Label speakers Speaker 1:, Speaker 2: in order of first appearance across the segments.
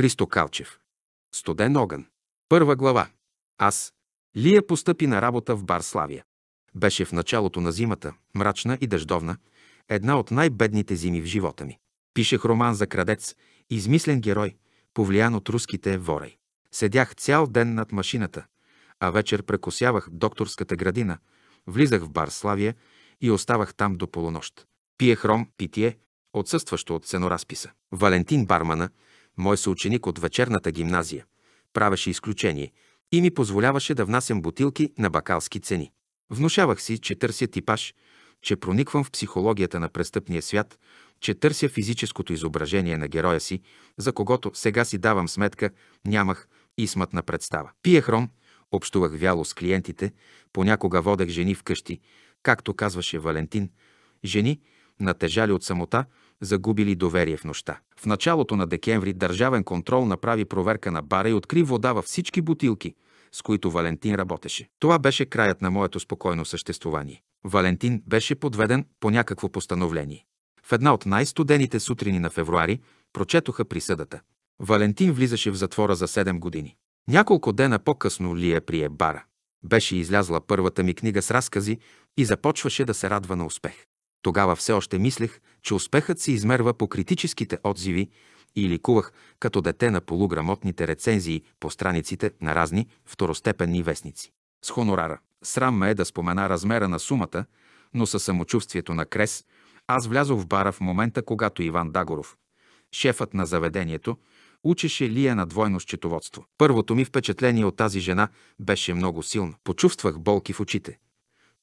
Speaker 1: Христо Калчев. Студен огън. Първа глава. Аз. Лия постъпи на работа в Барславия. Беше в началото на зимата, мрачна и дъждовна, една от най-бедните зими в живота ми. Пишех роман за крадец, измислен герой, повлиян от руските ворей. Седях цял ден над машината, а вечер прекосявах докторската градина, влизах в Барславия и оставах там до полунощ. Пиех ром, питие, отсъстващо от ценоразписа. Валентин Бармана – мой съученик от вечерната гимназия, правеше изключение и ми позволяваше да внасям бутилки на бакалски цени. Внушавах си, че търся типаж, че прониквам в психологията на престъпния свят, че търся физическото изображение на героя си, за когото сега си давам сметка, нямах и смътна представа. Пиех ром, общувах вяло с клиентите, понякога водех жени вкъщи, както казваше Валентин, жени, натежали от самота, загубили доверие в нощта. В началото на декември държавен контрол направи проверка на бара и откри вода във всички бутилки, с които Валентин работеше. Това беше краят на моето спокойно съществувание. Валентин беше подведен по някакво постановление. В една от най-студените сутрини на февруари прочетоха присъдата. Валентин влизаше в затвора за 7 години. Няколко дена по-късно Лия прие бара. Беше излязла първата ми книга с разкази и започваше да се радва на успех. Тогава все още мислех, че успехът се измерва по критическите отзиви и ликувах като дете на полуграмотните рецензии по страниците на разни второстепенни вестници. С хонорара. Срам ме е да спомена размера на сумата, но със самочувствието на Крес, аз влязох в бара в момента, когато Иван Дагоров, шефът на заведението, учеше Лия на двойно счетоводство. Първото ми впечатление от тази жена беше много силно. Почувствах болки в очите.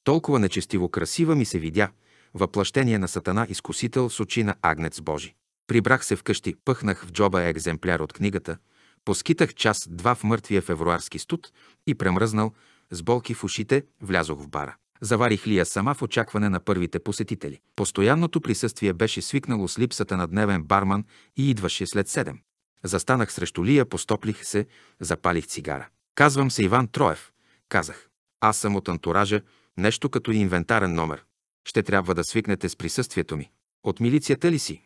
Speaker 1: Толкова нечестиво красива ми се видя – въплъщение на Сатана изкусител с очи на Агнец Божи. Прибрах се вкъщи, пъхнах в джоба екземпляр от книгата, поскитах час-два в мъртвия февруарски студ и премръзнал, с болки в ушите, влязох в бара. Заварих я сама в очакване на първите посетители. Постоянното присъствие беше свикнало с липсата на дневен барман и идваше след седем. Застанах срещу лия, постоплих се, запалих цигара. Казвам се Иван Троев, казах. Аз съм от антуража, нещо като инвентарен номер. Ще трябва да свикнете с присъствието ми. От милицията ли си?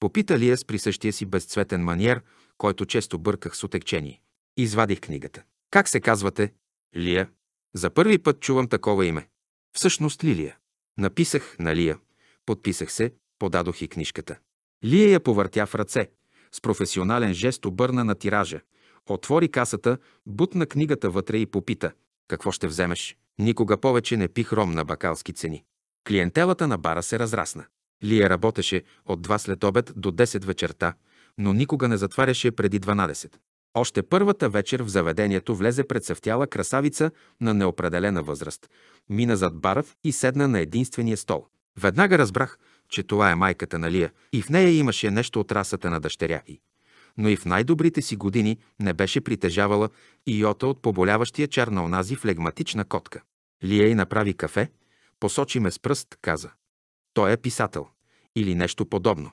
Speaker 1: Попита я с присъщия си безцветен маниер, който често бърках с отекчение. Извадих книгата. Как се казвате? Лия. За първи път чувам такова име. Всъщност Лилия. Написах на Лия. Подписах се, подадох и книжката. Лия я повъртя в ръце. С професионален жест обърна на тиража. Отвори касата, бутна книгата вътре и попита. Какво ще вземеш? Никога повече не пих ром на бакалски цени. Клиентелата на бара се разрасна. Лия работеше от 2 след обед до 10 вечерта, но никога не затваряше преди 12. Още първата вечер в заведението влезе предсъвтяла красавица на неопределена възраст, мина зад барът и седна на единствения стол. Веднага разбрах, че това е майката на Лия и в нея имаше нещо от расата на дъщеря й. Но и в най-добрите си години не беше притежавала и йота от поболяващия чар на онази флегматична котка. Лия й направи кафе – посочи ме с пръст, каза. Той е писател или нещо подобно.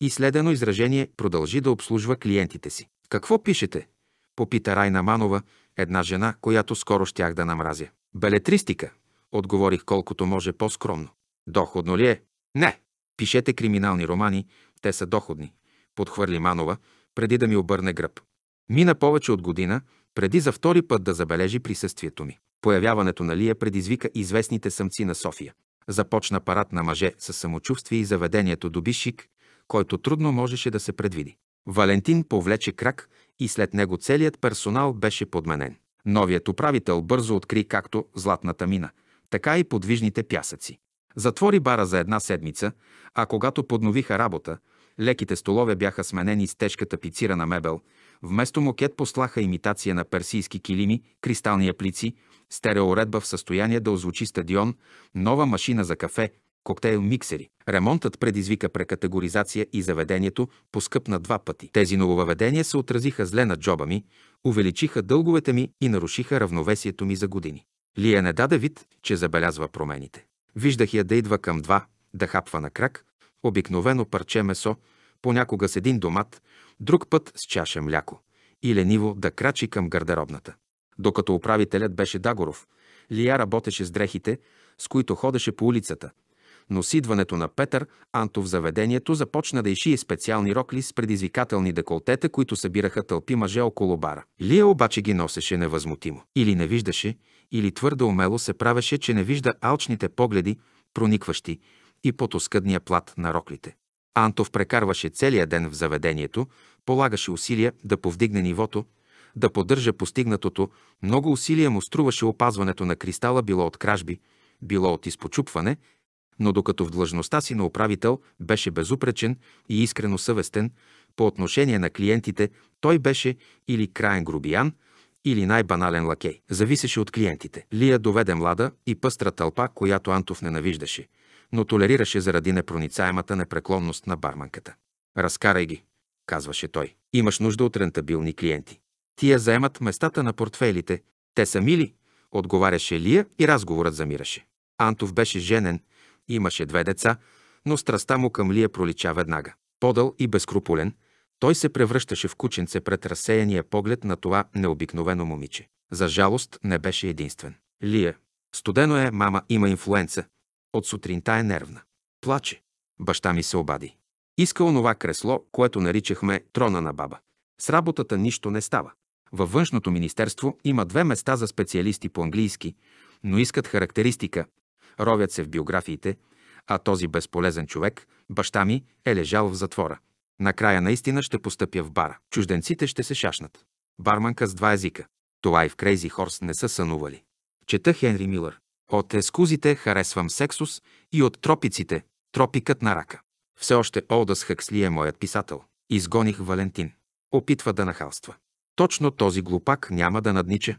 Speaker 1: И следено изражение продължи да обслужва клиентите си. Какво пишете? Попита Райна Манова, една жена, която скоро щях да намразя. Белетристика, отговорих колкото може по-скромно. Доходно ли е? Не. Пишете криминални романи, те са доходни, подхвърли Манова, преди да ми обърне гръб. Мина повече от година, преди за втори път да забележи присъствието ми. Появяването на Лия предизвика известните съмци на София. Започна парад на мъже с самочувствие и заведението доби шик, който трудно можеше да се предвиди. Валентин повлече крак и след него целият персонал беше подменен. Новият управител бързо откри както златната мина, така и подвижните пясъци. Затвори бара за една седмица, а когато подновиха работа, леките столове бяха сменени с тежката пицирана мебел Вместо мокет послаха имитация на персийски килими, кристални аплици, стереоредба в състояние да озвучи стадион, нова машина за кафе, коктейл-миксери. Ремонтът предизвика прекатегоризация и заведението поскъпна два пъти. Тези нововъведения се отразиха зле на джоба ми, увеличиха дълговете ми и нарушиха равновесието ми за години. Лия не даде вид, че забелязва промените. Виждах я да идва към два, да хапва на крак, обикновено парче месо, понякога с един домат, друг път с чаша мляко и лениво да крачи към гардеробната. Докато управителят беше Дагоров, Лия работеше с дрехите, с които ходеше по улицата, но с идването на Петър Антов заведението започна да ишие специални рокли с предизвикателни деколтета, които събираха тълпи мъже около бара. Лия обаче ги носеше невъзмутимо. Или не виждаше, или твърде умело се правеше, че не вижда алчните погледи, проникващи и под оскъдния плат на роклите. Антов прекарваше целия ден в заведението, Полагаше усилия да повдигне нивото, да поддържа постигнатото, много усилия му струваше опазването на кристала било от кражби, било от изпочупване, но докато в длъжността си на управител беше безупречен и искрено съвестен, по отношение на клиентите той беше или краен грубиян, или най-банален лакей. Зависеше от клиентите. Лия доведе млада и пъстра тълпа, която Антов ненавиждаше, но толерираше заради непроницаемата непреклонност на барманката. Разкарай ги, казваше той. Имаш нужда от рентабилни клиенти. Тия заемат местата на портфейлите. Те са мили, отговаряше Лия и разговорът замираше. Антов беше женен, имаше две деца, но страстта му към Лия пролича веднага. Подъл и безкрупулен. той се превръщаше в кученце пред разсеяния поглед на това необикновено момиче. За жалост не беше единствен. Лия. Студено е, мама има инфлуенца. От сутринта е нервна. Плаче. Баща ми се обади. Иска онова кресло, което наричахме трона на баба. С работата нищо не става. Във външното министерство има две места за специалисти по английски, но искат характеристика. Ровят се в биографиите, а този безполезен човек, баща ми, е лежал в затвора. Накрая наистина ще постъпя в бара. Чужденците ще се шашнат. Барманка с два езика. Това и в Крейзи Хорс не са сънували. Чета Хенри Милър. От ескузите харесвам сексус и от тропиците – тропикът на рака. Все още Олдас Хъксли е моят писател. Изгоних Валентин. Опитва да нахалства. Точно този глупак няма да наднича.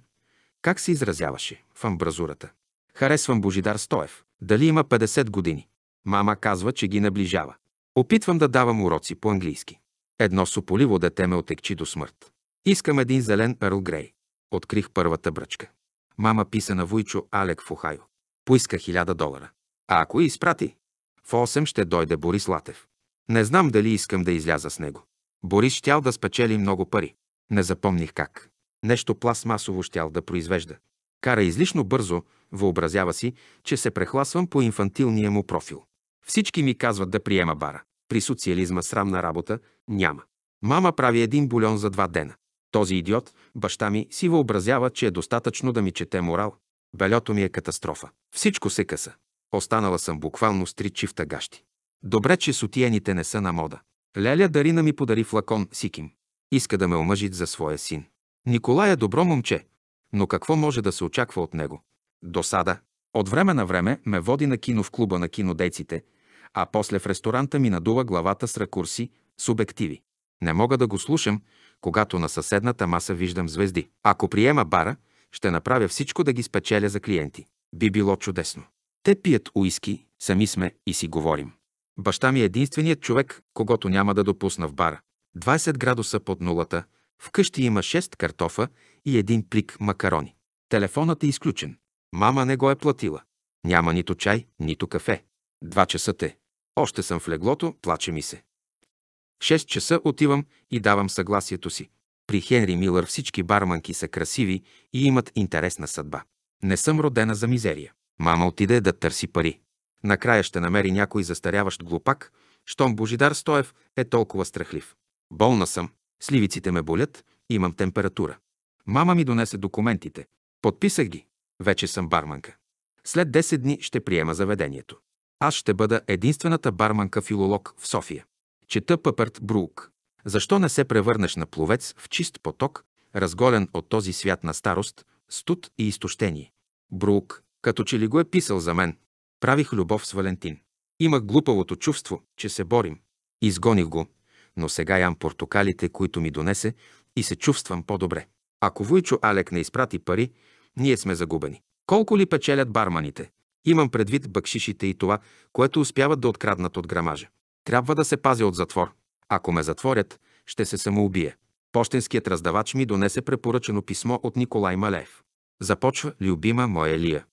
Speaker 1: Как се изразяваше в амбразурата? Харесвам Божидар Стоев. Дали има 50 години? Мама казва, че ги наближава. Опитвам да давам уроци по-английски. Едно сополиво дете ме отекчи до смърт. Искам един зелен Ерл Грей. Открих първата бръчка. Мама писа на Вуйчо Алек в Охайо. Поиска хиляда долара. А ако изпрати, в 8 ще дойде Борис Латев. Не знам дали искам да изляза с него. Борис щял да спечели много пари. Не запомних как. Нещо пластмасово щял да произвежда. Кара излишно бързо, въобразява си, че се прехласвам по инфантилния му профил. Всички ми казват да приема бара. При социализма срамна работа няма. Мама прави един бульон за два дена. Този идиот, баща ми, си въобразява, че е достатъчно да ми чете морал. Белето ми е катастрофа. Всичко се къса. Останала съм буквално с три чифта гащи. Добре, че сутиените не са на мода. Леля Дарина ми подари флакон Сиким. Иска да ме омъжи за своя син. Николай е добро момче, но какво може да се очаква от него? Досада. От време на време ме води на кино в клуба на кинодейците, а после в ресторанта ми надува главата с ракурси, с обективи. Не мога да го слушам, когато на съседната маса виждам звезди. Ако приема бара, ще направя всичко да ги спечеля за клиенти. Би било чудесно. Те пият уиски, сами сме и си говорим. Баща ми е единственият човек, когато няма да допусна в бара. 20 градуса под нулата, вкъщи има 6 картофа и един плик макарони. Телефонът е изключен. Мама не го е платила. Няма нито чай, нито кафе. Два часа те. Още съм в леглото, плаче ми се. 6 часа отивам и давам съгласието си. При Хенри Милър всички барманки са красиви и имат интересна съдба. Не съм родена за мизерия. Мама отиде да търси пари. Накрая ще намери някой застаряващ глупак, щом Божидар Стоев е толкова страхлив. Болна съм, сливиците ме болят, имам температура. Мама ми донесе документите. Подписах ги. Вече съм барманка. След 10 дни ще приема заведението. Аз ще бъда единствената барманка-филолог в София. Чета Пъперт Брук. Защо не се превърнеш на пловец в чист поток, разголен от този свят на старост, студ и изтощение? Брук, като че ли го е писал за мен. Правих любов с Валентин. Имах глупавото чувство, че се борим. Изгоних го, но сега ям портокалите, които ми донесе и се чувствам по-добре. Ако Войчо Алек не изпрати пари, ние сме загубени. Колко ли печелят барманите? Имам предвид бъкшишите и това, което успяват да откраднат от грамажа. Трябва да се пазя от затвор. Ако ме затворят, ще се самоубие. Пощенският раздавач ми донесе препоръчено писмо от Николай Малеев. Започва любима моя Лия.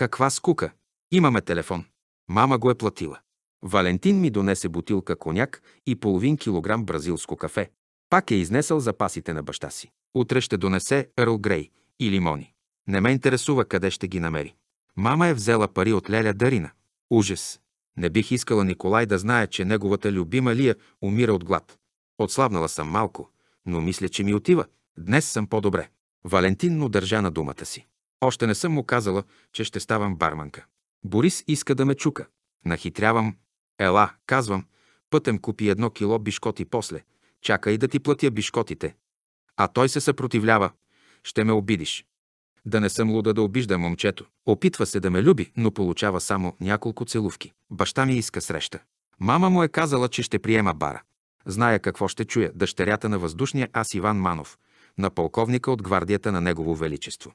Speaker 1: Каква скука! Имаме телефон. Мама го е платила. Валентин ми донесе бутилка коняк и половин килограм бразилско кафе. Пак е изнесъл запасите на баща си. Утре ще донесе Ерл Грей и лимони. Не ме интересува къде ще ги намери. Мама е взела пари от Леля Дарина. Ужас! Не бих искала Николай да знае, че неговата любима Лия умира от глад. Отслабнала съм малко, но мисля, че ми отива. Днес съм по-добре. Валентин но държа на думата си. Още не съм му казала, че ще ставам барманка. Борис иска да ме чука. Нахитрявам. Ела, казвам, пътем купи едно кило бишкоти после. Чакай да ти платя бишкотите. А той се съпротивлява. Ще ме обидиш. Да не съм луда да обижда момчето. Опитва се да ме люби, но получава само няколко целувки. Баща ми иска среща. Мама му е казала, че ще приема бара. Зная какво ще чуя дъщерята на въздушния аз Иван Манов, на полковника от гвардията на Негово Величество.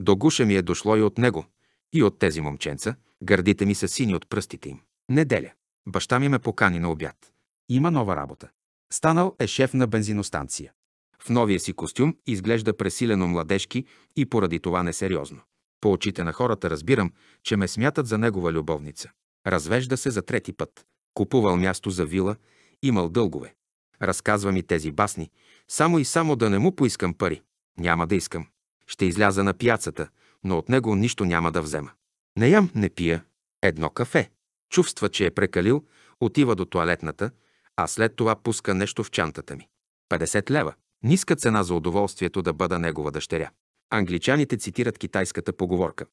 Speaker 1: До гуша ми е дошло и от него, и от тези момченца, гърдите ми са сини от пръстите им. Неделя. Баща ми ме покани на обяд. Има нова работа. Станал е шеф на бензиностанция. В новия си костюм изглежда пресилено младежки и поради това несериозно. По очите на хората разбирам, че ме смятат за негова любовница. Развежда се за трети път. Купувал място за вила, имал дългове. Разказва ми тези басни, само и само да не му поискам пари. Няма да искам. Ще изляза на пияцата, но от него нищо няма да взема. Не ям, не пия. Едно кафе. Чувства, че е прекалил, отива до туалетната, а след това пуска нещо в чантата ми. 50 лева. Ниска цена за удоволствието да бъда негова дъщеря. Англичаните цитират китайската поговорка.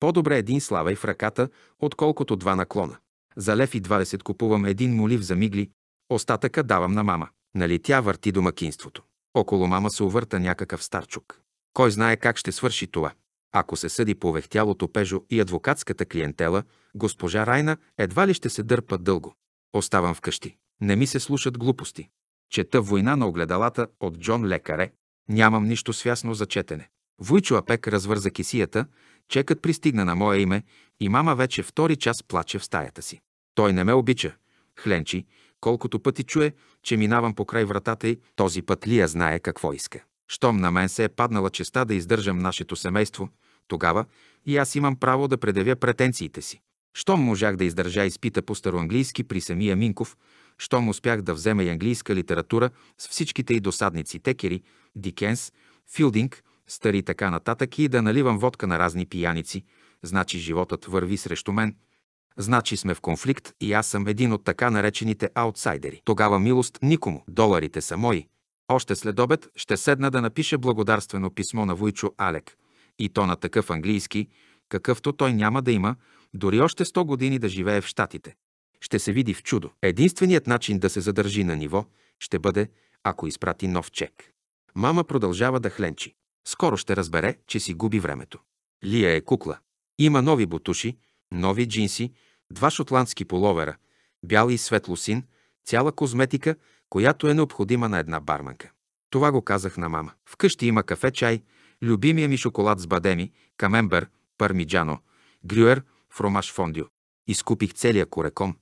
Speaker 1: По-добре е един и в ръката, отколкото два наклона. За лев и 20 купувам един молив за мигли, остатъка давам на мама. Нали тя върти домакинството. Около мама се увърта някакъв старчук. Кой знае как ще свърши това. Ако се съди по вехтялото пежо и адвокатската клиентела, госпожа Райна едва ли ще се дърпа дълго. Оставам вкъщи. Не ми се слушат глупости. Чета «Война на огледалата» от Джон Лекаре. Нямам нищо свясно за четене. Войчо Апек развърза кисията, чекът пристигна на мое име и мама вече втори час плаче в стаята си. Той не ме обича, хленчи, колкото пъти чуе, че минавам покрай вратата й, този път Лия знае какво иска. Щом на мен се е паднала честа да издържам нашето семейство, тогава и аз имам право да предявя претенциите си. Щом можах да издържа изпита по староанглийски при самия Минков, щом успях да взема и английска литература с всичките и досадници Текери, Дикенс, Филдинг, стари така нататък и да наливам водка на разни пияници, значи животът върви срещу мен, значи сме в конфликт и аз съм един от така наречените аутсайдери. Тогава милост никому, доларите са мои, още след обед ще седна да напиша благодарствено писмо на Войчо Алек, и то на такъв английски, какъвто той няма да има, дори още 100 години да живее в Штатите. Ще се види в чудо. Единственият начин да се задържи на ниво ще бъде, ако изпрати нов чек. Мама продължава да хленчи. Скоро ще разбере, че си губи времето. Лия е кукла. Има нови бутуши, нови джинси, два шотландски половера, бял и светло син, цяла козметика – която е необходима на една барманка. Това го казах на мама. Вкъщи има кафе, чай, любимия ми шоколад с бадеми, камембер, пармиджано, грюер, фромаж фондю. Изкупих целия кореком,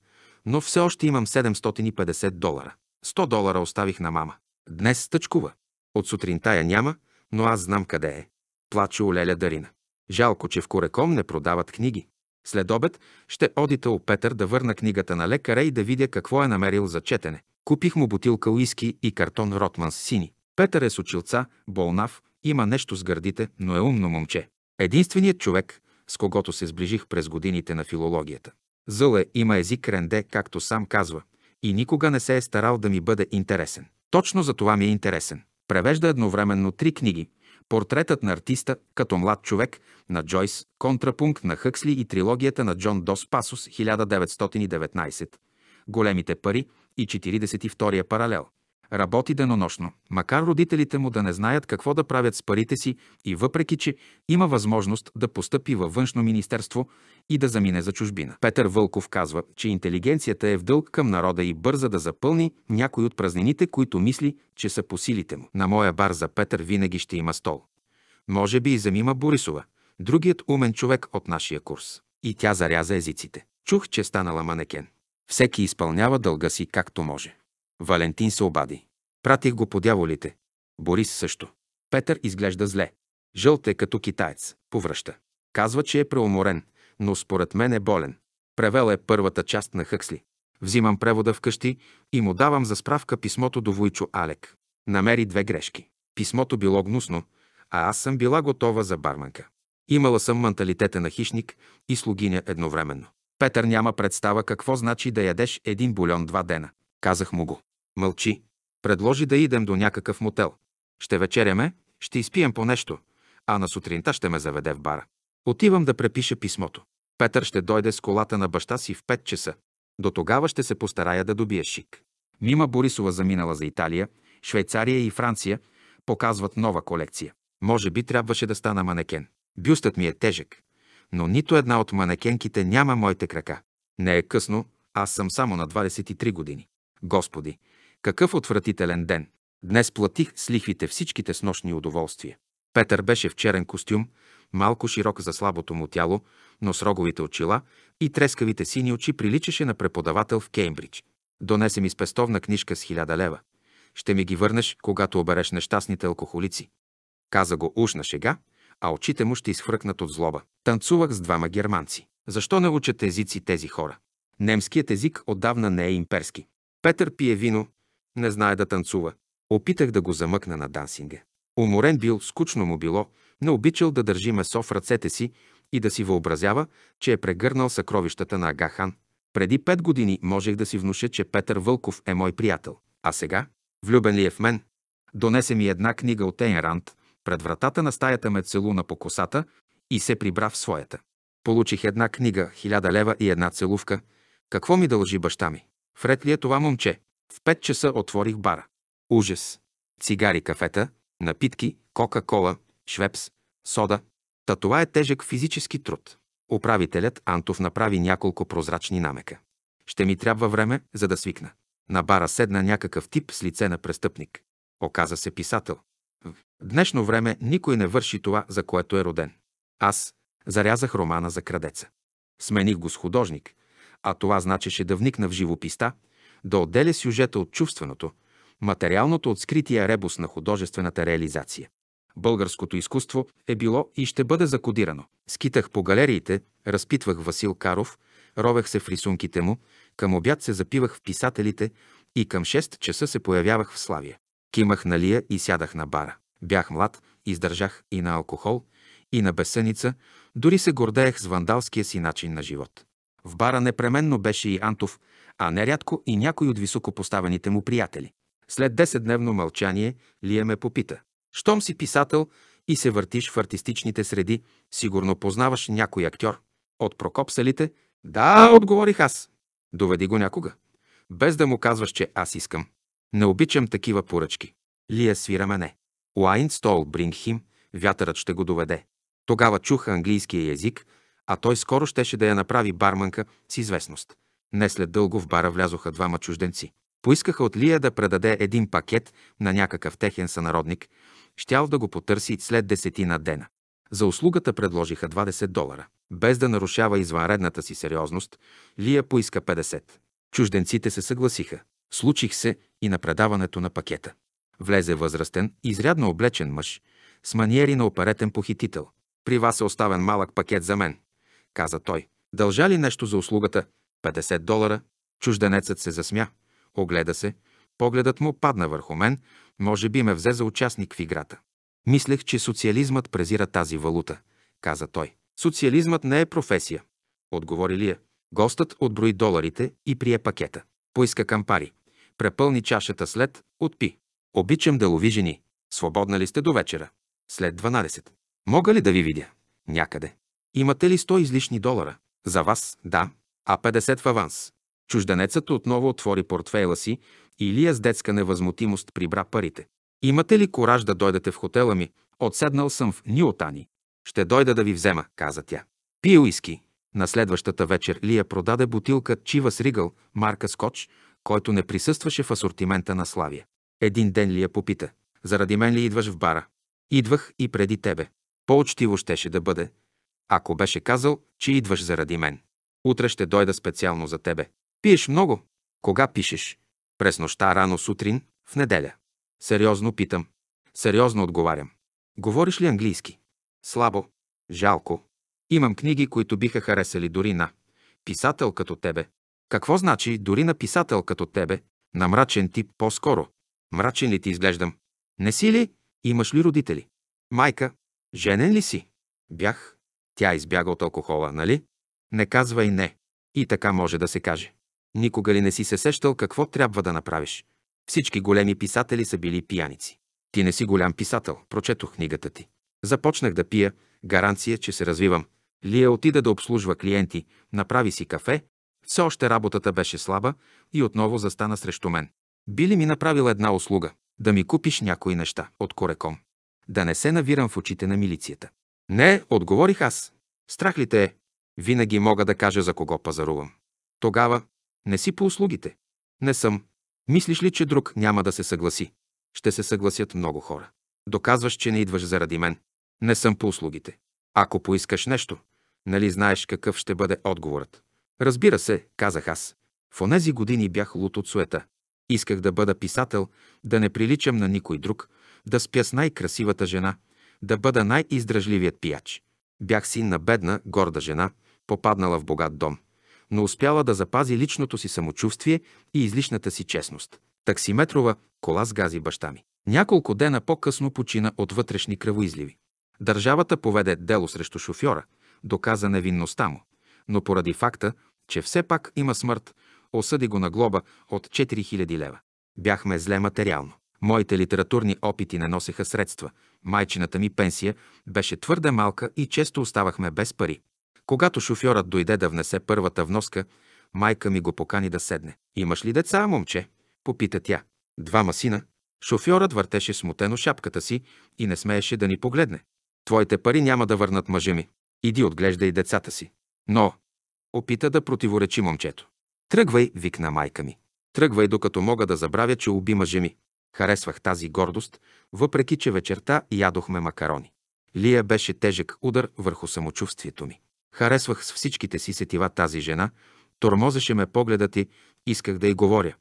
Speaker 1: но все още имам 750 долара. 100 долара оставих на мама. Днес стъчкува. От сутринта я няма, но аз знам къде е. Плаче Олеля Дарина. Жалко, че в Кореком не продават книги. След обед ще одита у Петър да върна книгата на лекаря и да видя какво е намерил за четене. Купих му бутилка уиски и картон Ротман с сини. Петър е с очилца, болнав, има нещо с гърдите, но е умно момче. Единственият човек, с когото се сближих през годините на филологията. Зъл е, има език ренде, както сам казва, и никога не се е старал да ми бъде интересен. Точно за това ми е интересен. Превежда едновременно три книги – Портретът на артиста като млад човек на Джойс, Контрапункт на Хъксли и трилогията на Джон Дос Пасос 1919, Големите пари и 42-я паралел. Работи денонощно, макар родителите му да не знаят какво да правят с парите си и въпреки, че има възможност да постъпи във външно министерство и да замине за чужбина. Петър Вълков казва, че интелигенцията е в дълг към народа и бърза да запълни някой от празнините, които мисли, че са по силите му. На моя бар за Петър винаги ще има стол. Може би и замима Борисова, другият умен човек от нашия курс. И тя заряза езиците. Чух, че станала манекен. Всеки изпълнява дълга си както може. Валентин се обади. Пратих го по дяволите. Борис също. Петър изглежда зле. Жълт е като китаец. Повръща. Казва, че е преуморен, но според мен е болен. Превел е първата част на Хъксли. Взимам превода вкъщи и му давам за справка писмото до Войчо Алек. Намери две грешки. Писмото било гнусно, а аз съм била готова за барманка. Имала съм менталитета на хищник и слугиня едновременно. Петър няма представа какво значи да ядеш един бульон два дена. Казах му го. Мълчи. Предложи да идем до някакъв мотел. Ще вечеряме, ще изпием по нещо, а на сутринта ще ме заведе в бара. Отивам да препиша писмото. Петър ще дойде с колата на баща си в 5 часа. До тогава ще се постарая да добия шик. Мима Борисова заминала за Италия, Швейцария и Франция, показват нова колекция. Може би трябваше да стана манекен. Бюстът ми е тежък но нито една от манекенките няма моите крака. Не е късно, аз съм само на 23 години. Господи, какъв отвратителен ден! Днес платих с лихвите всичките нощни удоволствия. Петър беше в черен костюм, малко широк за слабото му тяло, но с роговите очила и трескавите сини очи приличаше на преподавател в Кеймбридж. Донесе ми спестовна книжка с хиляда лева. Ще ми ги върнеш, когато обереш нещастните алкохолици. Каза го уж на шега, а очите му ще изхвъркнат от злоба. Танцувах с двама германци. Защо не учат езици тези хора? Немският език отдавна не е имперски. Петър пие вино, не знае да танцува. Опитах да го замъкна на дансинга. Уморен бил, скучно му било, но обичал да държи месо в ръцете си и да си въобразява, че е прегърнал съкровищата на Агахан. Преди пет години можех да си внуша, че Петър Вълков е мой приятел. А сега? Влюбен ли е в мен? Донесе ми една книга от Ейнранд, пред вратата на стаята ме целуна по косата и се прибра в своята. Получих една книга, хиляда лева и една целувка. Какво ми дължи баща ми? Вред ли е това момче? В 5 часа отворих бара. Ужас. Цигари, кафета, напитки, кока-кола, швепс, сода. Та това е тежък физически труд. Управителят Антов направи няколко прозрачни намека. Ще ми трябва време, за да свикна. На бара седна някакъв тип с лице на престъпник. Оказа се писател. В днешно време никой не върши това, за което е роден. Аз зарязах романа за крадеца. Смених го с художник, а това значеше да вникна в живописта, да отделя сюжета от чувственото, материалното от скрития ребус на художествената реализация. Българското изкуство е било и ще бъде закодирано. Скитах по галериите, разпитвах Васил Каров, ровех се в рисунките му, към обяд се запивах в писателите и към 6 часа се появявах в Славия. Кимах на Лия и сядах на бара. Бях млад, издържах и на алкохол, и на бесеница, дори се гордеех с вандалския си начин на живот. В бара непременно беше и Антов, а нерядко и някой от високопоставените му приятели. След 10-дневно мълчание Лия ме попита. Щом си писател и се въртиш в артистичните среди, сигурно познаваш някой актьор. От прокопсалите? Да, отговорих аз. Доведи го някога. Без да му казваш, че аз искам. Не обичам такива поръчки. Лия свира мене. Бринг Брингхим, вятърът ще го доведе. Тогава чух английския язик, а той скоро щеше да я направи барманка с известност. Не след дълго в бара влязоха двама чужденци. Поискаха от Лия да предаде един пакет на някакъв техен сънародник, щял да го потърси след десетина дена. За услугата предложиха 20 долара. Без да нарушава извънредната си сериозност, Лия поиска 50. Чужденците се съгласиха. Случих се и на предаването на пакета. Влезе възрастен, изрядно облечен мъж, с маниери на оперетен похитител. При вас е оставен малък пакет за мен, каза той. Дължа ли нещо за услугата? 50 долара. Чужденецът се засмя, огледа се, погледът му падна върху мен, може би ме взе за участник в играта. Мислех, че социализмът презира тази валута, каза той. Социализмът не е професия, отговори Лия. Гостът отброи доларите и прие пакета поиска кампари, препълни чашата след, отпи. Обичам да лови жени. Свободна ли сте до вечера? След 12. Мога ли да ви видя? Някъде. Имате ли 100 излишни долара? За вас, да, а 50 в аванс. Чужденецът отново отвори портфейла си и Илия с детска невъзмутимост прибра парите. Имате ли кораж да дойдете в хотела ми? Отседнал съм в Ниотани. Ще дойда да ви взема, каза тя. Пи уиски, на следващата вечер Лия продаде бутилка чива с ригъл, марка Скоч, който не присъстваше в асортимента на Славия. Един ден Лия попита. Заради мен ли идваш в бара? Идвах и преди тебе. по очтиво щеше да бъде, ако беше казал, че идваш заради мен. Утре ще дойда специално за тебе. Пиеш много. Кога пишеш? През нощта, рано сутрин, в неделя. Сериозно питам. Сериозно отговарям. Говориш ли английски? Слабо. Жалко. Имам книги, които биха харесали дори на писател като тебе. Какво значи дори на писател като тебе, на мрачен тип по-скоро? Мрачен ли ти изглеждам? Не си ли? Имаш ли родители? Майка, женен ли си? Бях. Тя избяга от алкохола, нали? Не казвай не. И така може да се каже. Никога ли не си се сещал какво трябва да направиш? Всички големи писатели са били пияници. Ти не си голям писател, прочетох книгата ти. Започнах да пия, гаранция, че се развивам. Лия отида да обслужва клиенти, направи си кафе, все още работата беше слаба и отново застана срещу мен. Би ли ми направила една услуга? Да ми купиш някои неща от Кореком. Да не се навирам в очите на милицията. Не, отговорих аз. Страх ли те е? Винаги мога да кажа за кого пазарувам. Тогава не си по услугите. Не съм. Мислиш ли, че друг няма да се съгласи? Ще се съгласят много хора. Доказваш, че не идваш заради мен. Не съм по услугите. Ако поискаш нещо, нали знаеш какъв ще бъде отговорът? Разбира се, казах аз. В онези години бях лут от суета. Исках да бъда писател, да не приличам на никой друг, да спя с най-красивата жена, да бъда най-издръжливият пияч. Бях син на бедна, горда жена, попаднала в богат дом, но успяла да запази личното си самочувствие и излишната си честност. Таксиметрова кола сгази баща ми. Няколко дена по-късно почина от вътрешни кръвоизливи. Държавата поведе дело срещу шофьора, доказа невинността му, но поради факта, че все пак има смърт, осъди го на глоба от 4000 лева. Бяхме зле материално. Моите литературни опити не носеха средства. Майчината ми пенсия беше твърде малка и често оставахме без пари. Когато шофьорът дойде да внесе първата вноска, майка ми го покани да седне. «Имаш ли деца, момче?» – попита тя. «Двама сина». Шофьорът въртеше смутено шапката си и не смееше да ни погледне. Твоите пари няма да върнат мъжа ми. Иди отглеждай децата си. Но, опита да противоречи момчето. Тръгвай, викна майка ми. Тръгвай, докато мога да забравя, че уби мъжа ми. Харесвах тази гордост, въпреки че вечерта ядохме макарони. Лия беше тежък удар върху самочувствието ми. Харесвах с всичките си сетива тази жена, тормозеше ме погледът и исках да й говоря.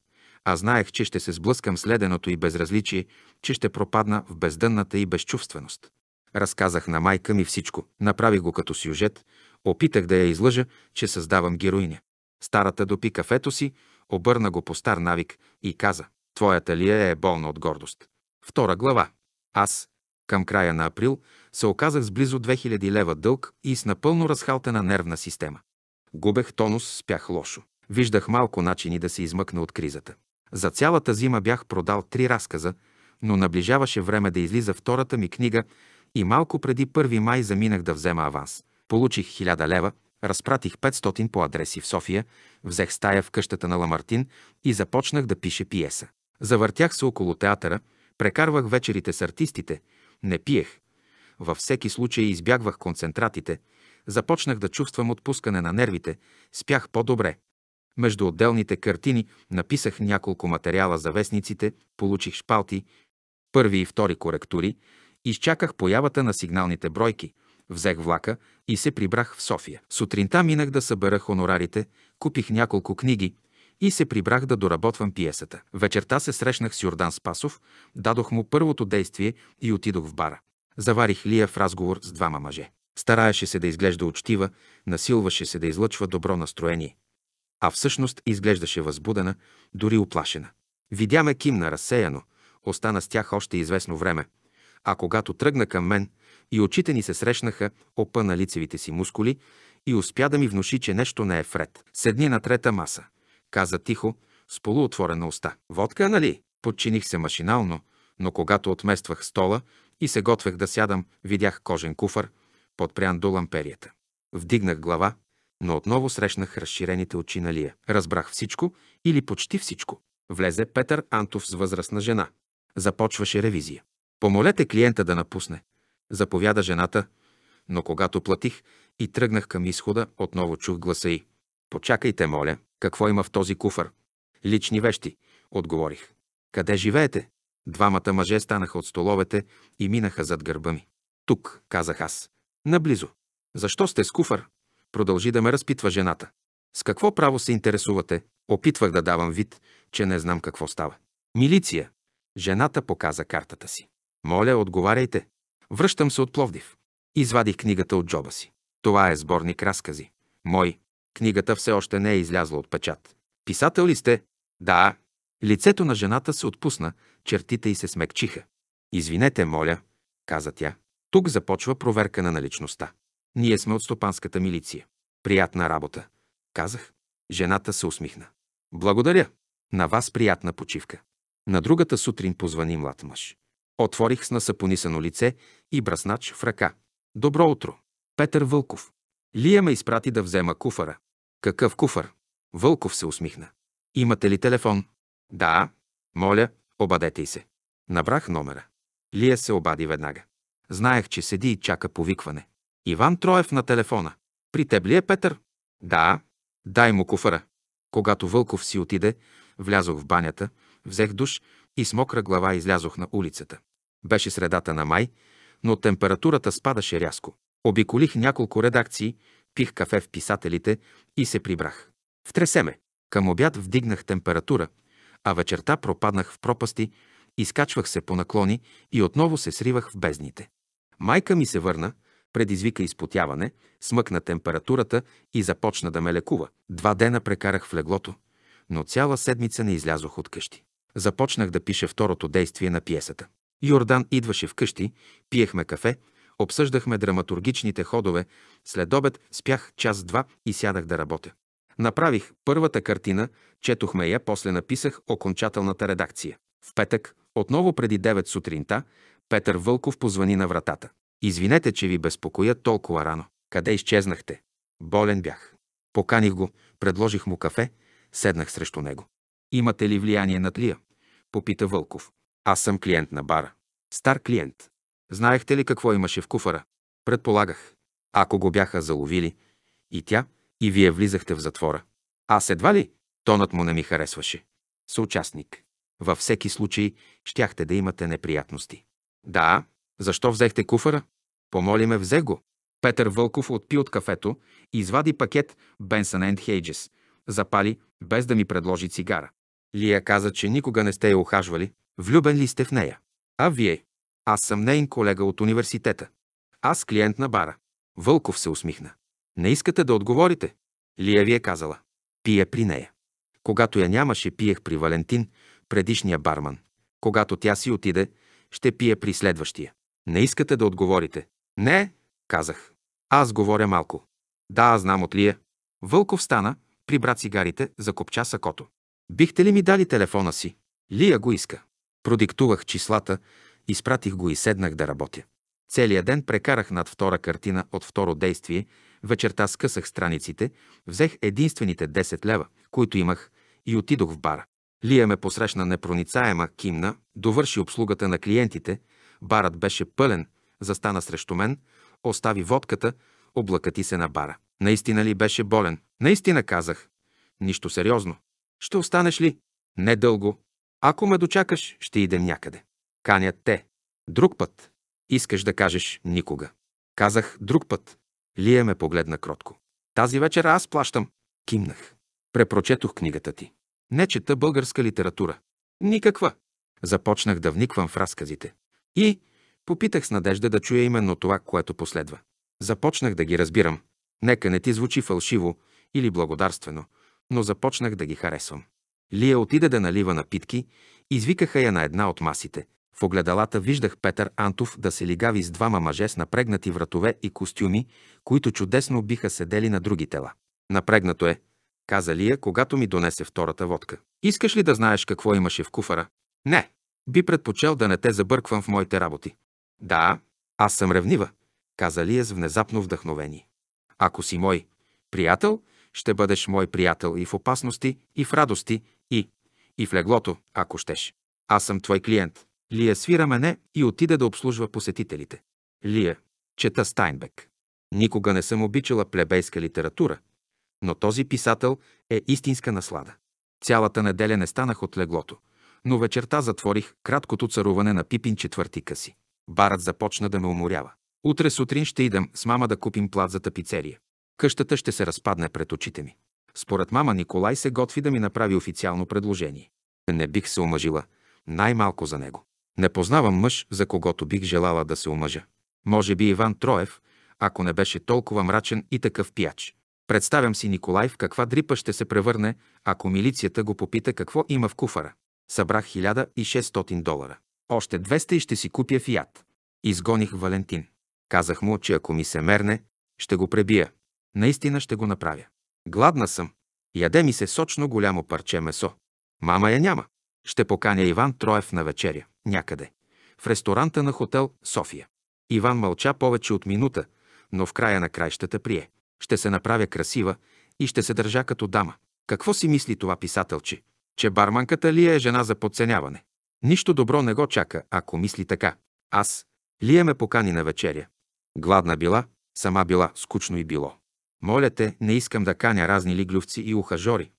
Speaker 1: А знаех, че ще се сблъскам с леденото и безразличие, че ще пропадна в бездънната и безчувственост. Разказах на майка ми всичко. Направих го като сюжет. Опитах да я излъжа, че създавам героиня. Старата допи кафето си, обърна го по стар навик и каза «Твоята лия е, е болна от гордост». Втора глава. Аз, към края на април, се оказах с близо 2000 лева дълг и с напълно разхалтена нервна система. Губех тонус, спях лошо. Виждах малко начини да се измъкна от кризата. За цялата зима бях продал три разказа, но наближаваше време да излиза втората ми книга и малко преди 1 май заминах да взема аванс. Получих 1000 лева, разпратих 500 по адреси в София, взех стая в къщата на Ламартин и започнах да пише пиеса. Завъртях се около театъра, прекарвах вечерите с артистите, не пиех. Във всеки случай избягвах концентратите, започнах да чувствам отпускане на нервите, спях по-добре. Между отделните картини написах няколко материала за вестниците, получих шпалти, първи и втори коректури, Изчаках появата на сигналните бройки, взех влака и се прибрах в София. Сутринта минах да събера хонорарите, купих няколко книги и се прибрах да доработвам пиесата. Вечерта се срещнах с Йордан Спасов, дадох му първото действие и отидох в бара. Заварих Лия в разговор с двама мъже. Стараеше се да изглежда учтива, насилваше се да излъчва добро настроение. А всъщност изглеждаше възбудена, дори оплашена. Видя ме кимна разсеяно, остана с тях още известно време – а когато тръгна към мен и очите ни се срещнаха, опа на лицевите си мускули и успя да ми внуши, че нещо не е вред. Седни на трета маса, каза тихо, с полуотворена уста. Водка, нали? Подчиних се машинално, но когато отмествах стола и се готвех да сядам, видях кожен куфар, подпрян до ламперията. Вдигнах глава, но отново срещнах разширените очи на Лия. Разбрах всичко или почти всичко. Влезе Петър Антов с възрастна жена. Започваше ревизия. Помолете клиента да напусне. Заповяда жената, но когато платих и тръгнах към изхода, отново чух гласа й. Почакайте, моля, какво има в този куфър? Лични вещи, отговорих. Къде живеете? Двамата мъже станаха от столовете и минаха зад гърба ми. Тук, казах аз. Наблизо. Защо сте с куфър? Продължи да ме разпитва жената. С какво право се интересувате? Опитвах да давам вид, че не знам какво става. Милиция. Жената показа картата си. Моля, отговаряйте. Връщам се от Пловдив. Извадих книгата от джоба си. Това е сборник разкази. Мой. Книгата все още не е излязла от печат. Писател ли сте? Да. Лицето на жената се отпусна, чертите й се смекчиха. Извинете, моля, каза тя. Тук започва проверка на наличността. Ние сме от стопанската милиция. Приятна работа, казах. Жената се усмихна. Благодаря. На вас приятна почивка. На другата сутрин позвани млад мъж. Отворих с насапонисано лице и браснач в ръка. Добро утро! Петър Вълков. Лия ме изпрати да взема куфара. Какъв куфар? Вълков се усмихна. Имате ли телефон? Да. Моля, обадете й се. Набрах номера. Лия се обади веднага. Знаех, че седи и чака повикване. Иван Троев на телефона. При теб ли е Петър? Да. Дай му куфара. Когато Вълков си отиде, влязох в банята, взех душ и с мокра глава излязох на улицата. Беше средата на май, но температурата спадаше рязко. Обиколих няколко редакции, пих кафе в писателите и се прибрах. Втресеме. Към обяд вдигнах температура, а вечерта пропаднах в пропасти, изкачвах се по наклони и отново се сривах в бездните. Майка ми се върна, предизвика изпотяване, смъкна температурата и започна да ме лекува. Два дена прекарах в леглото, но цяла седмица не излязох от къщи започнах да пиша второто действие на пиесата. Йордан идваше вкъщи, пиехме кафе, обсъждахме драматургичните ходове, след обед спях час-два и сядах да работя. Направих първата картина, четохме я, после написах окончателната редакция. В петък, отново преди 9 сутринта, Петър Вълков позвани на вратата. Извинете, че ви безпокоя толкова рано. Къде изчезнахте? Болен бях. Поканих го, предложих му кафе, седнах срещу него. Имате ли влияние над Лия? Попита Вълков. Аз съм клиент на бара. Стар клиент. Знаехте ли какво имаше в куфара? Предполагах. Ако го бяха заловили, и тя, и вие влизахте в затвора. Аз едва ли? Тонът му не ми харесваше. Съучастник. Във всеки случай, щяхте да имате неприятности. Да, защо взехте куфара? Помоли ме, взех го. Петър Вълков отпи от кафето, извади пакет Benson Хейджес, запали, без да ми предложи цигара. Лия каза, че никога не сте я охажвали. Влюбен ли сте в нея? А вие? Аз съм нейн колега от университета. Аз клиент на бара. Вълков се усмихна. Не искате да отговорите? Лия ви е казала. Пия при нея. Когато я нямаше, пиех при Валентин, предишния барман. Когато тя си отиде, ще пия при следващия. Не искате да отговорите. Не, казах. Аз говоря малко. Да, знам от Лия. Вълков стана, прибра цигарите, закопча сакото. Бихте ли ми дали телефона си? Лия го иска. Продиктувах числата, изпратих го и седнах да работя. Целият ден прекарах над втора картина от второ действие, вечерта скъсах страниците, взех единствените 10 лева, които имах, и отидох в бара. Лия ме посрещна непроницаема, кимна, довърши обслугата на клиентите, барът беше пълен, застана срещу мен, остави водката, облакати се на бара. Наистина ли беше болен? Наистина казах. Нищо сериозно. Ще останеш ли? Недълго. Ако ме дочакаш, ще идем някъде. Канят те. Друг път. Искаш да кажеш никога. Казах друг път. Лия ме погледна кротко. Тази вечер аз плащам. Кимнах. Препрочетох книгата ти. Не чета българска литература. Никаква. Започнах да вниквам в разказите. И попитах с надежда да чуя именно това, което последва. Започнах да ги разбирам. Нека не ти звучи фалшиво или благодарствено, но започнах да ги харесвам. Лия отиде да налива напитки, извикаха я на една от масите. В огледалата виждах Петър Антов да се лигави с двама мъже с напрегнати вратове и костюми, които чудесно биха седели на други тела. Напрегнато е, каза Лия, когато ми донесе втората водка. Искаш ли да знаеш какво имаше в куфара? Не. Би предпочел да не те забърквам в моите работи. Да, аз съм ревнива, каза Лия с внезапно вдъхновение. Ако си мой приятел, ще бъдеш мой приятел и в опасности, и в радости, и, и в леглото, ако щеш. Аз съм твой клиент. Лия свира мене и отиде да обслужва посетителите. Лия, чета Стайнбек. Никога не съм обичала плебейска литература, но този писател е истинска наслада. Цялата неделя не станах от леглото, но вечерта затворих краткото царуване на Пипин четвъртика си. Барът започна да ме уморява. Утре сутрин ще идем с мама да купим плат за тапицерия. Къщата ще се разпадне пред очите ми. Според мама Николай се готви да ми направи официално предложение. Не бих се омъжила, най-малко за него. Не познавам мъж, за когото бих желала да се омъжа. Може би Иван Троев, ако не беше толкова мрачен и такъв пияч. Представям си Николай в каква дрипа ще се превърне, ако милицията го попита какво има в куфара. Събрах 1600 долара. Още 200 и ще си купя фият. Изгоних Валентин. Казах му, че ако ми се мерне, ще го пребия. Наистина ще го направя. Гладна съм. Яде ми се сочно голямо парче месо. Мама я няма. Ще поканя Иван Троев на вечеря. Някъде. В ресторанта на хотел София. Иван мълча повече от минута, но в края на краищата прие. Ще се направя красива и ще се държа като дама. Какво си мисли това писателче? Че барманката ли е жена за подценяване? Нищо добро не го чака, ако мисли така. Аз. Лия е ме покани на вечеря. Гладна била, сама била, скучно и било. Моля те, не искам да каня разни лиглювци и ухажори.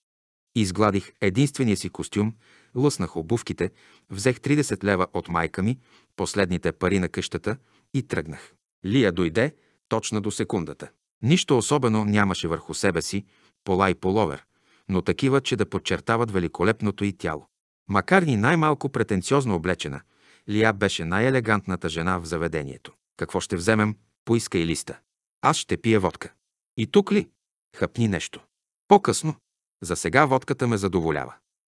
Speaker 1: Изгладих единствения си костюм, лъснах обувките, взех 30 лева от майка ми, последните пари на къщата и тръгнах. Лия дойде точно до секундата. Нищо особено нямаше върху себе си, пола и половер, но такива, че да подчертават великолепното й тяло. Макар и най-малко претенциозно облечена, Лия беше най-елегантната жена в заведението. Какво ще вземем? Поиска и листа. Аз ще пия водка. И тук ли? Хъпни нещо. По-късно. За сега водката ме задоволява.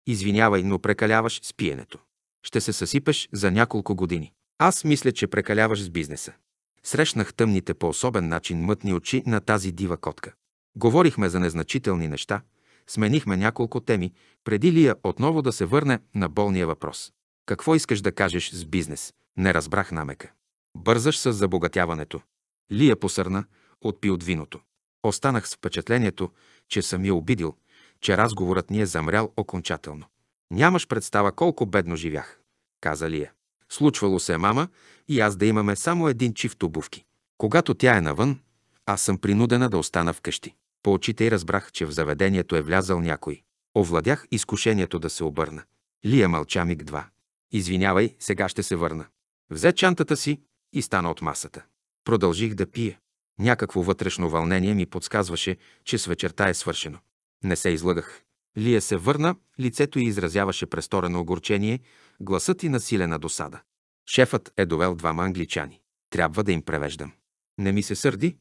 Speaker 1: Извинявай, но прекаляваш с пиенето. Ще се съсипеш за няколко години. Аз мисля, че прекаляваш с бизнеса. Срещнах тъмните по особен начин мътни очи на тази дива котка. Говорихме за незначителни неща, сменихме няколко теми, преди Лия е отново да се върне на болния въпрос. Какво искаш да кажеш с бизнес? Не разбрах намека. Бързаш с забогатяването. Лия посърна, отпи от виното. Останах с впечатлението, че съм я обидил, че разговорът ни е замрял окончателно. Нямаш представа колко бедно живях, каза Лия. Случвало се, мама, и аз да имаме само един чифт обувки. Когато тя е навън, аз съм принудена да остана вкъщи. По очите й разбрах, че в заведението е влязал някой. Овладях изкушението да се обърна. Лия мълча миг два. Извинявай, сега ще се върна. Взе чантата си и стана от масата. Продължих да пия. Някакво вътрешно вълнение ми подсказваше, че с вечерта е свършено. Не се излагах. Лия се върна, лицето й изразяваше престорено огорчение, гласът и насилена досада. Шефът е довел двама англичани. Трябва да им превеждам. Не ми се сърди.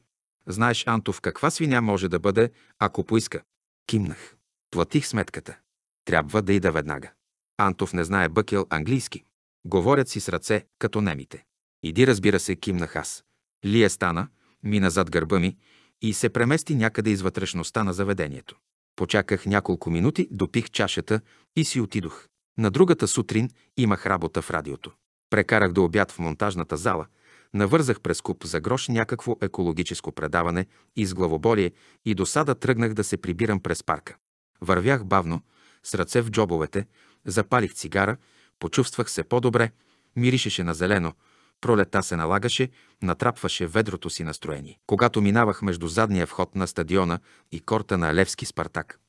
Speaker 1: Знаеш, Антов, каква свиня може да бъде, ако поиска. Кимнах. Платих сметката. Трябва да ида веднага. Антов не знае бъкел английски. Говорят си с ръце, като немите. Иди, разбира се, кимнах аз. Лия стана, мина зад гърба ми и се премести някъде из вътрешността на заведението. Почаках няколко минути, допих чашата и си отидох. На другата сутрин имах работа в радиото. Прекарах до обяд в монтажната зала, навързах през куп за грош някакво екологическо предаване и с главоболие и досада тръгнах да се прибирам през парка. Вървях бавно, с ръце в джобовете, запалих цигара, почувствах се по-добре, миришеше на зелено – пролета се налагаше, натрапваше ведрото си настроение. Когато минавах между задния вход на стадиона и корта на Левски Спартак,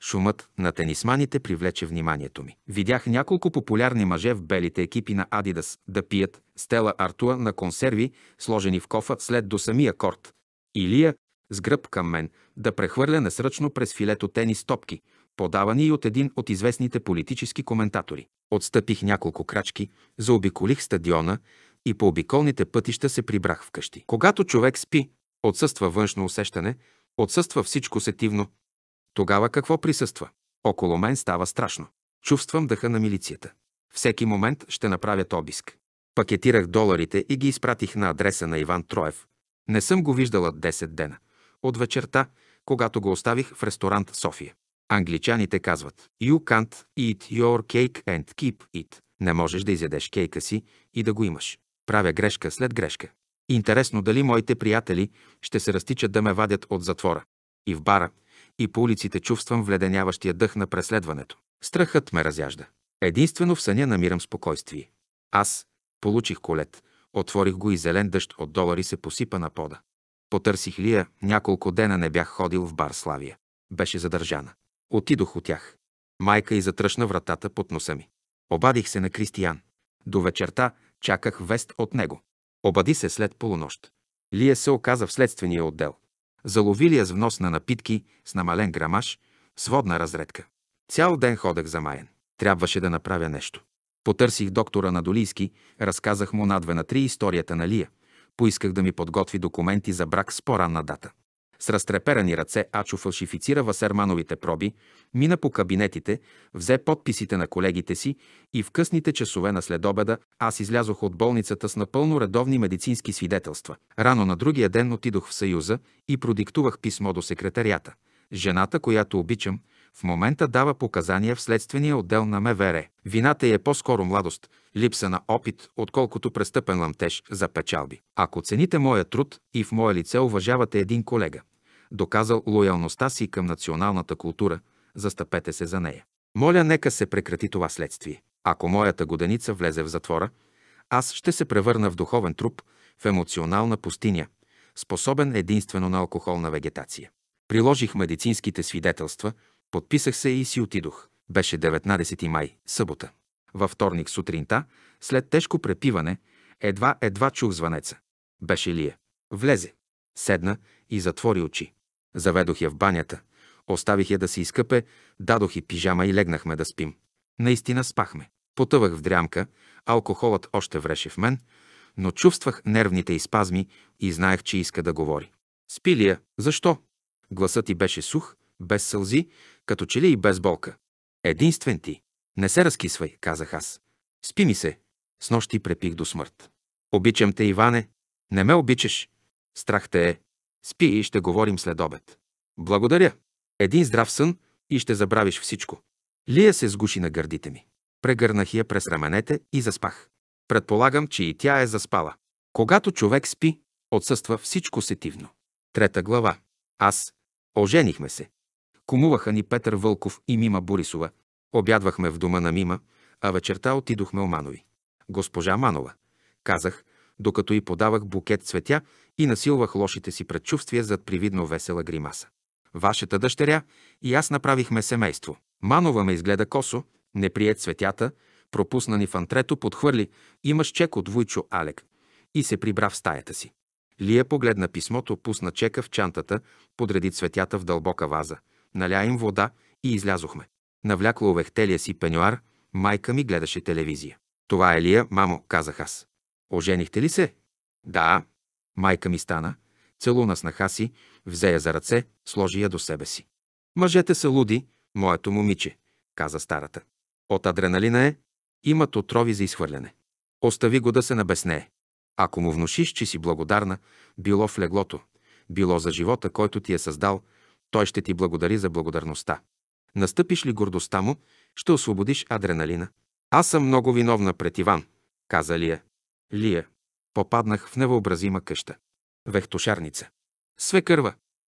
Speaker 1: шумът на тенисманите привлече вниманието ми. Видях няколко популярни мъже в белите екипи на Адидас да пият Стела Артуа на консерви, сложени в кофа след до самия корт. Илия, с гръб към мен, да прехвърля насръчно през филето тенис топки, подавани и от един от известните политически коментатори. Отстъпих няколко крачки, заобиколих стадиона и по обиколните пътища се прибрах вкъщи. Когато човек спи, отсъства външно усещане, отсъства всичко сетивно. Тогава какво присъства? Около мен става страшно. Чувствам дъха на милицията. Всеки момент ще направят обиск. Пакетирах доларите и ги изпратих на адреса на Иван Троев. Не съм го виждала 10 дена. От вечерта, когато го оставих в ресторант София. Англичаните казват «You can't eat your cake and keep it». Не можеш да изядеш кейка си и да го имаш. Правя грешка след грешка. Интересно дали моите приятели ще се разтичат да ме вадят от затвора. И в бара, и по улиците чувствам вледеняващия дъх на преследването. Страхът ме разяжда. Единствено в съня намирам спокойствие. Аз получих колет, отворих го и зелен дъжд от долари се посипа на пода. Потърсих Лия, няколко дена не бях ходил в бар Славия. Беше задържана. Отидох от тях. Майка и затръшна вратата под носа ми. Обадих се на Кристиян. До вечерта Чаках вест от него. Обади се след полунощ. Лия се оказа в следствения отдел. Заловили я с внос на напитки, с намален грамаж, с водна разредка. Цял ден ходех Майен. Трябваше да направя нещо. Потърсих доктора Долийски, разказах му надве на три историята на Лия. Поисках да ми подготви документи за брак с по-ранна дата. С разтреперани ръце Ачо фалшифицира васермановите проби, мина по кабинетите, взе подписите на колегите си и в късните часове на следобеда аз излязох от болницата с напълно редовни медицински свидетелства. Рано на другия ден отидох в Съюза и продиктувах писмо до секретарията. Жената, която обичам, в момента дава показания в следствения отдел на МВР. Вината й е по-скоро младост, липса на опит, отколкото престъпен ламтеж за печалби. Ако цените моя труд и в мое лице уважавате един колега, доказал лоялността си към националната култура, застъпете се за нея. Моля, нека се прекрати това следствие. Ако моята годеница влезе в затвора, аз ще се превърна в духовен труп, в емоционална пустиня, способен единствено на алкохолна вегетация. Приложих медицинските свидетелства – Подписах се и си отидох. Беше 19 май, събота. Във вторник сутринта, след тежко препиване, едва-едва чух звънеца. Беше Лия. Влезе. Седна и затвори очи. Заведох я в банята. Оставих я да се изкъпе, дадох и пижама и легнахме да спим. Наистина спахме. Потъвах в дрямка, алкохолът още вреше в мен, но чувствах нервните изпазми и знаех, че иска да говори. Спилия, защо? Гласът ти беше сух, без сълзи, като че ли и без болка. Единствен ти. Не се разкисвай, казах аз. Спи ми се. С нощи препих до смърт. Обичам те, Иване. Не ме обичаш. Страх те е. Спи и ще говорим след обед. Благодаря. Един здрав сън и ще забравиш всичко. Лия се сгуши на гърдите ми. Прегърнах я през раменете и заспах. Предполагам, че и тя е заспала. Когато човек спи, отсъства всичко сетивно. Трета глава. Аз. Оженихме се. Комуваха ни Петър Вълков и Мима Борисова. Обядвахме в дома на Мима, а вечерта отидохме у Манови. Госпожа Манова, казах, докато й подавах букет цветя и насилвах лошите си предчувствия зад привидно весела гримаса. Вашата дъщеря и аз направихме семейство. Манова ме изгледа косо, не прие цветята, пропусна ни в антрето, подхвърли «Имаш чек от Вуйчо Алек» и се прибра в стаята си. Лия погледна писмото, пусна чека в чантата, подреди цветята в дълбока ваза – наля им вода и излязохме. Навлякла овехтелия си пенюар, майка ми гледаше телевизия. Това е Лия, мамо, казах аз. Оженихте ли се? Да. Майка ми стана, целуна снаха си, взе я за ръце, сложи я до себе си. Мъжете са луди, моето момиче, каза старата. От адреналина е, имат отрови за изхвърляне. Остави го да се набеснее. Ако му внушиш, че си благодарна, било в леглото, било за живота, който ти е създал, той ще ти благодари за благодарността. Настъпиш ли гордостта му, ще освободиш адреналина. Аз съм много виновна пред Иван, каза Лия. Лия. Попаднах в невъобразима къща. Вехтошарница. Свекърва.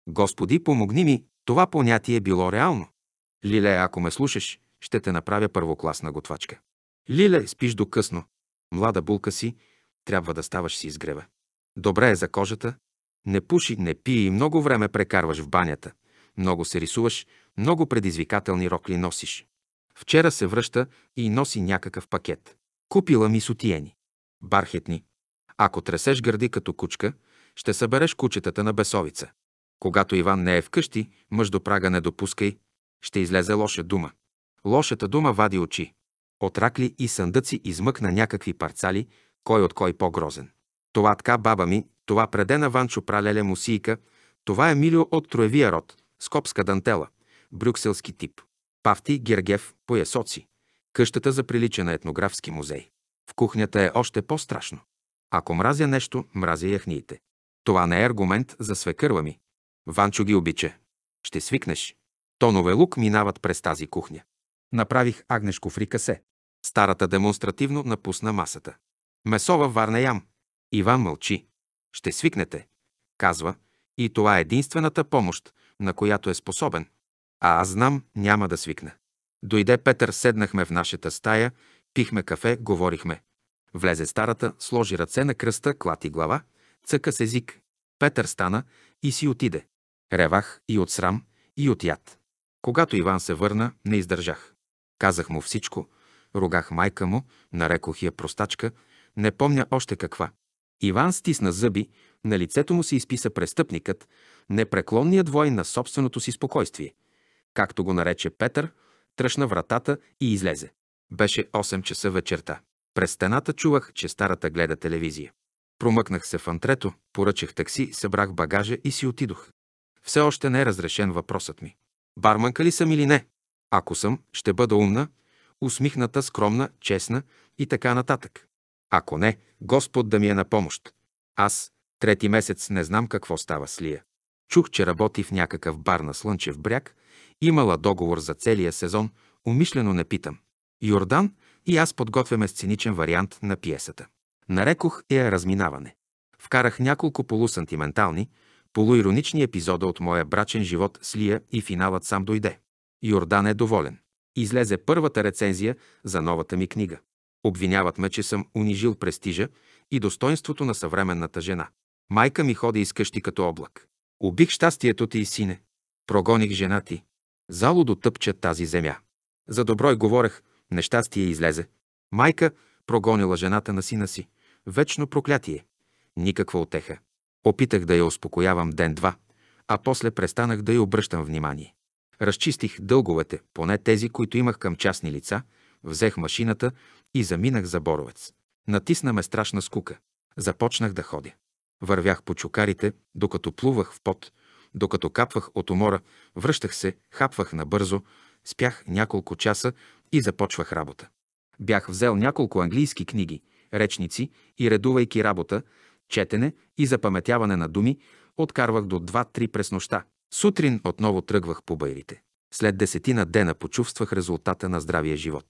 Speaker 1: Господи, помогни ми, това понятие е било реално. Лиле, ако ме слушаш, ще те направя първокласна готвачка. Лиле, спиш до късно. Млада булка си, трябва да ставаш си изгрева. Добре е за кожата. Не пуши, не пи и много време прекарваш в банята. Много се рисуваш, много предизвикателни рокли носиш. Вчера се връща и носи някакъв пакет. Купила ми сутиени. Бархетни. Ако тресеш гърди като кучка, ще събереш кучетата на бесовица. Когато Иван не е вкъщи, мъж до прага не допускай, ще излезе лоша дума. Лошата дума вади очи. Отракли и съндъци измъкна някакви парцали, кой от кой по-грозен. Това така баба ми, това предена Ванчо пралеле мусийка, това е Милио от Троевия род, скопска дантела, брюкселски тип. Павти Гергев, поясоци. Къщата за прилича на етнографски музей. В кухнята е още по-страшно. Ако мразя нещо, мразя яхниите. Това не е аргумент за свекърва ми. Ванчо ги обича. Ще свикнеш. Тонове лук минават през тази кухня. Направих агнешко фрикасе. Старата демонстративно напусна масата. Месо във варна ям. Иван мълчи. Ще свикнете, казва, и това е единствената помощ, на която е способен. А аз знам, няма да свикна. Дойде Петър, седнахме в нашата стая, пихме кафе, говорихме. Влезе старата, сложи ръце на кръста, клати глава, цъка с език. Петър стана и си отиде. Ревах и от срам, и от яд. Когато Иван се върна, не издържах. Казах му всичко, Ругах майка му, нарекох я простачка, не помня още каква. Иван стисна зъби, на лицето му се изписа престъпникът, непреклонният вой на собственото си спокойствие. Както го нарече Петър, тръшна вратата и излезе. Беше 8 часа вечерта. През стената чувах, че старата гледа телевизия. Промъкнах се в антрето, поръчах такси, събрах багажа и си отидох. Все още не е разрешен въпросът ми. Барманка ли съм или не? Ако съм, ще бъда умна, усмихната, скромна, честна и така нататък. Ако не, Господ да ми е на помощ. Аз трети месец не знам какво става с Лия. Чух, че работи в някакъв бар на Слънчев бряг, имала договор за целия сезон, умишлено не питам. Йордан и аз подготвяме сценичен вариант на пиесата. Нарекох я разминаване. Вкарах няколко полусантиментални, полуиронични епизода от моя брачен живот с Лия и финалът сам дойде. Йордан е доволен. Излезе първата рецензия за новата ми книга. Обвиняват ме, че съм унижил престижа и достоинството на съвременната жена. Майка ми ходи из къщи като облак. Убих щастието ти и сине. Прогоних жена ти. Залудо тъпча тази земя. За добро говорех, нещастие излезе. Майка прогонила жената на сина си. Вечно проклятие. Никаква отеха. Опитах да я успокоявам ден-два, а после престанах да я обръщам внимание. Разчистих дълговете, поне тези, които имах към частни лица, взех машината и заминах за Боровец. Натисна ме страшна скука. Започнах да ходя. Вървях по чукарите, докато плувах в пот, докато капвах от умора, връщах се, хапвах набързо, спях няколко часа и започвах работа. Бях взел няколко английски книги, речници и редувайки работа, четене и запаметяване на думи, откарвах до 2-3 през нощта. Сутрин отново тръгвах по байрите. След десетина дена почувствах резултата на здравия живот.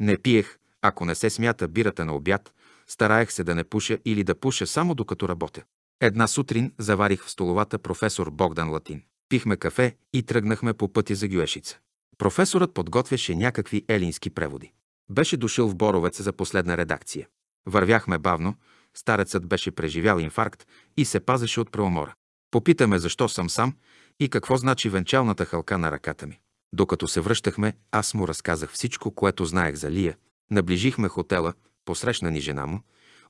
Speaker 1: Не пиех, ако не се смята бирата на обяд, Стараех се да не пуша или да пуша само докато работя. Една сутрин заварих в столовата професор Богдан Латин. Пихме кафе и тръгнахме по пътя за Гюешица. Професорът подготвяше някакви елински преводи. Беше дошъл в Боровец за последна редакция. Вървяхме бавно, старецът беше преживял инфаркт и се пазеше от преумора. Попитаме защо съм сам и какво значи венчалната хълка на ръката ми. Докато се връщахме, аз му разказах всичко, което знаех за Лия. Наближихме хотела – посрещна ни жена му,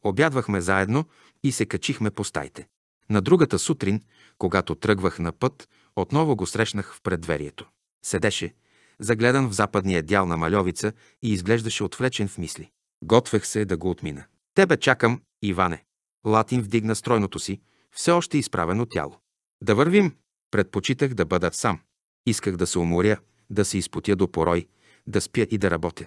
Speaker 1: обядвахме заедно и се качихме по стаите. На другата сутрин, когато тръгвах на път, отново го срещнах в предверието. Седеше, загледан в западния дял на Малевица и изглеждаше отвлечен в мисли. Готвех се да го отмина. Тебе чакам, Иване. Латин вдигна стройното си, все още изправено тяло. Да вървим. Предпочитах да бъда сам. Исках да се уморя, да се изпотя до порой, да спя и да работя.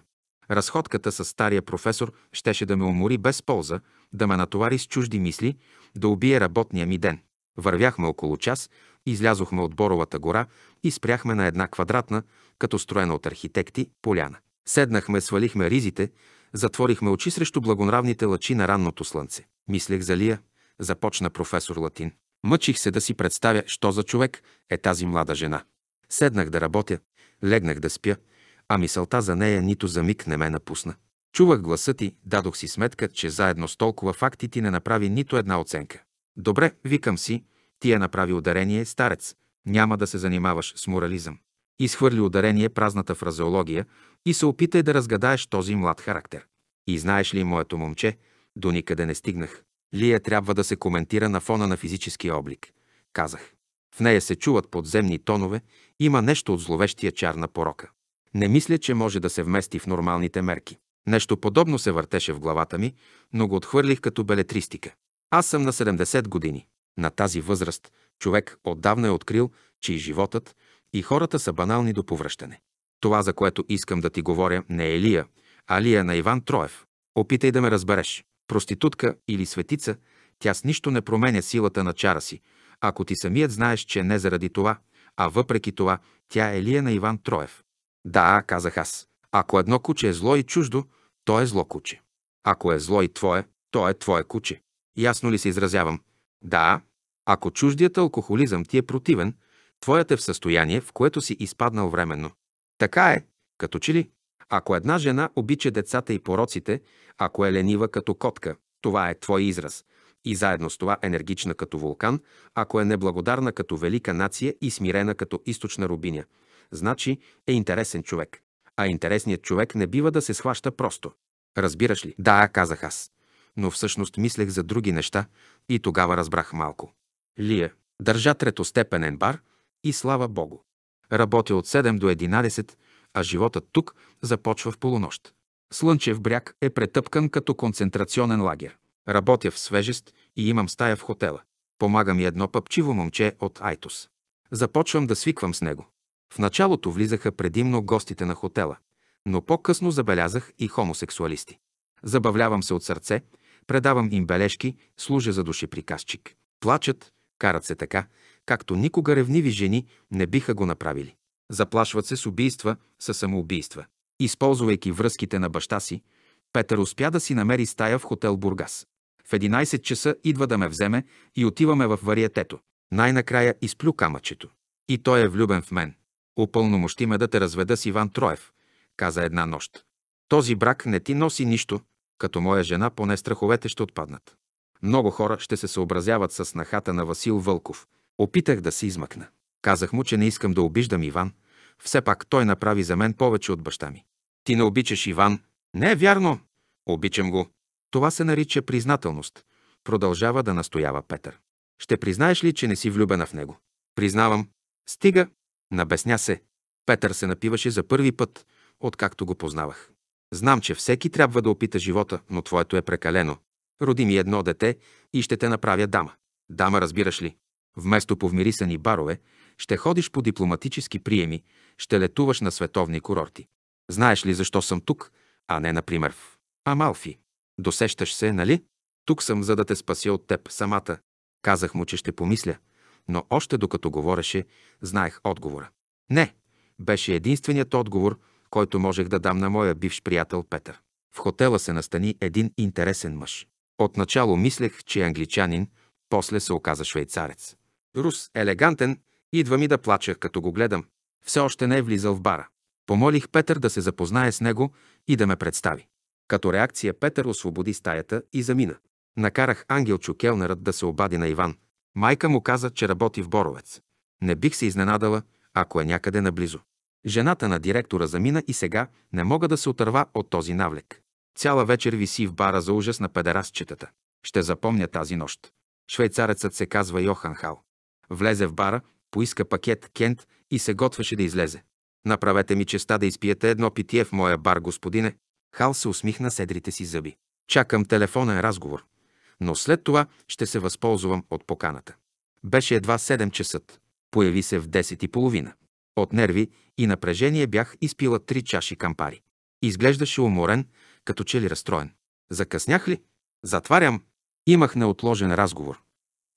Speaker 1: Разходката с стария професор щеше да ме умори без полза, да ме натовари с чужди мисли, да убие работния ми ден. Вървяхме около час, излязохме от Боровата гора и спряхме на една квадратна, като строена от архитекти, поляна. Седнахме, свалихме ризите, затворихме очи срещу благонравните лъчи на ранното слънце. Мислех за Лия, започна професор Латин. Мъчих се да си представя, що за човек е тази млада жена. Седнах да работя, легнах да спя – а мисълта за нея нито за миг не ме напусна. Чувах гласа ти, дадох си сметка, че заедно с толкова факти ти не направи нито една оценка. Добре, викам си, ти я е направи ударение, старец, няма да се занимаваш с морализъм. Изхвърли ударение празната фразеология и се опитай да разгадаеш този млад характер. И знаеш ли, моето момче, до никъде не стигнах. Лия трябва да се коментира на фона на физическия облик. Казах. В нея се чуват подземни тонове, има нещо от зловещия чар на порока. Не мисля, че може да се вмести в нормалните мерки. Нещо подобно се въртеше в главата ми, но го отхвърлих като белетристика. Аз съм на 70 години. На тази възраст човек отдавна е открил, че и животът, и хората са банални до повръщане. Това, за което искам да ти говоря, не е Елия, а Лия на Иван Троев. Опитай да ме разбереш. Проститутка или светица, тя с нищо не променя силата на чара си, ако ти самият знаеш, че е не заради това, а въпреки това, тя е Лия на Иван Троев. Да, казах аз. Ако едно куче е зло и чуждо, то е зло куче. Ако е зло и твое, то е твое куче. Ясно ли се изразявам? Да. Ако чуждият алкохолизъм ти е противен, твоят е в състояние, в което си изпаднал временно. Така е, като че ли. Ако една жена обича децата и пороците, ако е ленива като котка, това е твой израз. И заедно с това енергична като вулкан, ако е неблагодарна като велика нация и смирена като източна рубиня – значи е интересен човек. А интересният човек не бива да се схваща просто. Разбираш ли? Да, казах аз. Но всъщност мислех за други неща и тогава разбрах малко. Лия държа третостепенен бар и слава Богу. Работя от 7 до 11, а животът тук започва в полунощ. Слънчев бряг е претъпкан като концентрационен лагер. Работя в свежест и имам стая в хотела. Помага ми едно пъпчиво момче от Айтос. Започвам да свиквам с него. В началото влизаха предимно гостите на хотела, но по-късно забелязах и хомосексуалисти. Забавлявам се от сърце, предавам им бележки, служа за душеприказчик. Плачат, карат се така, както никога ревниви жени не биха го направили. Заплашват се с убийства, с самоубийства. Използвайки връзките на баща си, Петър успя да си намери стая в хотел Бургас. В 11 часа идва да ме вземе и отиваме в вариетето. Най-накрая изплю камъчето. И той е влюбен в мен. Опълномощи ме да те разведа с Иван Троев, каза една нощ. Този брак не ти носи нищо, като моя жена поне страховете ще отпаднат. Много хора ще се съобразяват с нахата на Васил Вълков. Опитах да се измъкна. Казах му, че не искам да обиждам Иван. Все пак той направи за мен повече от баща ми. Ти не обичаш Иван. Не е вярно. Обичам го. Това се нарича признателност. Продължава да настоява Петър. Ще признаеш ли, че не си влюбена в него? Признавам. Стига, Набесня се. Петър се напиваше за първи път, откакто го познавах. Знам, че всеки трябва да опита живота, но твоето е прекалено. Роди ми едно дете и ще те направя дама. Дама, разбираш ли? Вместо повмирисани барове, ще ходиш по дипломатически приеми, ще летуваш на световни курорти. Знаеш ли защо съм тук, а не, например, в Амалфи? Досещаш се, нали? Тук съм, за да те спася от теб самата. Казах му, че ще помисля – но още докато говореше, знаех отговора. Не, беше единственият отговор, който можех да дам на моя бивш приятел Петър. В хотела се настани един интересен мъж. Отначало мислех, че е англичанин, после се оказа швейцарец. Рус, елегантен, идва ми да плача, като го гледам. Все още не е влизал в бара. Помолих Петър да се запознае с него и да ме представи. Като реакция Петър освободи стаята и замина. Накарах Ангел Чукелнерът да се обади на Иван, Майка му каза, че работи в Боровец. Не бих се изненадала, ако е някъде наблизо. Жената на директора замина и сега не мога да се отърва от този навлек. Цяла вечер виси в бара за ужас на педерасчетата. Ще запомня тази нощ. Швейцарецът се казва Йохан Хал. Влезе в бара, поиска пакет Кент и се готвеше да излезе. Направете ми честа да изпиете едно питие в моя бар, господине. Хал се усмихна седрите си зъби. Чакам телефонен разговор но след това ще се възползвам от поканата. Беше едва 7 часа. Появи се в 10 и половина. От нерви и напрежение бях изпила три чаши кампари. Изглеждаше уморен, като че ли разстроен. Закъснях ли? Затварям. Имах неотложен разговор.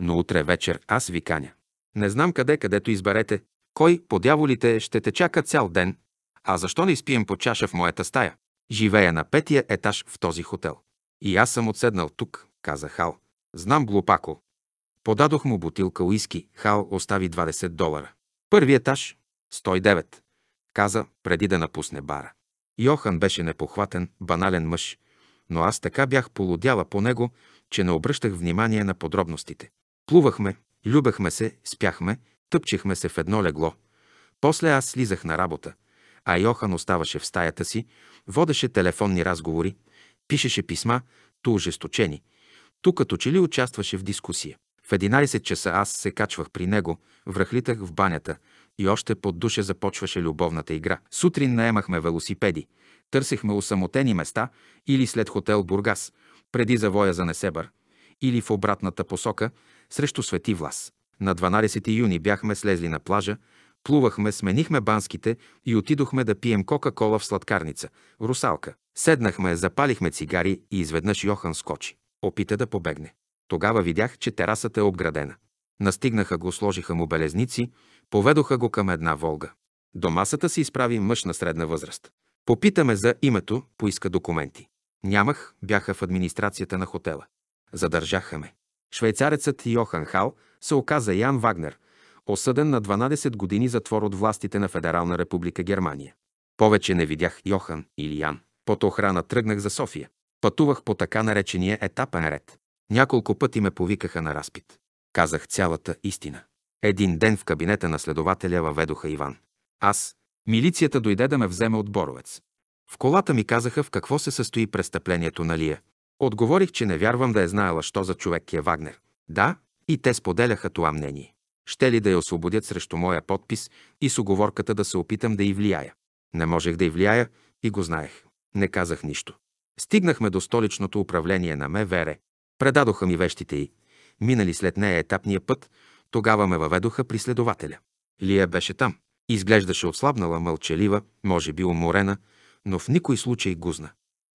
Speaker 1: Но утре вечер аз ви каня. Не знам къде, където изберете. Кой, по дяволите, ще те чака цял ден? А защо не изпием по чаша в моята стая? Живея на петия етаж в този хотел. И аз съм отседнал тук каза Хал. Знам глупако. Подадох му бутилка уиски. Хал остави 20 долара. Първи етаж. 109. Каза, преди да напусне бара. Йохан беше непохватен, банален мъж, но аз така бях полудяла по него, че не обръщах внимание на подробностите. Плувахме, любехме се, спяхме, тъпчехме се в едно легло. После аз слизах на работа, а Йохан оставаше в стаята си, водеше телефонни разговори, пишеше писма, ту ожесточени – тук като че ли участваше в дискусия. В 11 часа аз се качвах при него, връхлитах в банята и още под душа започваше любовната игра. Сутрин наемахме велосипеди, търсихме осамотени места или след хотел Бургас, преди завоя за Несебър, или в обратната посока, срещу Свети Влас. На 12 юни бяхме слезли на плажа, плувахме, сменихме банските и отидохме да пием Кока-кола в сладкарница, Русалка. Седнахме, запалихме цигари и изведнъж Йохан скочи. Опита да побегне. Тогава видях, че терасата е обградена. Настигнаха го, сложиха му белезници, поведоха го към една волга. До масата се изправи мъж на средна възраст. Попитаме за името, поиска документи. Нямах, бяха в администрацията на хотела. Задържаха ме. Швейцарецът Йохан Хал се оказа Ян Вагнер, осъден на 12 години затвор от властите на Федерална република Германия. Повече не видях Йохан или Ян. Под охрана тръгнах за София. Пътувах по така наречения етапен ред. Няколко пъти ме повикаха на разпит. Казах цялата истина. Един ден в кабинета на следователя въведоха Иван. Аз, милицията дойде да ме вземе от Боровец. В колата ми казаха в какво се състои престъплението на Лия. Отговорих, че не вярвам да е знаела, що за човек е Вагнер. Да, и те споделяха това мнение. Ще ли да я освободят срещу моя подпис и с оговорката да се опитам да й влияя? Не можех да й влияя и го знаех. Не казах нищо. Стигнахме до столичното управление на МВР. Предадоха ми вещите й. Минали след нея етапния път, тогава ме въведоха при следователя. Лия беше там. Изглеждаше отслабнала, мълчалива, може би уморена, но в никой случай гузна.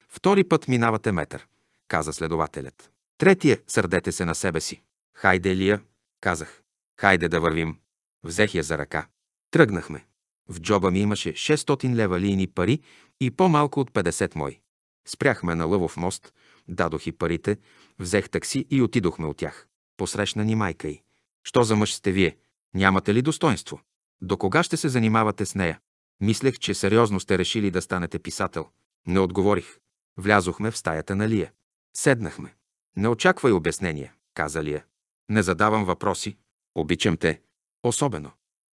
Speaker 1: Втори път минавате метър, каза следователят. Третия, сърдете се на себе си. Хайде, Лия, казах. Хайде да вървим. Взех я за ръка. Тръгнахме. В джоба ми имаше 600 лева лийни пари и по-малко от 50 мои. Спряхме на Лъвов мост, дадох и парите, взех такси и отидохме от тях. Посрещна ни майка й. Що за мъж сте вие? Нямате ли достоинство? До кога ще се занимавате с нея? Мислех, че сериозно сте решили да станете писател. Не отговорих. Влязохме в стаята на Лия. Седнахме. Не очаквай обяснения, каза Лия. Не задавам въпроси. Обичам те. Особено.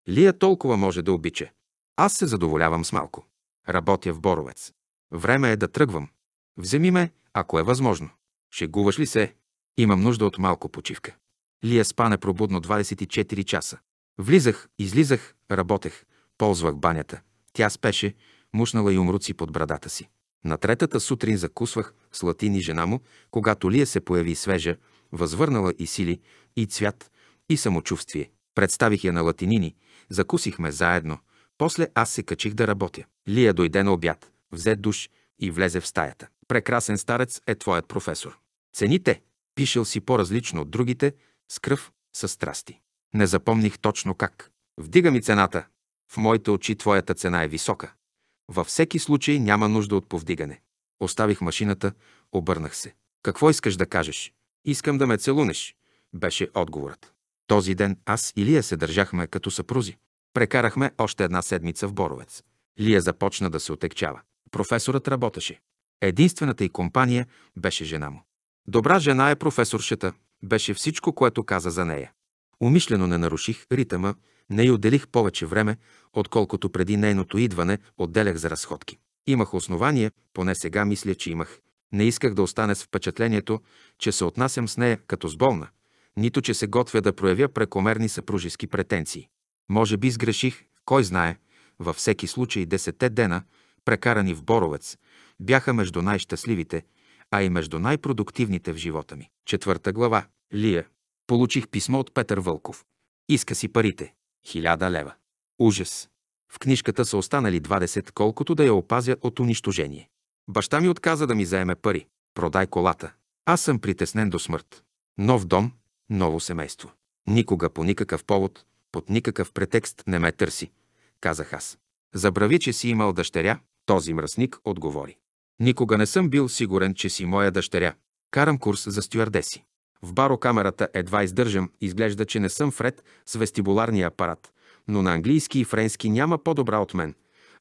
Speaker 1: Лия толкова може да обича. Аз се задоволявам с малко. Работя в Боровец. Време е да тръгвам. Вземи ме, ако е възможно. Шегуваш ли се? Имам нужда от малко почивка. Лия спа непробудно 24 часа. Влизах, излизах, работех, ползвах банята. Тя спеше, мушнала и умруци под брадата си. На третата сутрин закусвах с латини жена му, когато Лия се появи свежа, възвърнала и сили, и цвят, и самочувствие. Представих я на латинини, закусихме заедно. После аз се качих да работя. Лия дойде на обяд, взе душ и влезе в стаята. Прекрасен старец е твоят професор. Цените. Пишел си по-различно от другите, с кръв, с страсти. Не запомних точно как. Вдига ми цената. В моите очи твоята цена е висока. Във всеки случай няма нужда от повдигане. Оставих машината, обърнах се. Какво искаш да кажеш? Искам да ме целунеш, беше отговорът. Този ден аз и Лия се държахме като съпрузи. Прекарахме още една седмица в Боровец. Лия започна да се отекчава. Професорът работеше. Единствената й компания беше жена му. Добра жена е професоршата, беше всичко, което каза за нея. Умишлено не наруших ритъма, не й отделих повече време, отколкото преди нейното идване отделях за разходки. Имах основание, поне сега мисля, че имах. Не исках да остане с впечатлението, че се отнасям с нея като с болна, нито че се готвя да проявя прекомерни съпружески претенции. Може би сгреших, кой знае, във всеки случай десетте дена, прекарани в Боровец, бяха между най-щастливите, а и между най-продуктивните в живота ми. Четвърта глава. Лия. Получих писмо от Петър Вълков. Иска си парите. Хиляда лева. Ужас. В книжката са останали 20, колкото да я опазя от унищожение. Баща ми отказа да ми заеме пари. Продай колата. Аз съм притеснен до смърт. Нов дом, ново семейство. Никога по никакъв повод, под никакъв претекст не ме търси, казах аз. Забрави, че си имал дъщеря, този мръсник отговори. Никога не съм бил сигурен, че си моя дъщеря. Карам курс за стюардеси. В барокамерата едва издържам, изглежда, че не съм вред с вестибуларния апарат, но на английски и френски няма по-добра от мен,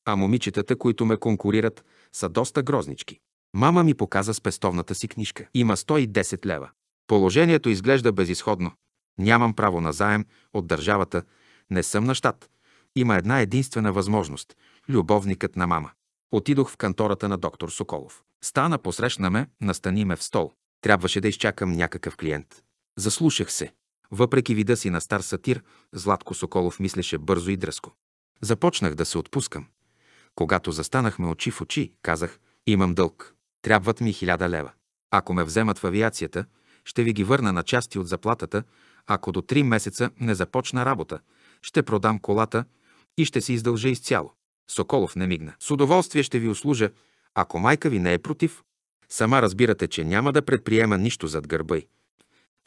Speaker 1: а момичетата, които ме конкурират, са доста грознички. Мама ми показа спестовната си книжка. Има 110 лева. Положението изглежда безисходно. Нямам право на заем от държавата, не съм на щат. Има една единствена възможност – любовникът на мама. Отидох в кантората на доктор Соколов. Стана, посрещна ме, настани ме в стол. Трябваше да изчакам някакъв клиент. Заслушах се. Въпреки вида си на стар сатир, Златко Соколов мислеше бързо и дръско. Започнах да се отпускам. Когато застанахме очи в очи, казах, имам дълг. Трябват ми хиляда лева. Ако ме вземат в авиацията, ще ви ги върна на части от заплатата, ако до три месеца не започна работа, ще продам колата и ще се издължа изцяло. Соколов не мигна. С удоволствие ще ви услужа, ако майка ви не е против. Сама разбирате, че няма да предприема нищо зад гърба й.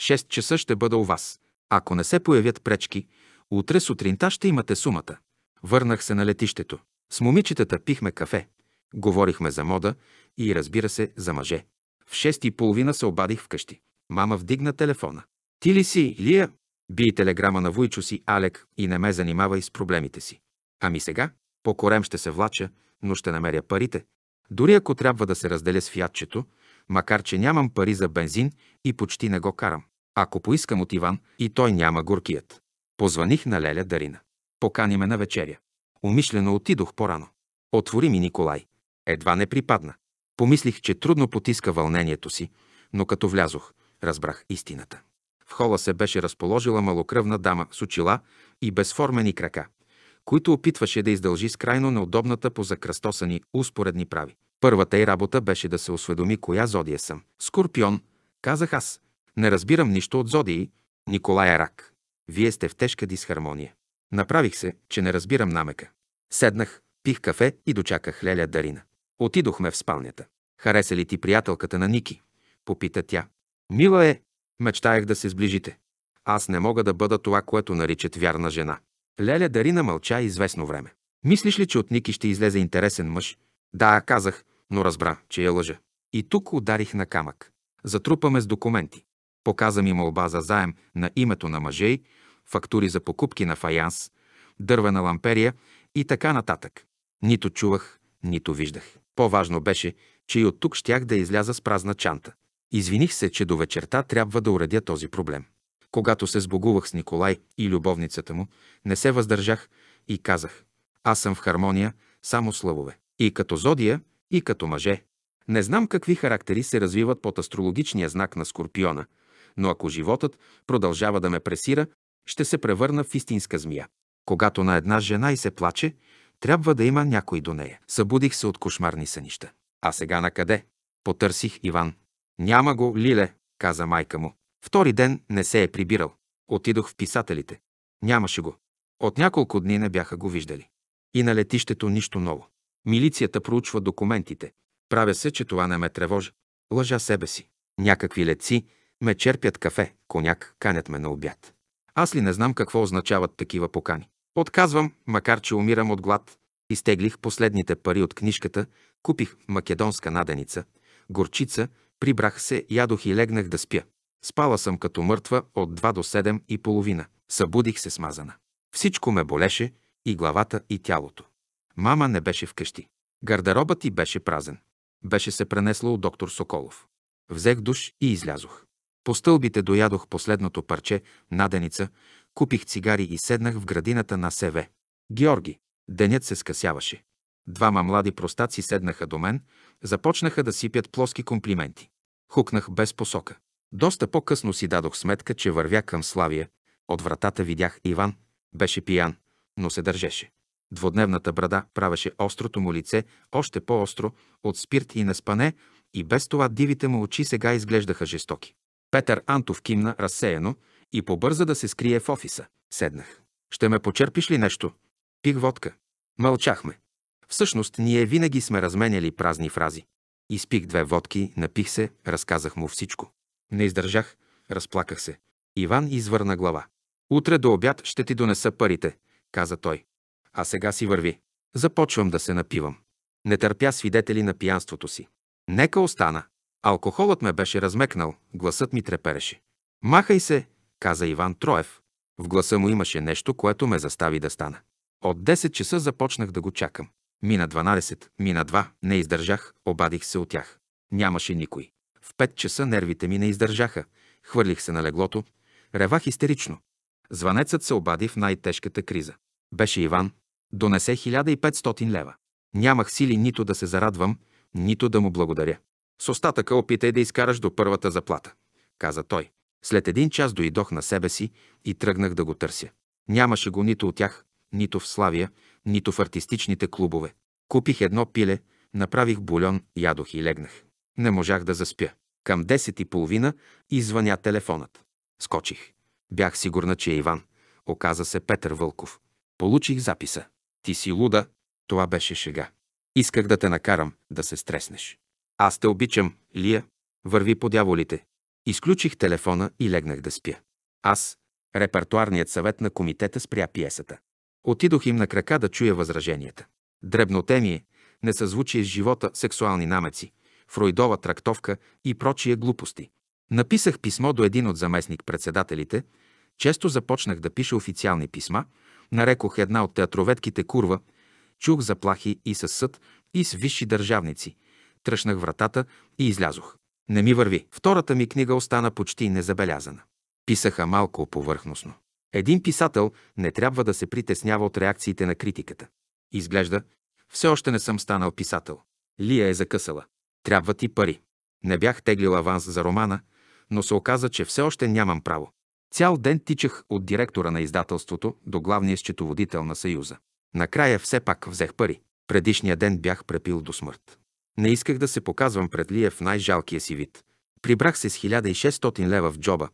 Speaker 1: 6 часа ще бъда у вас. Ако не се появят пречки, утре сутринта ще имате сумата. Върнах се на летището. С момичетата пихме кафе. Говорихме за мода и, разбира се, за мъже. В шест и половина се обадих вкъщи. Мама вдигна телефона. Ти ли си, Лия? Бий телеграма на Вуйчо си, Алек, и не ме занимавай с проблемите си. Ами сега? По корем ще се влача, но ще намеря парите. Дори ако трябва да се разделя с фиатчето, макар че нямам пари за бензин и почти не го карам. Ако поискам от Иван, и той няма горкият. Позваних на Леля Дарина. Покани ме на вечеря. Умишлено отидох по-рано. Отвори ми Николай. Едва не припадна. Помислих, че трудно потиска вълнението си, но като влязох, разбрах истината. В хола се беше разположила малокръвна дама с очила и безформени крака които опитваше да издължи с крайно неудобната по закръстосани успоредни прави. Първата й работа беше да се осведоми коя зодия съм. Скорпион, казах аз. Не разбирам нищо от зодии. Николай е рак. Вие сте в тежка дисхармония. Направих се, че не разбирам намека. Седнах, пих кафе и дочаках Леля Дарина. Отидохме в спалнята. Хареса ли ти приятелката на Ники? Попита тя. Мила е. Мечтаях да се сближите. Аз не мога да бъда това, което наричат вярна жена. Леля Дарина мълча известно време. Мислиш ли, че от Ники ще излезе интересен мъж? Да, казах, но разбра, че я е лъжа. И тук ударих на камък. Затрупаме с документи. Показа ми молба за заем на името на мъжей, фактури за покупки на фаянс, дървена ламперия и така нататък. Нито чувах, нито виждах. По-важно беше, че и от тук щях да изляза с празна чанта. Извиних се, че до вечерта трябва да уредя този проблем. Когато се сбогувах с Николай и любовницата му, не се въздържах и казах «Аз съм в хармония, само славове. И като зодия, и като мъже». Не знам какви характери се развиват под астрологичния знак на Скорпиона, но ако животът продължава да ме пресира, ще се превърна в истинска змия. Когато на една жена и се плаче, трябва да има някой до нея. Събудих се от кошмарни сънища. А сега на къде? Потърсих Иван. Няма го, Лиле, каза майка му. Втори ден не се е прибирал. Отидох в писателите. Нямаше го. От няколко дни не бяха го виждали. И на летището нищо ново. Милицията проучва документите. Правя се, че това не ме тревожи. Лъжа себе си. Някакви леци ме черпят кафе, коняк, канят ме на обяд. Аз ли не знам какво означават такива покани? Отказвам, макар че умирам от глад. Изтеглих последните пари от книжката, купих македонска наденица, горчица, прибрах се, ядох и легнах да спя. Спала съм като мъртва от 2 до 7 и половина. Събудих се смазана. Всичко ме болеше и главата, и тялото. Мама не беше вкъщи. Гардеробът ти беше празен. Беше се пренесла от доктор Соколов. Взех душ и излязох. По стълбите доядох последното парче, наденица, купих цигари и седнах в градината на СВ. Георги. Денят се скъсяваше. Двама млади простаци седнаха до мен, започнаха да сипят плоски комплименти. Хукнах без посока. Доста по-късно си дадох сметка, че вървя към Славия. От вратата видях Иван. Беше пиян, но се държеше. Дводневната брада правеше острото му лице още по-остро от спирт и наспане и без това дивите му очи сега изглеждаха жестоки. Петър Антов кимна разсеяно и побърза да се скрие в офиса. Седнах. «Ще ме почерпиш ли нещо?» Пих водка. Мълчахме. Всъщност, ние винаги сме разменяли празни фрази. Изпих две водки, напих се, разказах му всичко. Не издържах, разплаках се. Иван извърна глава. Утре до обяд ще ти донеса парите, каза той. А сега си върви. Започвам да се напивам. Не търпя свидетели на пиянството си. Нека остана. Алкохолът ме беше размекнал, гласът ми трепереше. Махай се, каза Иван Троев. В гласа му имаше нещо, което ме застави да стана. От 10 часа започнах да го чакам. Мина 12, мина 2, не издържах, обадих се от тях. Нямаше никой. В 5 часа нервите ми не издържаха. Хвърлих се на леглото. Ревах истерично. Звънецът се обади в най-тежката криза. Беше Иван. Донесе 1500 лева. Нямах сили нито да се зарадвам, нито да му благодаря. С остатъка опитай да изкараш до първата заплата, каза той. След един час дойдох на себе си и тръгнах да го търся. Нямаше го нито от тях, нито в Славия, нито в артистичните клубове. Купих едно пиле, направих бульон, ядох и легнах. Не можах да заспя. Към 10 и половина извъня телефонът. Скочих. Бях сигурна, че е Иван. Оказа се Петър Вълков. Получих записа. Ти си луда. Това беше шега. Исках да те накарам да се стреснеш. Аз те обичам, Лия. Върви по дяволите. Изключих телефона и легнах да спя. Аз, репертуарният съвет на комитета, спря пиесата. Отидох им на крака да чуя възраженията. Дребнотемие, несъзвучие с живота, сексуални намеци, Фройдова трактовка и прочие глупости. Написах писмо до един от заместник-председателите, често започнах да пиша официални писма, нарекох една от театроведките курва, чух заплахи и със съд, и с висши държавници. Тръшнах вратата и излязох. Не ми върви. Втората ми книга остана почти незабелязана. Писаха малко повърхностно. Един писател не трябва да се притеснява от реакциите на критиката. Изглежда, все още не съм станал писател. Лия е закъсала. Трябва ти пари. Не бях теглил аванс за романа, но се оказа, че все още нямам право. Цял ден тичах от директора на издателството до главния счетоводител на Съюза. Накрая все пак взех пари. Предишния ден бях препил до смърт. Не исках да се показвам пред Лия в най-жалкия си вид. Прибрах се с 1600 лева в джоба,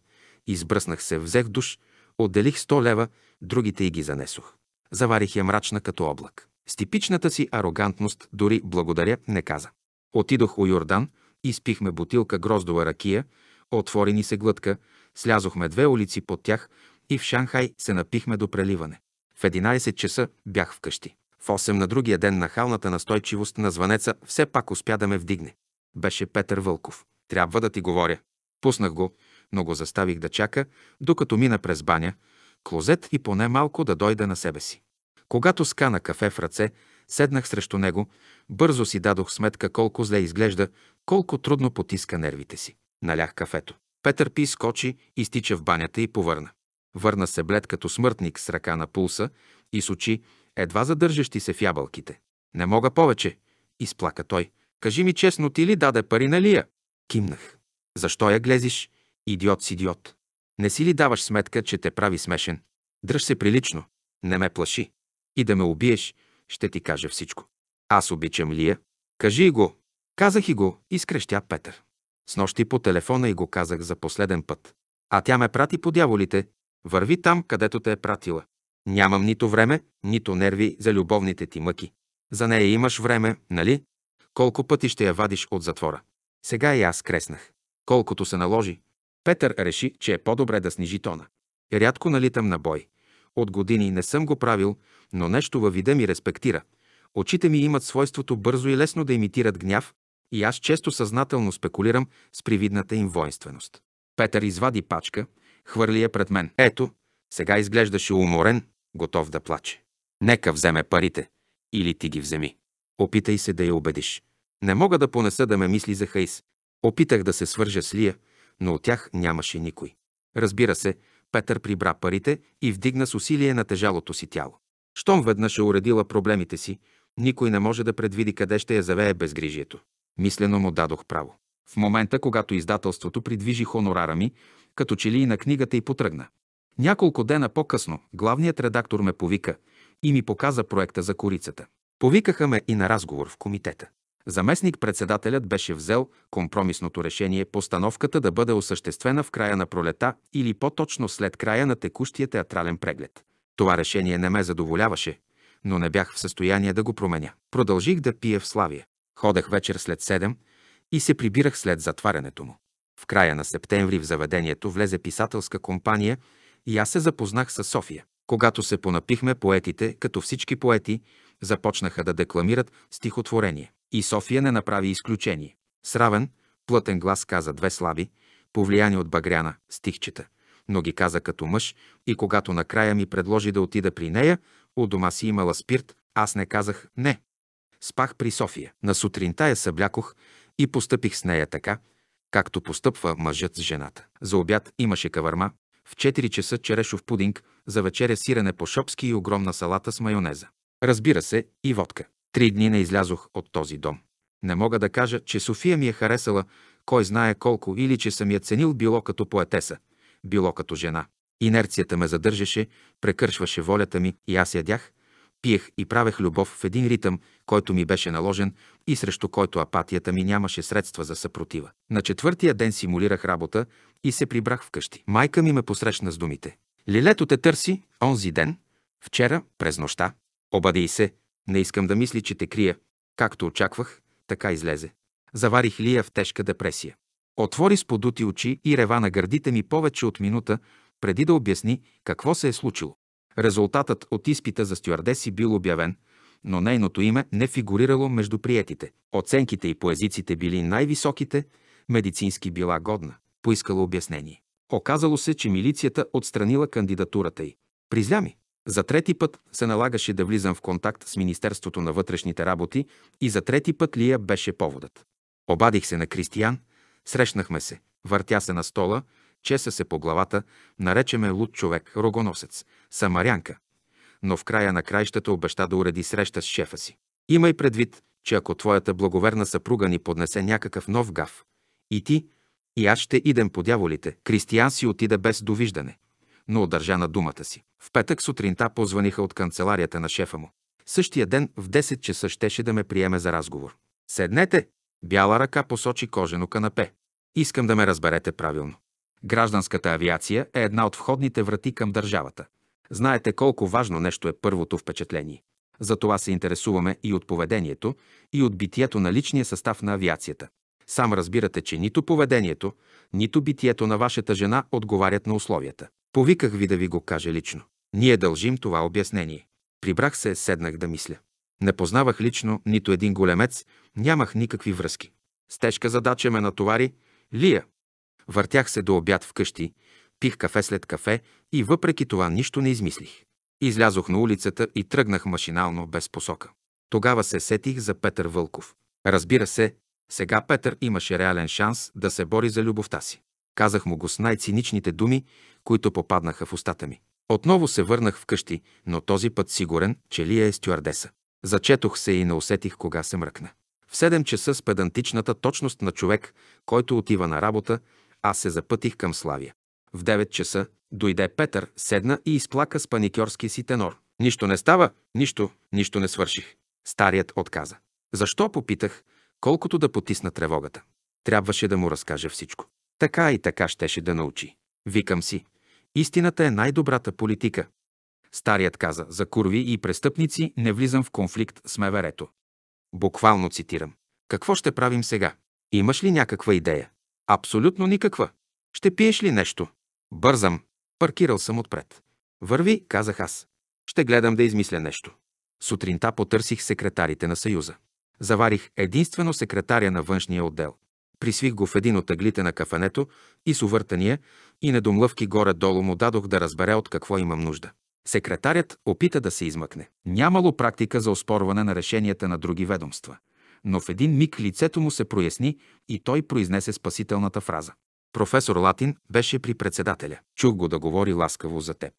Speaker 1: избръснах се, взех душ, отделих 100 лева, другите и ги занесох. Заварих я мрачна като облак. С типичната си арогантност дори благодаря не каза. Отидох у Йордан, изпихме бутилка гроздова ракия, отвори ни се глътка, слязохме две улици под тях и в Шанхай се напихме до преливане. В 11 часа бях вкъщи. В 8 на другия ден нахалната настойчивост на звънеца все пак успя да ме вдигне. Беше Петър Вълков. Трябва да ти говоря. Пуснах го, но го заставих да чака, докато мина през баня, клозет и поне малко да дойда на себе си. Когато скана кафе в ръце, Седнах срещу него, бързо си дадох сметка колко зле изглежда, колко трудно потиска нервите си. Налях кафето. Петър Пи скочи, изтича в банята и повърна. Върна се блед като смъртник с ръка на пулса и с очи, едва задържащи се в ябълките. Не мога повече, изплака той. Кажи ми честно, ти ли даде пари на Лия? Кимнах. Защо я глезиш? Идиот си идиот. Не си ли даваш сметка, че те прави смешен? Дръж се прилично. Не ме плаши. И да ме убиеш, ще ти каже всичко. Аз обичам Лия. Кажи го. Казах и го, изкрещя Петър. С нощи по телефона и го казах за последен път. А тя ме прати по дяволите. Върви там, където те е пратила. Нямам нито време, нито нерви за любовните ти мъки. За нея имаш време, нали? Колко пъти ще я вадиш от затвора? Сега и аз креснах. Колкото се наложи, Петър реши, че е по-добре да снижи тона. Рядко налитам на бой. От години не съм го правил, но нещо във вида ми респектира. Очите ми имат свойството бързо и лесно да имитират гняв, и аз често съзнателно спекулирам с привидната им воинственост. Петър извади пачка, хвърли я пред мен. Ето, сега изглеждаше уморен, готов да плаче. Нека вземе парите, или ти ги вземи. Опитай се да я убедиш. Не мога да понеса да ме мисли за Хаис. Опитах да се свържа с Лия, но от тях нямаше никой. Разбира се, Петър прибра парите и вдигна с усилие на тежалото си тяло. Щом веднъж е уредила проблемите си, никой не може да предвиди къде ще я завее безгрижието. Мислено му дадох право. В момента, когато издателството придвижи хонорара ми, като че ли и на книгата и потръгна. Няколко дена по-късно главният редактор ме повика и ми показа проекта за корицата. Повикаха ме и на разговор в комитета. Заместник-председателят беше взел компромисното решение постановката да бъде осъществена в края на пролета или по-точно след края на текущия театрален преглед. Това решение не ме задоволяваше, но не бях в състояние да го променя. Продължих да пия в Славия. Ходех вечер след 7 и се прибирах след затварянето му. В края на септември в заведението влезе писателска компания и аз се запознах с София. Когато се понапихме, поетите, като всички поети, започнаха да декламират стихотворение. И София не направи изключение. Сравен, плътен глас каза две слаби, повлияни от Багряна, стихчета, но ги каза като мъж и когато накрая ми предложи да отида при нея, у дома си имала спирт, аз не казах не. Спах при София. На сутринта я съблякох и постъпих с нея така, както постъпва мъжът с жената. За обяд имаше кавърма, в 4 часа черешов пудинг, за вечеря сирене по шопски и огромна салата с майонеза. Разбира се, и водка. Три дни не излязох от този дом. Не мога да кажа, че София ми е харесала, кой знае колко, или че съм я ценил било като поетеса, било като жена. Инерцията ме задържаше, прекършваше волята ми и аз ядях, пиех и правех любов в един ритъм, който ми беше наложен и срещу който апатията ми нямаше средства за съпротива. На четвъртия ден симулирах работа и се прибрах вкъщи. Майка ми ме посрещна с думите. Лилето те търси онзи ден, вчера, през нощта. Обади се, не искам да мисли, че те крия. Както очаквах, така излезе. Заварих Лия в тежка депресия. Отвори с подути очи и рева на гърдите ми повече от минута, преди да обясни какво се е случило. Резултатът от изпита за стюардеси бил обявен, но нейното име не фигурирало между приетите. Оценките и по езиците били най-високите, медицински била годна. Поискала обяснение. Оказало се, че милицията отстранила кандидатурата й. Призля ми. За трети път се налагаше да влизам в контакт с Министерството на вътрешните работи и за трети път Лия беше поводът. Обадих се на Кристиян, срещнахме се, въртя се на стола, чеса се по главата, наречеме луд човек, рогоносец, самарянка. Но в края на краищата обеща да уреди среща с шефа си. Имай предвид, че ако твоята благоверна съпруга ни поднесе някакъв нов гав, и ти, и аз ще идем по дяволите, Кристиян си отида без довиждане, но удържа на думата си. В петък сутринта позваниха от канцеларията на шефа му. Същия ден в 10 часа щеше да ме приеме за разговор. Седнете! Бяла ръка посочи кожено канапе. Искам да ме разберете правилно. Гражданската авиация е една от входните врати към държавата. Знаете колко важно нещо е първото впечатление. Затова се интересуваме и от поведението, и от битието на личния състав на авиацията. Сам разбирате, че нито поведението, нито битието на вашата жена отговарят на условията. Повиках ви да ви го кажа лично. Ние дължим това обяснение. Прибрах се, седнах да мисля. Не познавах лично нито един големец, нямах никакви връзки. С тежка задача ме натовари Лия. Въртях се до обяд вкъщи, пих кафе след кафе и въпреки това нищо не измислих. Излязох на улицата и тръгнах машинално без посока. Тогава се сетих за Петър Вълков. Разбира се, сега Петър имаше реален шанс да се бори за любовта си. Казах му го с най-циничните думи, които попаднаха в устата ми. Отново се върнах вкъщи, но този път сигурен, че Лия е стюардеса. Зачетох се и не усетих кога се мръкна. В 7 часа с педантичната точност на човек, който отива на работа, аз се запътих към Славия. В 9 часа дойде Петър, седна и изплака с паникьорски си тенор. Нищо не става, нищо, нищо не свърших. Старият отказа. Защо попитах, колкото да потисна тревогата. Трябваше да му разкажа всичко. Така и така щеше да научи. Викам си, Истината е най-добрата политика. Старият каза, за курви и престъпници не влизам в конфликт с меверето. Буквално цитирам. Какво ще правим сега? Имаш ли някаква идея? Абсолютно никаква. Ще пиеш ли нещо? Бързам. Паркирал съм отпред. Върви, казах аз. Ще гледам да измисля нещо. Сутринта потърсих секретарите на Съюза. Заварих единствено секретаря на външния отдел. Присвих го в един от аглите на кафенето и с увъртания и недомлъвки горе-долу му дадох да разбере от какво имам нужда. Секретарят опита да се измъкне. Нямало практика за оспорване на решенията на други ведомства. Но в един миг лицето му се проясни и той произнесе спасителната фраза. Професор Латин беше при председателя. Чух го да говори ласкаво за теб.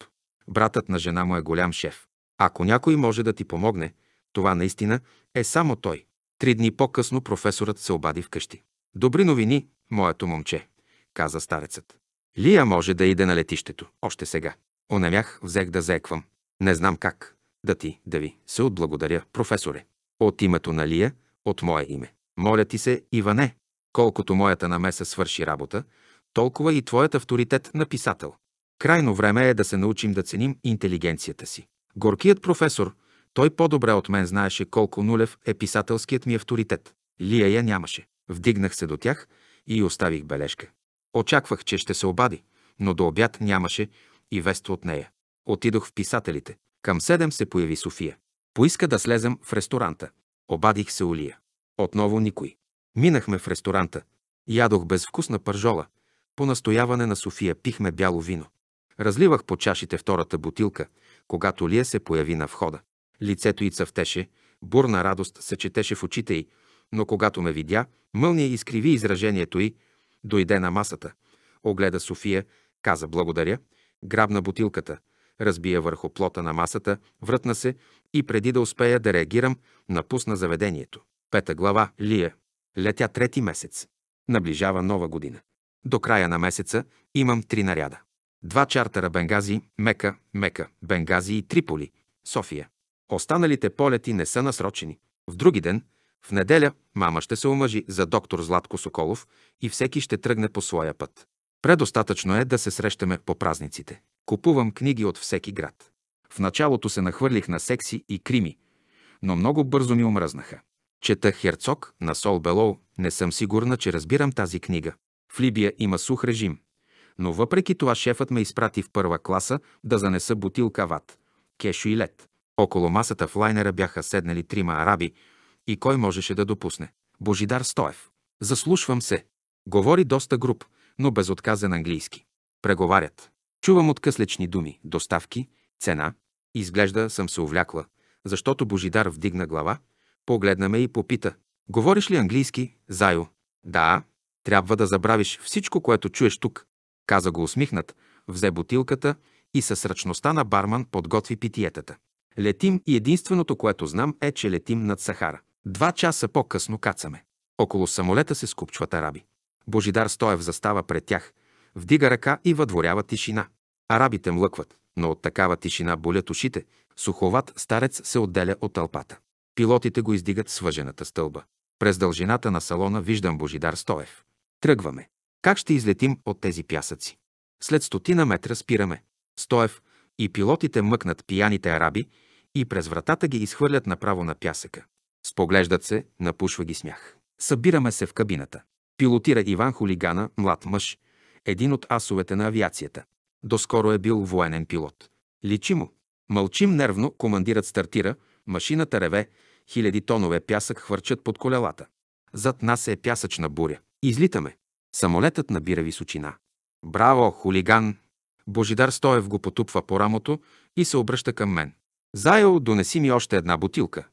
Speaker 1: Братът на жена му е голям шеф. Ако някой може да ти помогне, това наистина е само той. Три дни по-късно професорът се обади вкъщи. Добри новини, моето момче, каза старецът. Лия може да иде на летището, още сега. Онемях, взех да заеквам. Не знам как. Да ти, да ви, се отблагодаря, професоре. От името на Лия, от мое име. Моля ти се, Иване, колкото моята намеса свърши работа, толкова и твоят авторитет на писател. Крайно време е да се научим да ценим интелигенцията си. Горкият професор, той по-добре от мен знаеше колко нулев е писателският ми авторитет. Лия я нямаше. Вдигнах се до тях и оставих бележка. Очаквах, че ще се обади, но до обяд нямаше и вест от нея. Отидох в писателите. Към седем се появи София. Поиска да слезем в ресторанта. Обадих се Улия. Отново никой. Минахме в ресторанта. Ядох безвкусна пържола. По настояване на София пихме бяло вино. Разливах по чашите втората бутилка, когато Лия се появи на входа. Лицето й цъфтеше, бурна радост се четеше в очите й, но когато ме видя, мълния изкриви изражението й, дойде на масата, огледа София, каза благодаря, грабна бутилката, разбия върху плота на масата, врътна се и преди да успея да реагирам, напусна заведението. Пета глава Лия. Летя трети месец. Наближава нова година. До края на месеца имам три наряда. Два чартера Бенгази, Мека, Мека, Бенгази и Триполи, София. Останалите полети не са насрочени. В други ден – в неделя мама ще се омъжи за доктор Златко Соколов и всеки ще тръгне по своя път. Предостатъчно е да се срещаме по празниците. Купувам книги от всеки град. В началото се нахвърлих на секси и крими, но много бързо ми омръзнаха. Чета Херцог на Сол Белоу. Не съм сигурна, че разбирам тази книга. В Либия има сух режим. Но въпреки това шефът ме изпрати в първа класа да занеса бутилка ват, кешо и лед. Около масата в лайнера бяха седнали трима араби, и кой можеше да допусне? Божидар Стоев. Заслушвам се. Говори доста груб, но безотказен английски. Преговарят. Чувам откъслечни думи, доставки, цена. Изглежда съм се увлякла, защото Божидар вдигна глава, погледна ме и попита. Говориш ли английски, Зайо? Да. Трябва да забравиш всичко, което чуеш тук. Каза го усмихнат, взе бутилката и със ръчността на барман подготви питиетата. Летим и единственото, което знам е, че летим над Сахара. Два часа по-късно кацаме. Около самолета се скупчват араби. Божидар Стоев застава пред тях, вдига ръка и въдворява тишина. Арабите млъкват, но от такава тишина болят ушите. Суховат старец се отделя от тълпата. Пилотите го издигат с въжената стълба. През дължината на салона виждам Божидар Стоев. Тръгваме. Как ще излетим от тези пясъци? След стотина метра спираме. Стоев и пилотите мъкнат пияните араби и през вратата ги изхвърлят направо на пясъка. Споглеждат се, напушва ги смях. Събираме се в кабината. Пилотира Иван Хулигана, млад мъж, един от асовете на авиацията. Доскоро е бил военен пилот. Личи му. Мълчим нервно, командирът стартира, машината реве, хиляди тонове пясък хвърчат под колелата. Зад нас е пясъчна буря. Излитаме. Самолетът набира височина. Браво, хулиган! Божидар Стоев го потупва по рамото и се обръща към мен. Зайо, донеси ми още една бутилка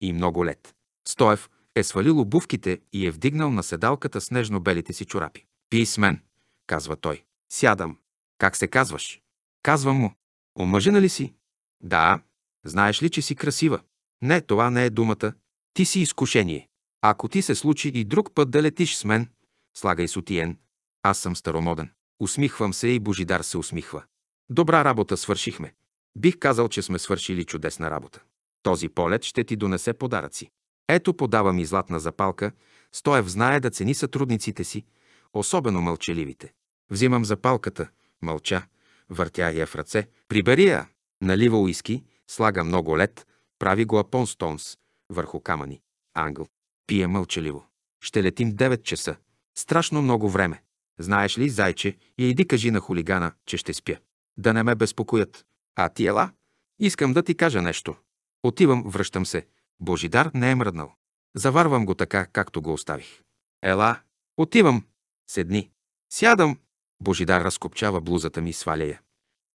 Speaker 1: и много лед. Стоев е свалил обувките и е вдигнал на седалката с нежно-белите си чорапи. «Пий с мен», казва той. «Сядам». «Как се казваш?» Казвам му. «Омъжена ли си?» «Да». «Знаеш ли, че си красива?» «Не, това не е думата. Ти си изкушение. Ако ти се случи и друг път да летиш с мен, слагай сутиен. Аз съм старомоден. Усмихвам се и Божидар се усмихва. Добра работа свършихме. Бих казал, че сме свършили чудесна работа. Този полет ще ти донесе подаръци. Ето подава ми златна запалка, Стоев знае да цени сътрудниците си, особено мълчаливите. Взимам запалката, мълча, въртя я в ръце, прибери я, налива уиски, слага много лед, прави го Апон стонс, върху камъни. Ангъл. Пие мълчаливо. Ще летим 9 часа. Страшно много време. Знаеш ли, зайче, и иди кажи на хулигана, че ще спя. Да не ме безпокоят. А ти ела? Искам да ти кажа нещо. Отивам, връщам се. Божидар не е мръднал. Заварвам го така, както го оставих. Ела, отивам. Седни. Сядам. Божидар разкопчава блузата ми, сваля я.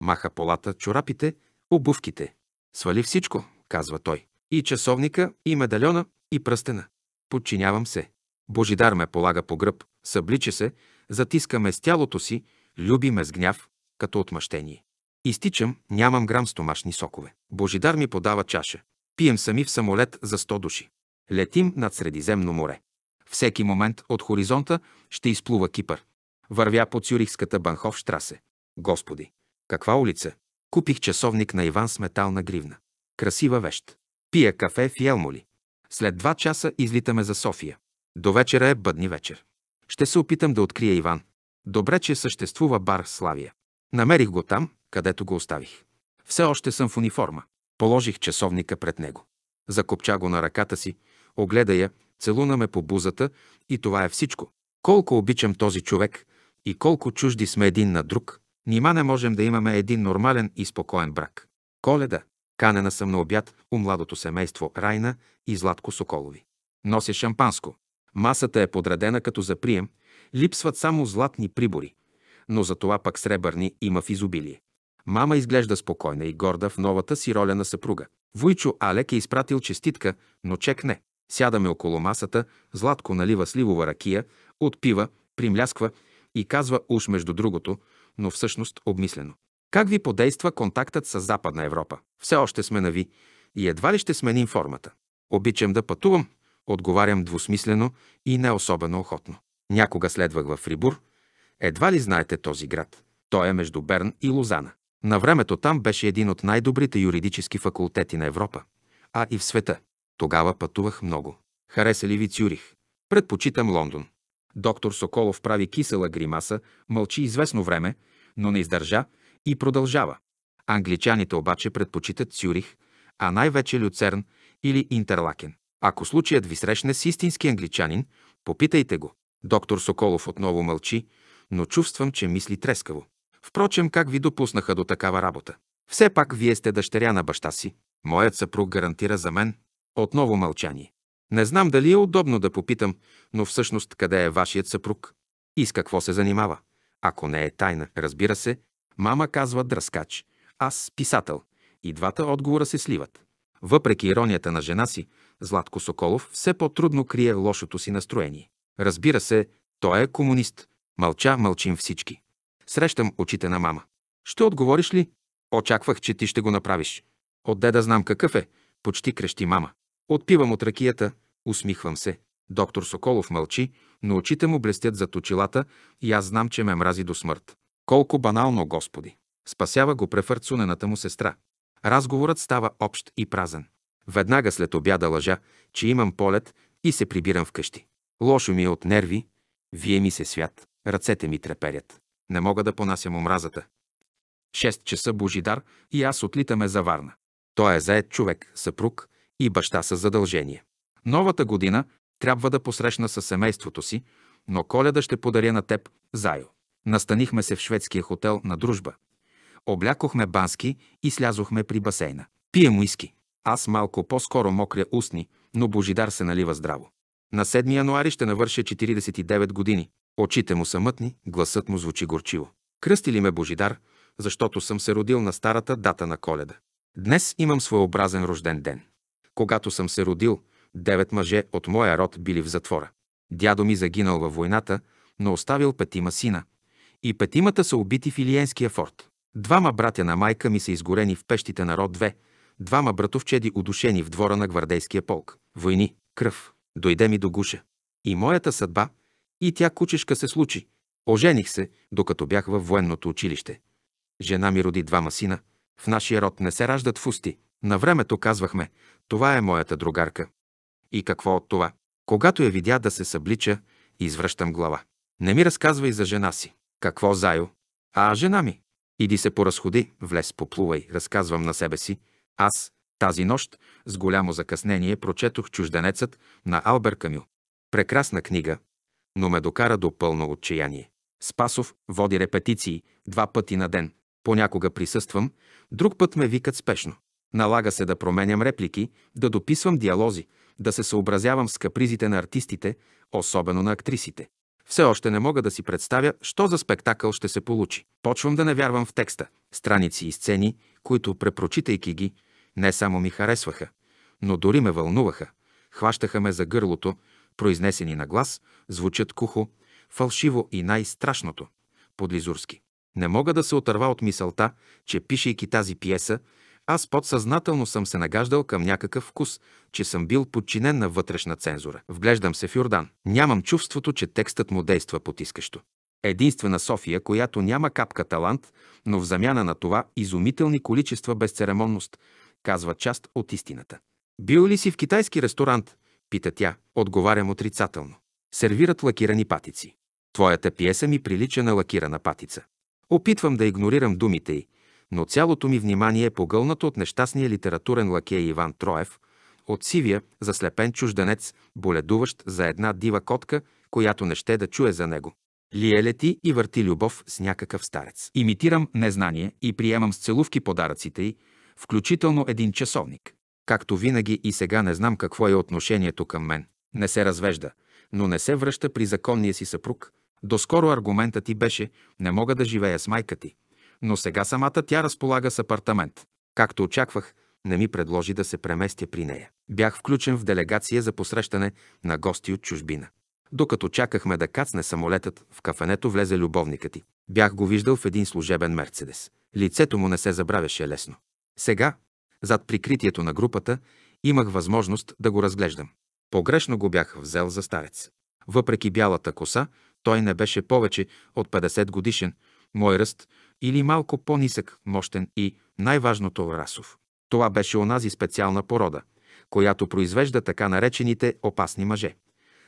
Speaker 1: Маха полата, чорапите, обувките. Свали всичко, казва той. И часовника, и медальона, и пръстена. Подчинявам се. Божидар ме полага по гръб, съблича се, затискаме с тялото си, люби ме с гняв, като отмъщение. Изтичам, нямам грам стомашни сокове. Божидар ми подава чаша. Пием сами в самолет за 100 души. Летим над Средиземно море. Всеки момент от хоризонта ще изплува Кипър. Вървя по Цюрихската штрасе. Господи, каква улица! Купих часовник на Иван с метална гривна. Красива вещ. Пия кафе в Елмоли. След два часа излитаме за София. До вечера е бъдни вечер. Ще се опитам да открия Иван. Добре, че съществува бар Славия. Намерих го там, където го оставих. Все още съм в униформа. Положих часовника пред него. Закопча го на ръката си, огледа я, целуна ме по бузата и това е всичко. Колко обичам този човек и колко чужди сме един на друг, нима не можем да имаме един нормален и спокоен брак. Коледа. Канена съм на обяд у младото семейство Райна и Златко Соколови. Нося шампанско. Масата е подредена като за прием, липсват само златни прибори, но за това пък сребърни има в изобилие. Мама изглежда спокойна и горда в новата си роля на съпруга. Войчо Алек е изпратил честитка, но чек не. Сядаме около масата, Златко налива сливова ракия, отпива, примлясква и казва уж между другото, но всъщност обмислено. Как ви подейства контактът с Западна Европа? Все още сме на ви и едва ли ще сменим формата. Обичам да пътувам, отговарям двусмислено и не особено охотно. Някога следвах в Фрибур. Едва ли знаете този град? Той е между Берн и Лозана. На времето там беше един от най-добрите юридически факултети на Европа, а и в света. Тогава пътувах много. Хареса ли ви Цюрих? Предпочитам Лондон. Доктор Соколов прави кисела гримаса, мълчи известно време, но не издържа и продължава. Англичаните обаче предпочитат Цюрих, а най-вече Люцерн или Интерлакен. Ако случаят ви срещне с истински англичанин, попитайте го. Доктор Соколов отново мълчи, но чувствам, че мисли трескаво. Впрочем, как ви допуснаха до такава работа? Все пак вие сте дъщеря на баща си. Моят съпруг гарантира за мен. Отново мълчание. Не знам дали е удобно да попитам, но всъщност къде е вашият съпруг? И с какво се занимава? Ако не е тайна, разбира се, мама казва дръскач, аз писател. И двата отговора се сливат. Въпреки иронията на жена си, Златко Соколов все по-трудно крие лошото си настроение. Разбира се, той е комунист. Мълча, мълчим всички. Срещам очите на мама. Ще отговориш ли? Очаквах, че ти ще го направиш. Отде да знам какъв е, почти крещи мама. Отпивам от ракията, усмихвам се. Доктор Соколов мълчи, но очите му блестят зад очилата и аз знам, че ме мрази до смърт. Колко банално, Господи! Спасява го префърцунената му сестра. Разговорът става общ и празен. Веднага след обяда лъжа, че имам полет и се прибирам вкъщи. Лошо ми е от нерви, вие ми се свят, ръцете ми треперят. Не мога да понасям омразата. 6 часа Божидар и аз отлитаме за Варна. Той е заед човек, съпруг и баща с задължение. Новата година трябва да посрещна със семейството си, но коледа ще подаря на теб, Зайо. Настанихме се в шведския хотел на дружба. Облякохме бански и слязохме при басейна. Пием уиски. Аз малко по-скоро мокря устни, но Божидар се налива здраво. На 7 януари ще навърша 49 години. Очите му са мътни, гласът му звучи горчиво. Кръстили ме Божидар, защото съм се родил на старата дата на коледа. Днес имам своеобразен рожден ден. Когато съм се родил, девет мъже от моя род били в затвора. Дядо ми загинал във войната, но оставил петима сина. И петимата са убити в Илиенския форт. Двама братя на майка ми са изгорени в пещите на род 2, двама братовчеди удушени в двора на гвардейския полк. Войни, кръв, дойде ми до гуша. И моята съдба – и тя кучешка се случи. Ожених се, докато бях във военното училище. Жена ми роди двама сина. В нашия род не се раждат фусти. На времето казвахме, това е моята другарка. И какво от това? Когато я видя да се съблича, извръщам глава. Не ми разказвай за жена си. Какво, Зайо? А, жена ми. Иди се поразходи, влез, поплувай, разказвам на себе си. Аз, тази нощ, с голямо закъснение, прочетох Чужденецът на Албер Камю. Прекрасна книга, но ме докара до пълно отчаяние. Спасов води репетиции два пъти на ден. Понякога присъствам, друг път ме викат спешно. Налага се да променям реплики, да дописвам диалози, да се съобразявам с капризите на артистите, особено на актрисите. Все още не мога да си представя, що за спектакъл ще се получи. Почвам да не вярвам в текста. Страници и сцени, които, препрочитайки ги, не само ми харесваха, но дори ме вълнуваха. Хващаха ме за гърлото, произнесени на глас, звучат кухо, фалшиво и най-страшното – подлизурски. Не мога да се отърва от мисълта, че пишейки тази пиеса, аз подсъзнателно съм се нагаждал към някакъв вкус, че съм бил подчинен на вътрешна цензура. Вглеждам се в Йордан. Нямам чувството, че текстът му действа потискащо. Единствена София, която няма капка талант, но в замяна на това изумителни количества безцеремонност, казва част от истината. Бил ли си в китайски ресторант, пита тя. Отговарям отрицателно. Сервират лакирани патици. Твоята пиеса ми прилича на лакирана патица. Опитвам да игнорирам думите й, но цялото ми внимание е погълнато от нещастния литературен лакей Иван Троев, от сивия, заслепен чужденец, боледуващ за една дива котка, която не ще да чуе за него. Лие лети и върти любов с някакъв старец. Имитирам незнание и приемам с целувки подаръците й, включително един часовник. Както винаги и сега не знам какво е отношението към мен. Не се развежда, но не се връща при законния си съпруг. Доскоро аргументът ти беше «не мога да живея с майка ти», но сега самата тя разполага с апартамент. Както очаквах, не ми предложи да се преместя при нея. Бях включен в делегация за посрещане на гости от чужбина. Докато чакахме да кацне самолетът, в кафенето влезе любовника ти. Бях го виждал в един служебен Мерцедес. Лицето му не се забравяше лесно. Сега, зад прикритието на групата, имах възможност да го разглеждам. Погрешно го бях взел за старец. Въпреки бялата коса, той не беше повече от 50 годишен, мой ръст или малко по-нисък, мощен и, най-важното, расов. Това беше онази специална порода, която произвежда така наречените опасни мъже.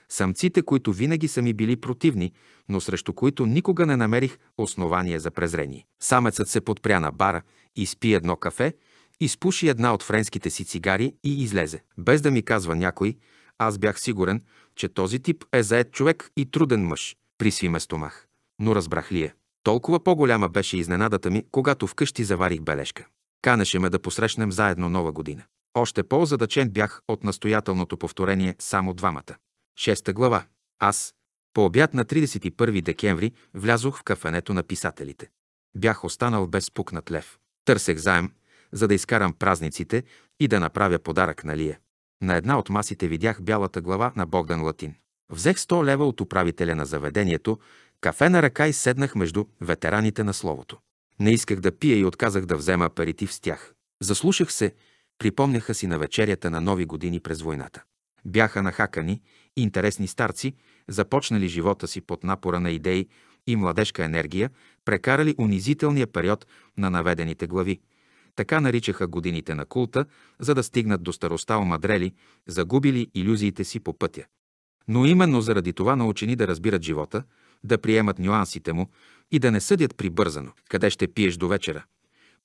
Speaker 1: Самците, които винаги са ми били противни, но срещу които никога не намерих основание за презрение. Самецът се подпря на бара, и спи едно кафе Изпуши една от френските си цигари и излезе. Без да ми казва някой, аз бях сигурен, че този тип е заед човек и труден мъж. Присви ме стомах. Но разбрах ли е? Толкова по-голяма беше изненадата ми, когато вкъщи заварих бележка. Канеше ме да посрещнем заедно нова година. Още по-задачен бях от настоятелното повторение само двамата. Шеста глава. Аз, по обяд на 31 декември, влязох в кафенето на писателите. Бях останал без пукнат лев. Търсех заем, за да изкарам празниците и да направя подарък на Лия. На една от масите видях бялата глава на Богдан Латин. Взех 100 лева от управителя на заведението, кафе на ръка и седнах между ветераните на словото. Не исках да пия и отказах да взема аперитив с тях. Заслушах се, припомняха си на вечерята на нови години през войната. Бяха нахакани и интересни старци, започнали живота си под напора на идеи и младежка енергия, прекарали унизителния период на наведените глави – така наричаха годините на култа, за да стигнат до староста омадрели, загубили иллюзиите си по пътя. Но именно заради това научени да разбират живота, да приемат нюансите му и да не съдят прибързано. Къде ще пиеш до вечера?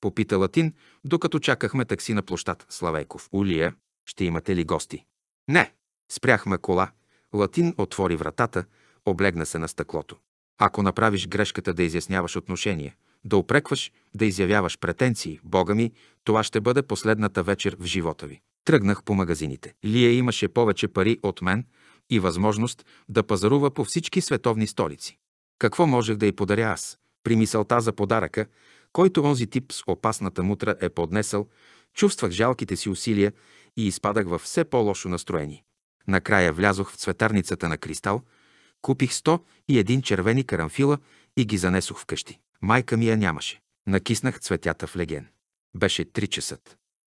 Speaker 1: Попита Латин, докато чакахме такси на площад Славейков. Улия, ще имате ли гости? Не. Спряхме кола. Латин отвори вратата, облегна се на стъклото. Ако направиш грешката да изясняваш отношение – да опрекваш, да изявяваш претенции. Бога ми, това ще бъде последната вечер в живота ви. Тръгнах по магазините. Лия имаше повече пари от мен и възможност да пазарува по всички световни столици. Какво можех да й подаря аз? При мисълта за подаръка, който онзи тип с опасната мутра е поднесъл, чувствах жалките си усилия и изпадах във все по-лошо настроение. Накрая влязох в цветарницата на Кристал, купих 101 червени карамфила и ги занесох вкъщи. Майка ми я нямаше. Накиснах цветята в леген. Беше 3 часа.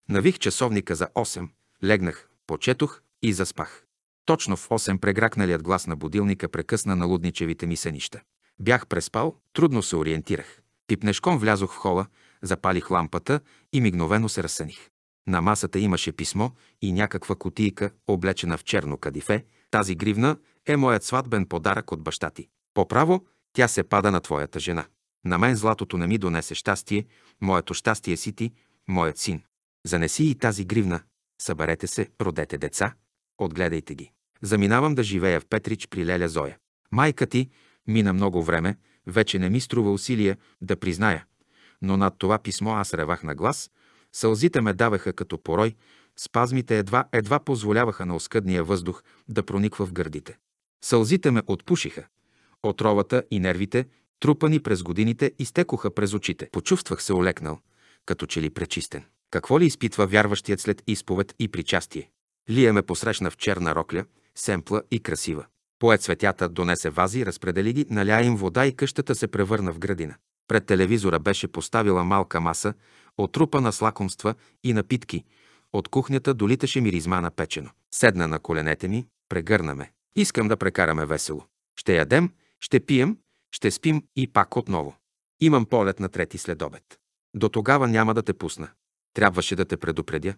Speaker 1: Навих часовника за 8, легнах, почетох и заспах. Точно в 8 прегракналият глас на будилника прекъсна на лудничевите ми сънища. Бях преспал, трудно се ориентирах. Пипнешком влязох в хола, запалих лампата и мигновено се разсъних. На масата имаше писмо и някаква котийка, облечена в черно кадифе. Тази гривна е моят сватбен подарък от баща ти. По право, тя се пада на твоята жена. На мен златото не ми донесе щастие, моето щастие си ти, моят син. Занеси и тази гривна. Съберете се, родете деца, отгледайте ги. Заминавам да живея в Петрич при Леля Зоя. Майка ти мина много време, вече не ми струва усилия да призная, но над това писмо аз ревах на глас, сълзите ме даваха като порой, спазмите едва, едва позволяваха на оскъдния въздух да прониква в гърдите. Сълзите ме отпушиха. Отровата и нервите трупани през годините, изтекоха през очите. Почувствах се олекнал, като че ли пречистен. Какво ли изпитва вярващият след изповед и причастие? Лия ме посрещна в черна рокля, семпла и красива. Поет светята донесе вази, разпредели ги, наля им вода и къщата се превърна в градина. Пред телевизора беше поставила малка маса, отрупана с лакомства и напитки. От кухнята долиташе миризма на печено. Седна на коленете ми, прегърна ме. Искам да прекараме весело. Ще ядем, ще пием, ще спим и пак отново. Имам полет на трети следобед. До тогава няма да те пусна. Трябваше да те предупредя.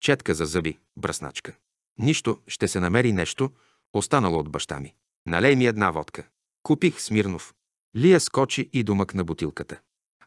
Speaker 1: Четка за зъби, брасначка. Нищо, ще се намери нещо, останало от баща ми. Налей ми една водка. Купих Смирнов. Лия скочи и домъкна бутилката.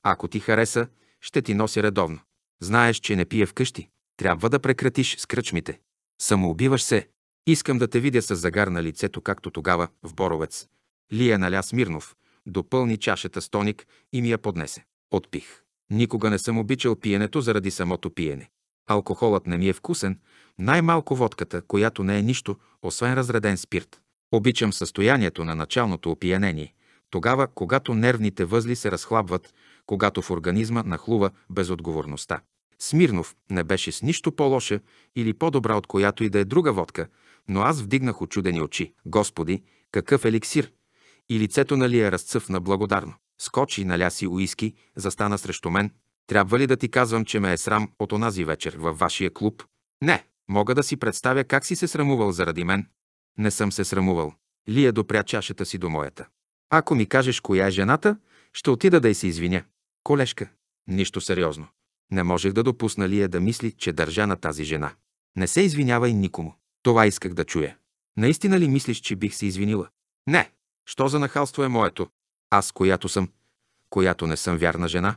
Speaker 1: Ако ти хареса, ще ти носи редовно. Знаеш, че не пие вкъщи. Трябва да прекратиш с кръчмите. Самоубиваш се. Искам да те видя с загар на лицето, както тогава в Боровец. Лия наля Смирнов, Допълни чашата с тоник и ми я поднесе. Отпих. Никога не съм обичал пиенето заради самото пиене. Алкохолът не ми е вкусен, най-малко водката, която не е нищо, освен разреден спирт. Обичам състоянието на началното опиянение, тогава, когато нервните възли се разхлабват, когато в организма нахлува безотговорността. Смирнов не беше с нищо по-лоша или по-добра от която и да е друга водка, но аз вдигнах очудени очи. Господи, какъв еликсир! и лицето нали е на Лия разцъфна благодарно. Скочи, наля си уиски, застана срещу мен. Трябва ли да ти казвам, че ме е срам от онази вечер във вашия клуб? Не, мога да си представя как си се срамувал заради мен. Не съм се срамувал. Лия допря чашата си до моята. Ако ми кажеш коя е жената, ще отида да й се извиня. Колешка, нищо сериозно. Не можех да допусна Лия да мисли, че държа на тази жена. Не се извинявай никому. Това исках да чуя. Наистина ли мислиш, че бих се извинила? Не, Що за нахалство е моето? Аз, която съм, която не съм вярна жена,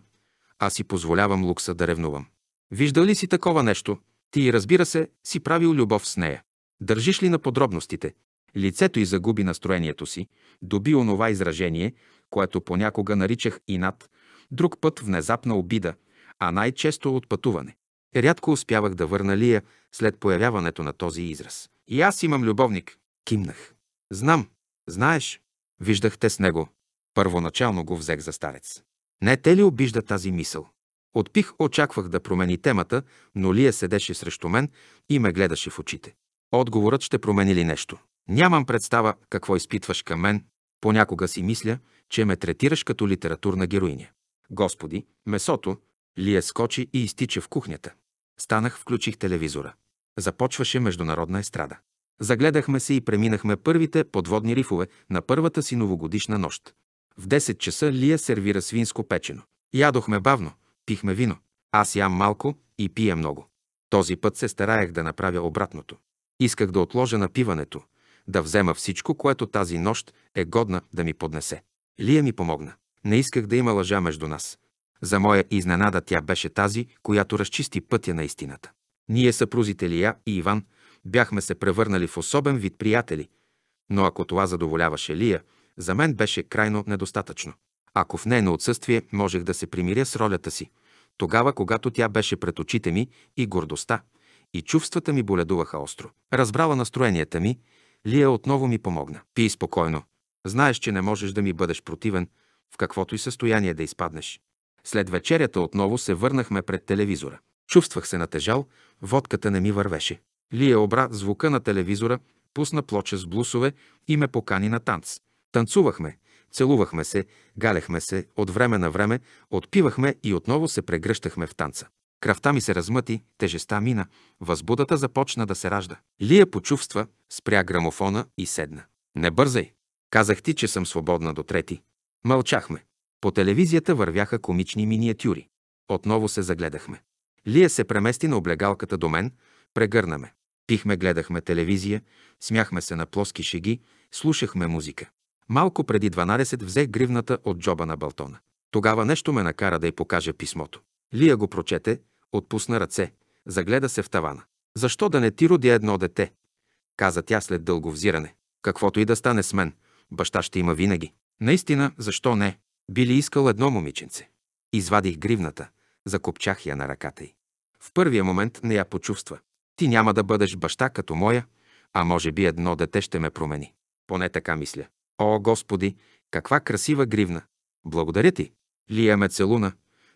Speaker 1: аз си позволявам лукса да ревнувам. Виждал ли си такова нещо? Ти, разбира се, си правил любов с нея. Държиш ли на подробностите? Лицето й загуби настроението си, доби онова изражение, което понякога наричах инат, друг път внезапна обида, а най-често от пътуване. Рядко успявах да върна Лия след появяването на този израз. И аз имам любовник. Кимнах. Знам. Знаеш. Виждахте с него. Първоначално го взех за старец. Не те ли обижда тази мисъл? Отпих очаквах да промени темата, но Лия седеше срещу мен и ме гледаше в очите. Отговорът ще промени ли нещо? Нямам представа какво изпитваш към мен. Понякога си мисля, че ме третираш като литературна героиня. Господи, месото, Лия скочи и изтича в кухнята. Станах, включих телевизора. Започваше международна естрада. Загледахме се и преминахме първите подводни рифове на първата си новогодишна нощ. В 10 часа Лия сервира свинско печено. Ядохме бавно, пихме вино. Аз ям малко и пия много. Този път се стараях да направя обратното. Исках да отложа напиването, да взема всичко, което тази нощ е годна да ми поднесе. Лия ми помогна. Не исках да има лъжа между нас. За моя изненада тя беше тази, която разчисти пътя на истината. Ние съпрузите Лия и Иван – Бяхме се превърнали в особен вид приятели, но ако това задоволяваше Лия, за мен беше крайно недостатъчно. Ако в нейно отсъствие можех да се примиря с ролята си, тогава, когато тя беше пред очите ми и гордостта, и чувствата ми боледуваха остро. Разбрала настроенията ми, Лия отново ми помогна. Пий спокойно. Знаеш, че не можеш да ми бъдеш противен, в каквото и състояние да изпаднеш. След вечерята отново се върнахме пред телевизора. Чувствах се натежал, водката не ми вървеше. Лия обра звука на телевизора, пусна плоча с блусове и ме покани на танц. Танцувахме, целувахме се, галехме се, от време на време отпивахме и отново се прегръщахме в танца. Кръвта ми се размъти, тежеста мина, възбудата започна да се ражда. Лия почувства, спря грамофона и седна. Не бързай. Казах ти, че съм свободна до трети. Мълчахме. По телевизията вървяха комични миниатюри. Отново се загледахме. Лия се премести на облегалката до мен, прегърнаме. Пихме, гледахме телевизия, смяхме се на плоски шеги, слушахме музика. Малко преди 12 взех гривната от джоба на Балтона. Тогава нещо ме накара да й покажа писмото. Лия го прочете, отпусна ръце, загледа се в тавана. Защо да не ти родя едно дете? Каза тя след дълго взиране. Каквото и да стане с мен, баща ще има винаги. Наистина, защо не? Би ли искал едно момиченце? Извадих гривната, закопчах я на ръката й. В първия момент не я почувства. Ти няма да бъдеш баща като моя, а може би едно дете ще ме промени. Поне така мисля. О, Господи, каква красива гривна! Благодаря ти! Лия ме целуна,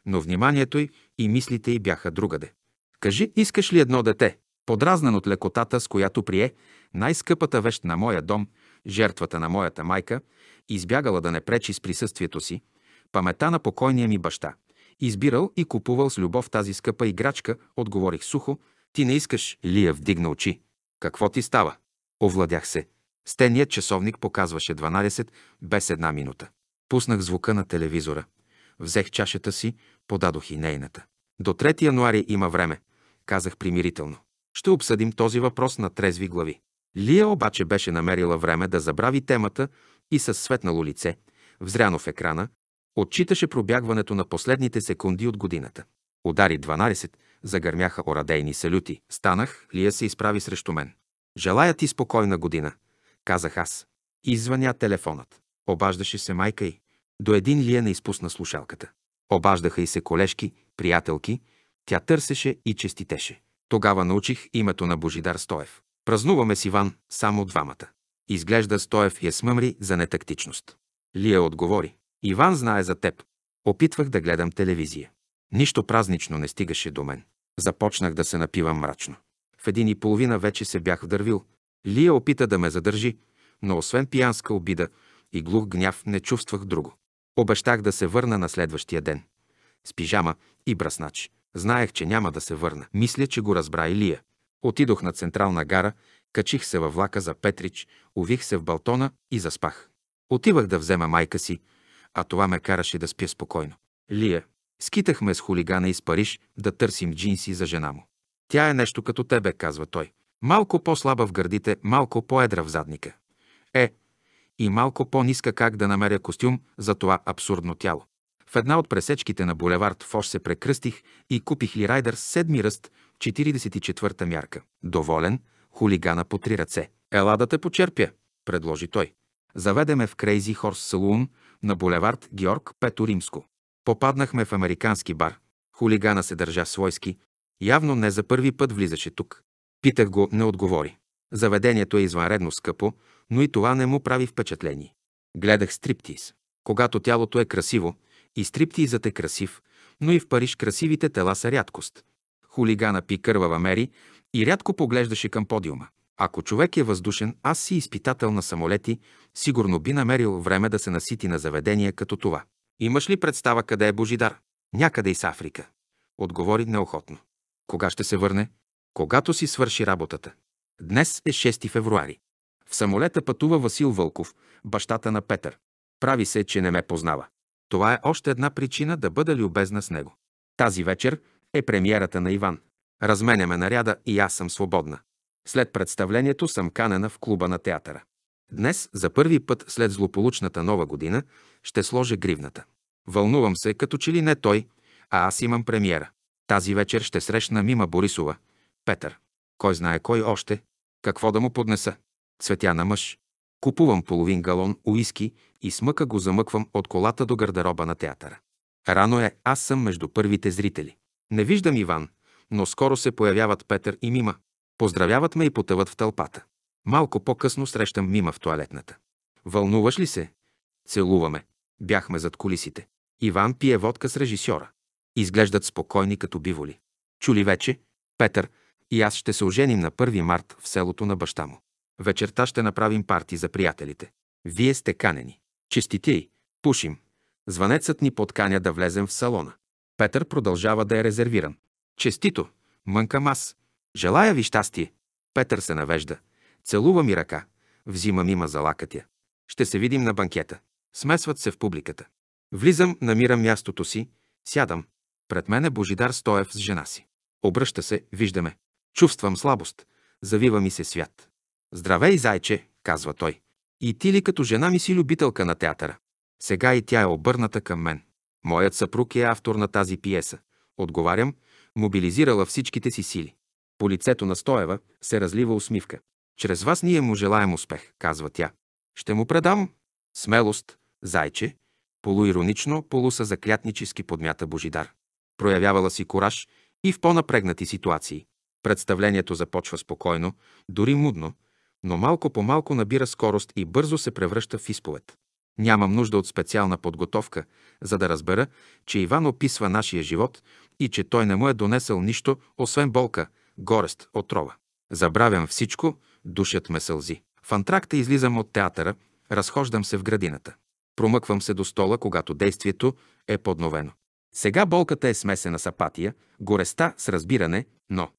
Speaker 1: но вниманието й и мислите й бяха другаде. Кажи, искаш ли едно дете? Подразнен от лекотата, с която прие най-скъпата вещ на моя дом, жертвата на моята майка, избягала да не пречи с присъствието си, памета на покойния ми баща. Избирал и купувал с любов тази скъпа играчка, отговорих сухо, ти не искаш. Лия вдигна очи. Какво ти става? Овладях се. Стеният часовник показваше 12 без една минута. Пуснах звука на телевизора. Взех чашата си, подадох и нейната. До 3 януари има време, казах примирително. Ще обсъдим този въпрос на трезви глави. Лия обаче беше намерила време да забрави темата и със светнало лице, взряно в екрана, отчиташе пробягването на последните секунди от годината. Удари 12, загърмяха орадейни салюти. Станах, Лия се изправи срещу мен. Желая ти спокойна година, казах аз. Извъня телефонът. Обаждаше се майка й. До един Лия не изпусна слушалката. Обаждаха и се колежки, приятелки. Тя търсеше и честитеше. Тогава научих името на Божидар Стоев. Празнуваме с Иван само двамата. Изглежда Стоев я смъмри за нетактичност. Лия отговори. Иван знае за теб. Опитвах да гледам телевизия. Нищо празнично не стигаше до мен. Започнах да се напивам мрачно. В един и половина вече се бях вдървил. Лия опита да ме задържи, но освен пиянска обида и глух гняв не чувствах друго. Обещах да се върна на следващия ден. С пижама и браснач. Знаех, че няма да се върна. Мисля, че го разбра и Лия. Отидох на централна гара, качих се във влака за Петрич, увих се в балтона и заспах. Отивах да взема майка си, а това ме караше да спя спокойно. Лия, Скитахме с хулигана из Париж да търсим джинси за жена му. Тя е нещо като тебе, казва той. Малко по-слаба в гърдите, малко по-едра в задника. Е, и малко по-ниска как да намеря костюм за това абсурдно тяло. В една от пресечките на булевард Фош се прекръстих и купих ли райдър седми ръст, 44-та мярка. Доволен, хулигана по три ръце. Ела да те почерпя, предложи той. Заведеме в Крейзи Хорс Салун на булевард Георг Пето Римско. Попаднахме в американски бар. Хулигана се държа свойски. Явно не за първи път влизаше тук. Питах го, не отговори. Заведението е извънредно скъпо, но и това не му прави впечатление. Гледах стриптиз. Когато тялото е красиво, и стриптизът е красив, но и в Париж красивите тела са рядкост. Хулигана пи кървава мери и рядко поглеждаше към подиума. Ако човек е въздушен, аз си изпитател на самолети, сигурно би намерил време да се насити на заведения като това. Имаш ли представа къде е Божидар? Някъде из Африка. Отговори неохотно. Кога ще се върне? Когато си свърши работата. Днес е 6 февруари. В самолета пътува Васил Вълков, бащата на Петър. Прави се, че не ме познава. Това е още една причина да бъда любезна с него. Тази вечер е премиерата на Иван. Разменяме наряда и аз съм свободна. След представлението съм канена в клуба на театъра. Днес, за първи път след злополучната нова година, ще сложа гривната. Вълнувам се, като че ли не той, а аз имам премиера. Тази вечер ще срещна Мима Борисова, Петър. Кой знае кой още, какво да му поднеса. Цветя на мъж. Купувам половин галон уиски и смъка го замъквам от колата до гардероба на театъра. Рано е, аз съм между първите зрители. Не виждам Иван, но скоро се появяват Петър и Мима. Поздравяват ме и потъват в тълпата. Малко по-късно срещам Мима в туалетната. Вълнуваш ли се? Целуваме. Бяхме зад колисите. Иван пие водка с режисьора. Изглеждат спокойни като биволи. Чули вече? Петър и аз ще се оженим на 1 март в селото на баща му. Вечерта ще направим парти за приятелите. Вие сте канени. Честите й. Пушим. Звънецът ни подканя да влезем в салона. Петър продължава да е резервиран. Честито! Мънкам аз. Желая ви щастие! Петър се навежда – Целува ми ръка. Взима мима за лакътя. Ще се видим на банкета. Смесват се в публиката. Влизам, намирам мястото си, сядам. Пред мен е Божидар Стоев с жена си. Обръща се, виждаме. Чувствам слабост. Завива ми се свят. Здравей, зайче, казва той. И ти ли като жена ми си любителка на театъра? Сега и тя е обърната към мен. Моят съпруг е автор на тази пиеса. Отговарям, мобилизирала всичките си сили. По лицето на Стоева се разлива усмивка. Чрез вас ние му желаем успех, казва тя. Ще му предам. Смелост, зайче, полуиронично, полуса заклятнически подмята Божидар. Проявявала си кораж и в по-напрегнати ситуации. Представлението започва спокойно, дори мудно, но малко по малко набира скорост и бързо се превръща в изповед. Нямам нужда от специална подготовка, за да разбера, че Иван описва нашия живот и че той не му е донесъл нищо, освен болка, горест, отрова. Забравям всичко душат ме сълзи. В антракта излизам от театъра, разхождам се в градината. Промъквам се до стола, когато действието е подновено. Сега болката е смесена с апатия, гореста с разбиране, но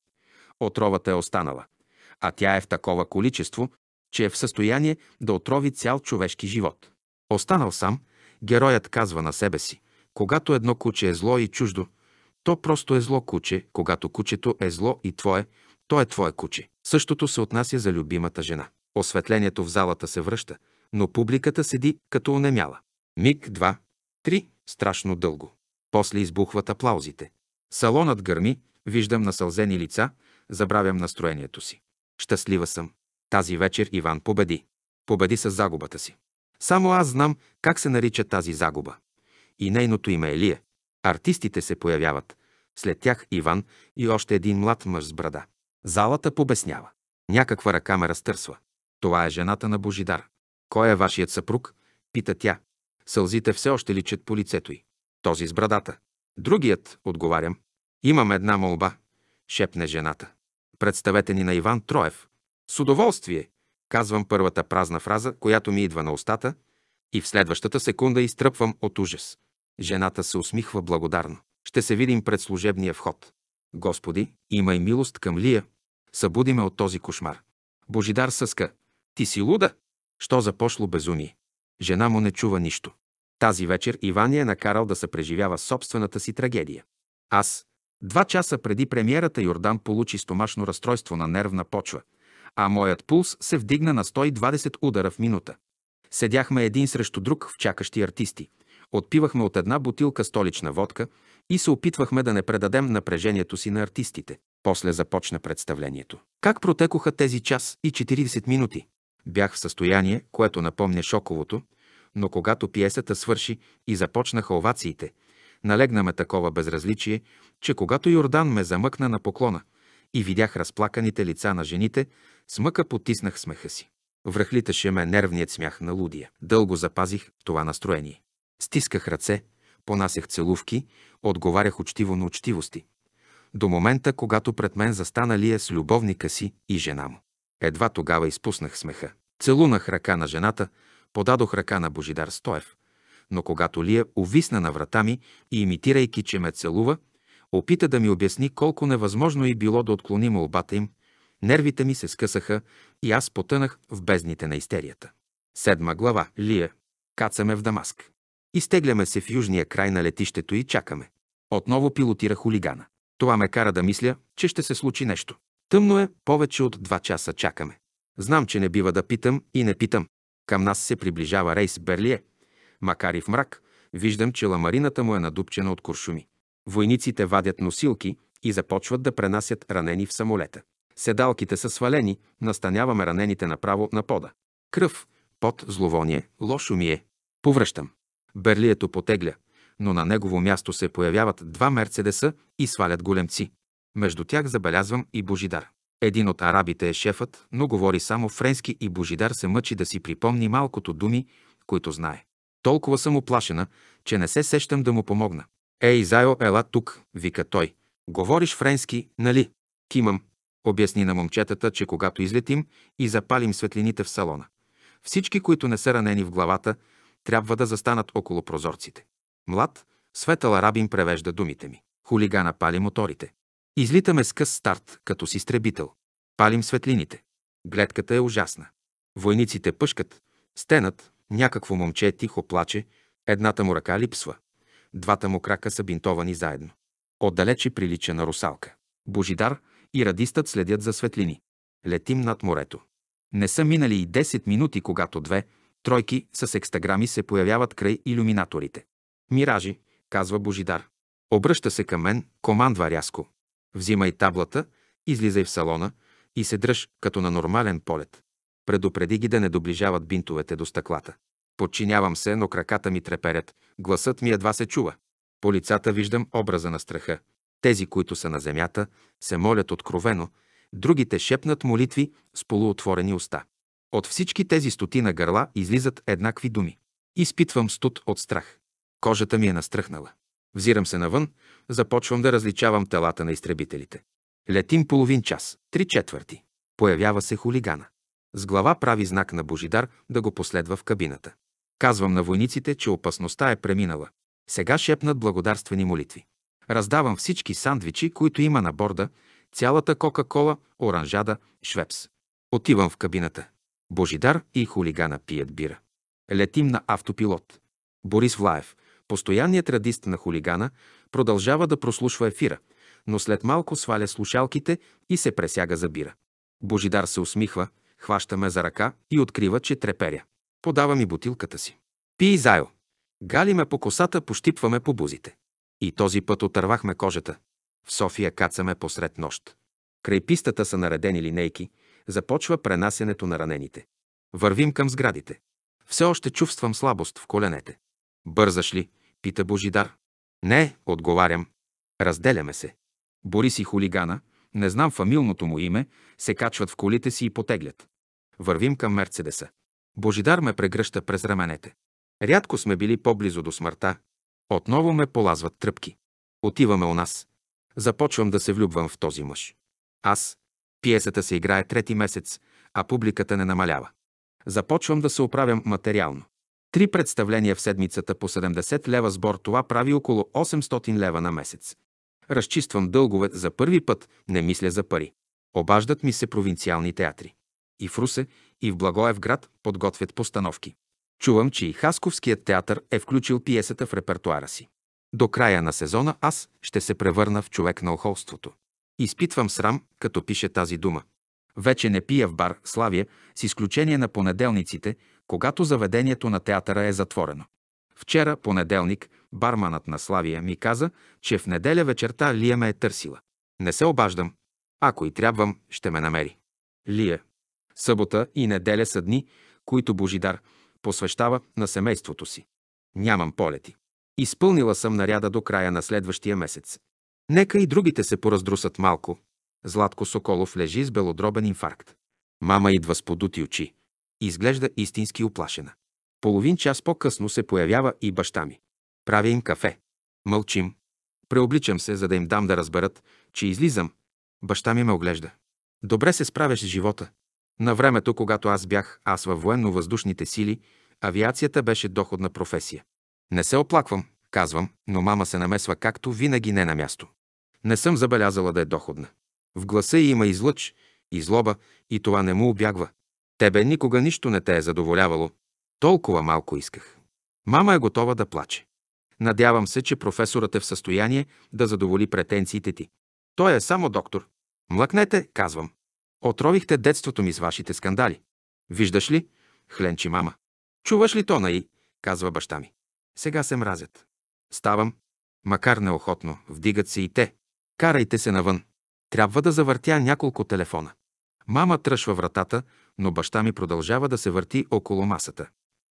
Speaker 1: отровата е останала. А тя е в такова количество, че е в състояние да отрови цял човешки живот. Останал сам, героят казва на себе си, когато едно куче е зло и чуждо, то просто е зло куче, когато кучето е зло и твое, то е твое куче. Същото се отнася за любимата жена. Осветлението в залата се връща, но публиката седи като онемяла. Миг, два, три, страшно дълго. После избухват аплаузите. Салонът гърми, виждам насълзени лица, забравям настроението си. Щастлива съм. Тази вечер Иван победи. Победи с загубата си. Само аз знам как се нарича тази загуба. И нейното име е Лия. Артистите се появяват. След тях Иван и още един млад мъж с брада. Залата побеснява. Някаква ръка ме разтърсва. Това е жената на Божидар. Кой е вашият съпруг? Пита тя. Сълзите все още личат по лицето й. Този с брадата. Другият, отговарям. Имам една молба, шепне жената. Представете ни на Иван Троев. С удоволствие, казвам първата празна фраза, която ми идва на устата, и в следващата секунда изтръпвам от ужас. Жената се усмихва благодарно. Ще се видим пред служебния вход. Господи, имай милост към Лия. Събуди ме от този кошмар. Божидар съска. Ти си луда? Що за пошло безумие? Жена му не чува нищо. Тази вечер Иван я е накарал да се преживява собствената си трагедия. Аз, два часа преди премиерата Йордан получи стомашно разстройство на нервна почва, а моят пулс се вдигна на 120 удара в минута. Седяхме един срещу друг в чакащи артисти. Отпивахме от една бутилка столична водка – и се опитвахме да не предадем напрежението си на артистите. После започна представлението. Как протекоха тези час и 40 минути? Бях в състояние, което напомня шоковото, но когато пиесата свърши и започнаха овациите, налегнаме такова безразличие, че когато Йордан ме замъкна на поклона и видях разплаканите лица на жените, с мъка потиснах смеха си. Връхлиташе ме нервният смях на Лудия. Дълго запазих това настроение. Стисках ръце, понасях целувки, отговарях учтиво на учтивости. До момента, когато пред мен застана Лия с любовника си и жена му. Едва тогава изпуснах смеха. Целунах ръка на жената, подадох ръка на Божидар Стоев. Но когато Лия увисна на врата ми и имитирайки, че ме целува, опита да ми обясни колко невъзможно и било да отклони молбата им, нервите ми се скъсаха и аз потънах в бездните на истерията. Седма глава. Лия. Кацаме в Дамаск. Изтегляме се в южния край на летището и чакаме. Отново пилотира хулигана. Това ме кара да мисля, че ще се случи нещо. Тъмно е, повече от 2 часа чакаме. Знам, че не бива да питам и не питам. Към нас се приближава рейс Берлие. Макар и в мрак, виждам, че ламарината му е надупчена от куршуми. Войниците вадят носилки и започват да пренасят ранени в самолета. Седалките са свалени, настаняваме ранените направо на пода. Кръв, пот, зловоние, лошо ми е. Повръщам. Берлието потегля, но на негово място се появяват два мерцедеса и свалят големци. Между тях забелязвам и Божидар. Един от арабите е шефът, но говори само френски и Божидар се мъчи да си припомни малкото думи, които знае. Толкова съм оплашена, че не се сещам да му помогна. «Ей, Зайо, ела тук», вика той. «Говориш френски, нали?» Кимам. Обясни на момчетата, че когато излетим и запалим светлините в салона. Всички, които не са ранени в главата, трябва да застанат около прозорците. Млад, светъл арабин превежда думите ми. Хулигана пали моторите. Излитаме с къс старт, като си стребител. Палим светлините. Гледката е ужасна. Войниците пъшкат, стенат, някакво момче тихо плаче, едната му ръка липсва. Двата му крака са бинтовани заедно. Отдалече прилича на русалка. Божидар и радистът следят за светлини. Летим над морето. Не са минали и 10 минути, когато две, Тройки с екстаграми се появяват край иллюминаторите. Миражи, казва Божидар. Обръща се към мен, командва рязко. Взимай таблата, излизай в салона и се дръж като на нормален полет. Предупреди ги да не доближават бинтовете до стъклата. Подчинявам се, но краката ми треперят, гласът ми едва се чува. По лицата виждам образа на страха. Тези, които са на земята, се молят откровено, другите шепнат молитви с полуотворени уста. От всички тези стотина гърла излизат еднакви думи. Изпитвам студ от страх. Кожата ми е настръхнала. Взирам се навън, започвам да различавам телата на изтребителите. Летим половин час, три четвърти. Появява се хулигана. С глава прави знак на Божидар да го последва в кабината. Казвам на войниците, че опасността е преминала. Сега шепнат благодарствени молитви. Раздавам всички сандвичи, които има на борда, цялата Кока-Кола, оранжада, Швепс. Отивам в кабината. Божидар и хулигана пият бира. Летим на автопилот. Борис Влаев, постоянният радист на хулигана, продължава да прослушва ефира, но след малко сваля слушалките и се пресяга за бира. Божидар се усмихва, хваща ме за ръка и открива, че треперя. Подава ми бутилката си. Пий, зайо! Галиме по косата, пощипваме по бузите. И този път отървахме кожата. В София кацаме посред нощ. Край пистата са наредени линейки, започва пренасенето на ранените. Вървим към сградите. Все още чувствам слабост в коленете. Бързаш ли? пита Божидар. Не, отговарям. Разделяме се. Борис и хулигана, не знам фамилното му име, се качват в колите си и потеглят. Вървим към Мерцедеса. Божидар ме прегръща през раменете. Рядко сме били по-близо до смъртта. Отново ме полазват тръпки. Отиваме у нас. Започвам да се влюбвам в този мъж. Аз, Пиесата се играе трети месец, а публиката не намалява. Започвам да се оправям материално. Три представления в седмицата по 70 лева сбор това прави около 800 лева на месец. Разчиствам дългове за първи път, не мисля за пари. Обаждат ми се провинциални театри. И в Русе, и в Благоев град подготвят постановки. Чувам, че и Хасковският театър е включил пиесата в репертуара си. До края на сезона аз ще се превърна в човек на охолството. Изпитвам срам, като пише тази дума. Вече не пия в бар Славия, с изключение на понеделниците, когато заведението на театъра е затворено. Вчера, понеделник, барманът на Славия ми каза, че в неделя вечерта Лия ме е търсила. Не се обаждам. Ако и трябвам, ще ме намери. Лия. Събота и неделя са дни, които Божидар посвещава на семейството си. Нямам полети. Изпълнила съм наряда до края на следващия месец. Нека и другите се пораздрусат малко. Златко Соколов лежи с белодробен инфаркт. Мама идва с подути очи. Изглежда истински оплашена. Половин час по-късно се появява и баща ми. Правя им кафе. Мълчим. Преобличам се, за да им дам да разберат, че излизам. Баща ми ме оглежда. Добре се справяш с живота. На времето, когато аз бях аз във военно-въздушните сили, авиацията беше доходна професия. Не се оплаквам казвам, но мама се намесва както винаги не на място. Не съм забелязала да е доходна. В гласа й има излъч, и злоба, и това не му обягва. Тебе никога нищо не те е задоволявало. Толкова малко исках. Мама е готова да плаче. Надявам се, че професорът е в състояние да задоволи претенциите ти. Той е само доктор. Млъкнете, казвам. Отровихте детството ми с вашите скандали. Виждаш ли? Хленчи мама. Чуваш ли тона и? Казва баща ми. Сега се мразят. Ставам, макар неохотно, вдигат се и те. Карайте се навън. Трябва да завъртя няколко телефона. Мама тръшва вратата, но баща ми продължава да се върти около масата.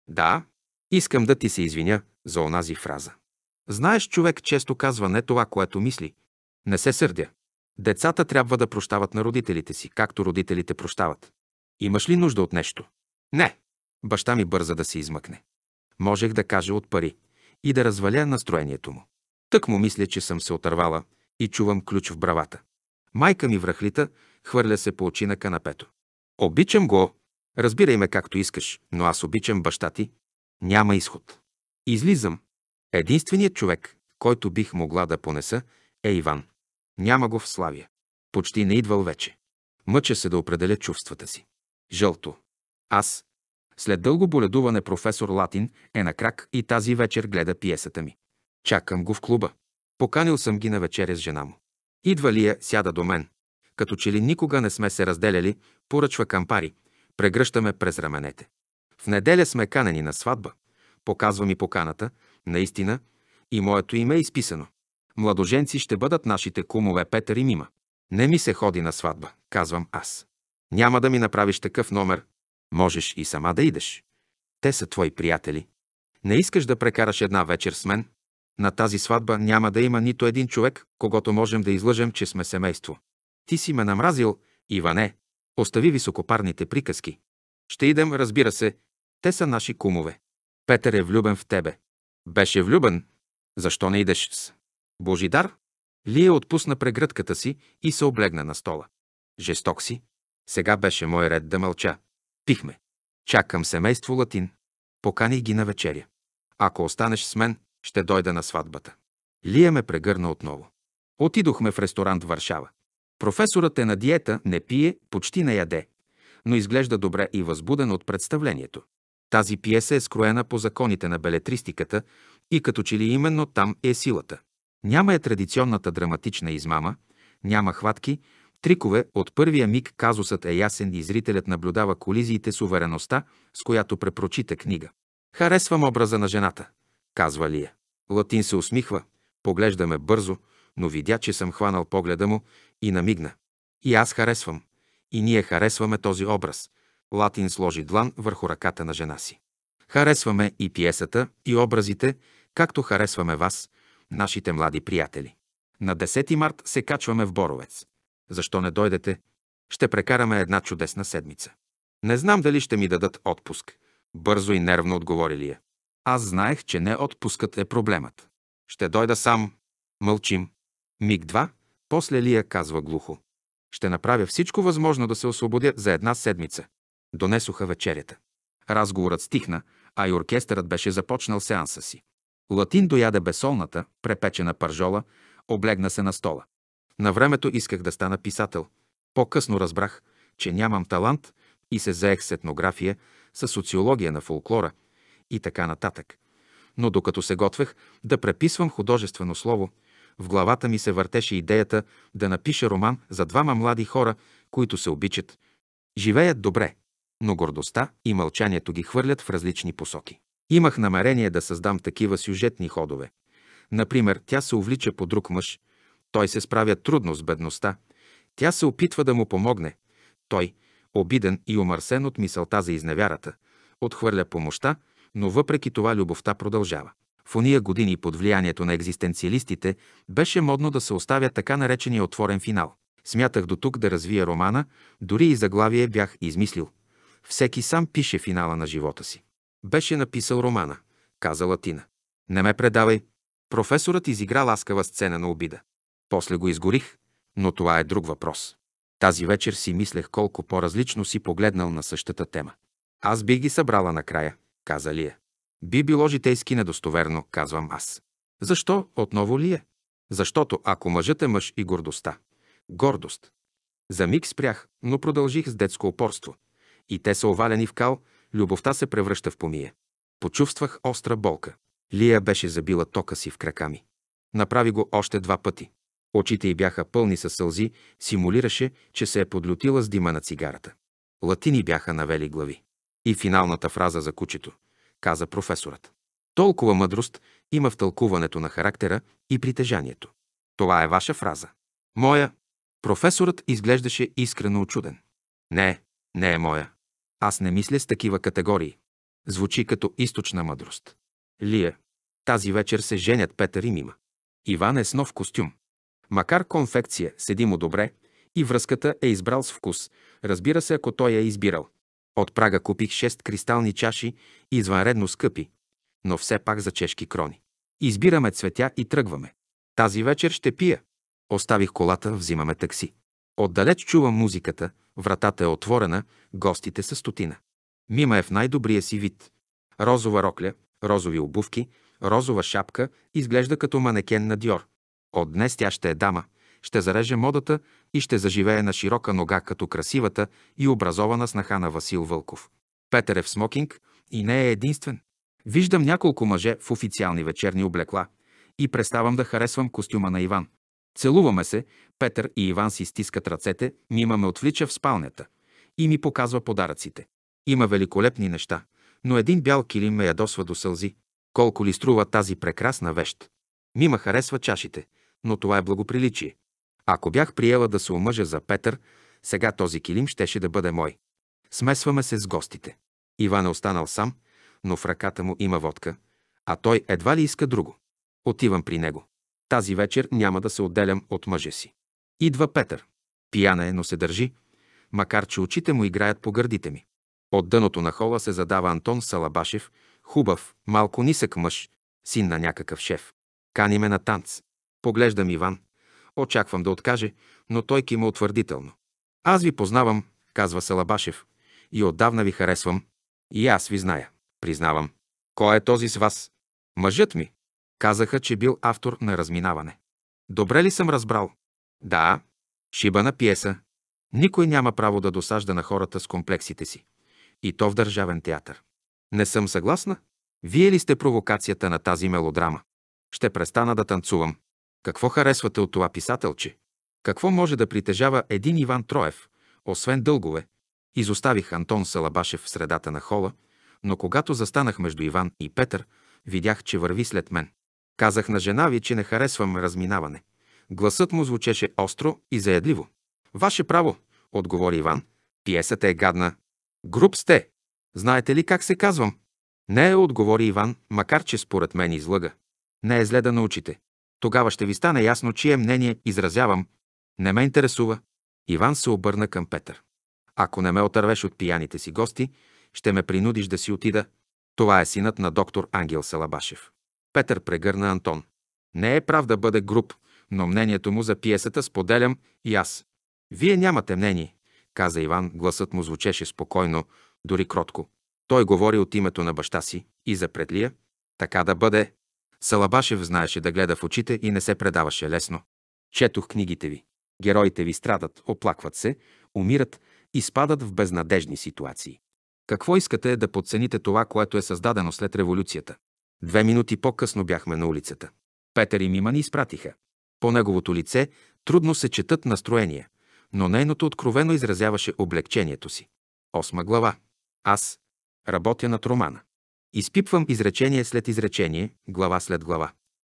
Speaker 1: Да, искам да ти се извиня за онази фраза. Знаеш, човек често казва не това, което мисли. Не се сърдя. Децата трябва да прощават на родителите си, както родителите прощават. Имаш ли нужда от нещо? Не. Баща ми бърза да се измъкне. Можех да кажа от пари и да разваля настроението му. Тък му мисля, че съм се отървала и чувам ключ в бравата. Майка ми връхлита, хвърля се по очи на канапето. Обичам го. Разбирай ме както искаш, но аз обичам баща ти. Няма изход. Излизам. Единственият човек, който бих могла да понеса, е Иван. Няма го в Славия. Почти не идвал вече. Мъча се да определя чувствата си. Жълто. Аз, след дълго боледуване професор Латин е на крак и тази вечер гледа пиесата ми. Чакам го в клуба. Поканил съм ги на вечеря с жена му. Идва Лия, е, сяда до мен. Като че ли никога не сме се разделяли, поръчва кампари. Прегръщаме през раменете. В неделя сме канени на сватба. Показва ми поканата, наистина, и моето име е изписано. Младоженци ще бъдат нашите кумове Петър и Мима. Не ми се ходи на сватба, казвам аз. Няма да ми направиш такъв номер, Можеш и сама да идеш. Те са твои приятели. Не искаш да прекараш една вечер с мен? На тази сватба няма да има нито един човек, когато можем да излъжем, че сме семейство. Ти си ме намразил, Иване. Остави високопарните приказки. Ще идем, разбира се. Те са наши кумове. Петър е влюбен в тебе. Беше влюбен. Защо не идеш с... Божидар? Лия отпусна прегръдката си и се облегна на стола. Жесток си. Сега беше мой ред да мълча спихме. Чакам семейство Латин. Покани ги на вечеря. Ако останеш с мен, ще дойда на сватбата. Лия ме прегърна отново. Отидохме в ресторант Варшава. Професорът е на диета, не пие, почти не яде, но изглежда добре и възбуден от представлението. Тази пиеса е скроена по законите на белетристиката и като че ли именно там е силата. Няма е традиционната драматична измама, няма хватки, Трикове от първия миг казусът е ясен и зрителят наблюдава колизиите с увереността, с която препрочита книга. Харесвам образа на жената, казва Лия. Латин се усмихва, поглеждаме бързо, но видя, че съм хванал погледа му и намигна. И аз харесвам. И ние харесваме този образ. Латин сложи длан върху ръката на жена си. Харесваме и пиесата, и образите, както харесваме вас, нашите млади приятели. На 10 март се качваме в Боровец. Защо не дойдете? Ще прекараме една чудесна седмица. Не знам дали ще ми дадат отпуск. Бързо и нервно отговори Лия. Аз знаех, че не отпускът е проблемът. Ще дойда сам. Мълчим. Миг два, после Лия казва глухо. Ще направя всичко възможно да се освободя за една седмица. Донесоха вечерята. Разговорът стихна, а и оркестърът беше започнал сеанса си. Латин дояде безсолната, препечена пържола, облегна се на стола. На времето исках да стана писател. По-късно разбрах, че нямам талант и се заех с етнография, с социология на фолклора и така нататък. Но докато се готвех да преписвам художествено слово, в главата ми се въртеше идеята да напиша роман за двама млади хора, които се обичат. Живеят добре, но гордостта и мълчанието ги хвърлят в различни посоки. Имах намерение да създам такива сюжетни ходове. Например, тя се увлича по друг мъж, той се справя трудно с бедността. Тя се опитва да му помогне. Той, обиден и омърсен от мисълта за изневярата, отхвърля помощта, но въпреки това любовта продължава. В уния години под влиянието на екзистенциалистите беше модно да се оставя така наречения отворен финал. Смятах до тук да развия романа, дори и заглавие бях измислил. Всеки сам пише финала на живота си. Беше написал романа, каза Латина. Не ме предавай. Професорът изигра ласкава сцена на обида. После го изгорих, но това е друг въпрос. Тази вечер си мислех колко по-различно си погледнал на същата тема. Аз би ги събрала накрая, каза Лия. Би било житейски недостоверно, казвам аз. Защо отново Лия? Защото ако мъжът е мъж и гордостта. Гордост. За миг спрях, но продължих с детско упорство. И те са овалени в кал, любовта се превръща в помия. Почувствах остра болка. Лия беше забила тока си в крака ми. Направи го още два пъти. Очите й бяха пълни със сълзи, симулираше, че се е подлютила с дима на цигарата. Латини бяха навели глави. И финалната фраза за кучето, каза професорът. Толкова мъдрост има в тълкуването на характера и притежанието. Това е ваша фраза. Моя. Професорът изглеждаше искрено очуден. Не, не е моя. Аз не мисля с такива категории. Звучи като източна мъдрост. Лия. Тази вечер се женят Петър и Мима. Иван е с нов костюм. Макар конфекция, седи му добре и връзката е избрал с вкус, разбира се, ако той я е избирал. От Прага купих шест кристални чаши, извънредно скъпи, но все пак за чешки крони. Избираме цветя и тръгваме. Тази вечер ще пия. Оставих колата, взимаме такси. Отдалеч чувам музиката, вратата е отворена, гостите са стотина. Мима е в най-добрия си вид. Розова рокля, розови обувки, розова шапка, изглежда като манекен на Диор. От днес тя ще е дама, ще зареже модата и ще заживее на широка нога като красивата и образована снаха на Васил Вълков. Петър е в смокинг и не е единствен. Виждам няколко мъже в официални вечерни облекла и преставам да харесвам костюма на Иван. Целуваме се, Петър и Иван си стискат ръцете, Мима ме отвлича в спалнята и ми показва подаръците. Има великолепни неща, но един бял килим ме ядосва до сълзи. Колко ли струва тази прекрасна вещ? Мима харесва чашите – но това е благоприличие. Ако бях приела да се омъжа за Петър, сега този килим щеше да бъде мой. Смесваме се с гостите. Иван е останал сам, но в ръката му има водка, а той едва ли иска друго. Отивам при него. Тази вечер няма да се отделям от мъжа си. Идва Петър. Пияна е, но се държи, макар че очите му играят по гърдите ми. От дъното на хола се задава Антон Салабашев, хубав, малко нисък мъж, син на някакъв шеф. Кани ме на танц. Поглеждам Иван. Очаквам да откаже, но той кима утвърдително. Аз ви познавам, казва Салабашев, и отдавна ви харесвам. И аз ви зная, признавам. Кой е този с вас? Мъжът ми. Казаха, че бил автор на разминаване. Добре ли съм разбрал? Да, шибана пиеса. Никой няма право да досажда на хората с комплексите си. И то в Държавен театър. Не съм съгласна. Вие ли сте провокацията на тази мелодрама? Ще престана да танцувам. Какво харесвате от това писателче? Какво може да притежава един Иван Троев, освен дългове? Изоставих Антон Салабашев в средата на хола, но когато застанах между Иван и Петър, видях, че върви след мен. Казах на жена ви, че не харесвам разминаване. Гласът му звучеше остро и заядливо. Ваше право, отговори Иван. Пиесата е гадна. Груп сте. Знаете ли как се казвам? Не е, отговори Иван, макар че според мен излъга. Не е зле да научите. Тогава ще ви стане ясно, чие мнение изразявам. Не ме интересува. Иван се обърна към Петър. Ако не ме отървеш от пияните си гости, ще ме принудиш да си отида. Това е синът на доктор Ангел Салабашев. Петър прегърна Антон. Не е прав да бъде груб, но мнението му за пиесата споделям и аз. Вие нямате мнение, каза Иван. Гласът му звучеше спокойно, дори кротко. Той говори от името на баща си и за предлия. Така да бъде, Салабашев знаеше да гледа в очите и не се предаваше лесно. Четох книгите ви. Героите ви страдат, оплакват се, умират и спадат в безнадежни ситуации. Какво искате е да подцените това, което е създадено след революцията? Две минути по-късно бяхме на улицата. Петър и Мима ни изпратиха. По неговото лице трудно се четат настроения, но нейното откровено изразяваше облегчението си. Осма глава. Аз работя над романа. Изпипвам изречение след изречение, глава след глава.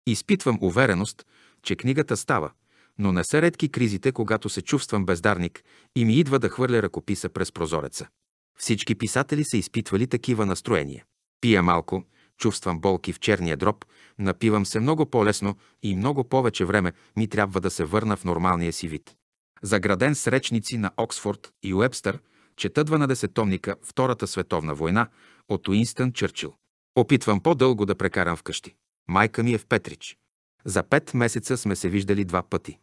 Speaker 1: Изпитвам увереност, че книгата става, но не са редки кризите, когато се чувствам бездарник и ми идва да хвърля ръкописа през прозореца. Всички писатели са изпитвали такива настроения. Пия малко, чувствам болки в черния дроб, напивам се много по-лесно и много повече време ми трябва да се върна в нормалния си вид. Заграден с речници на Оксфорд и Уебстър, чета 12-томника Втората световна война, от Уинстън Чърчил. Опитвам по-дълго да прекарам вкъщи. Майка ми е в Петрич. За пет месеца сме се виждали два пъти.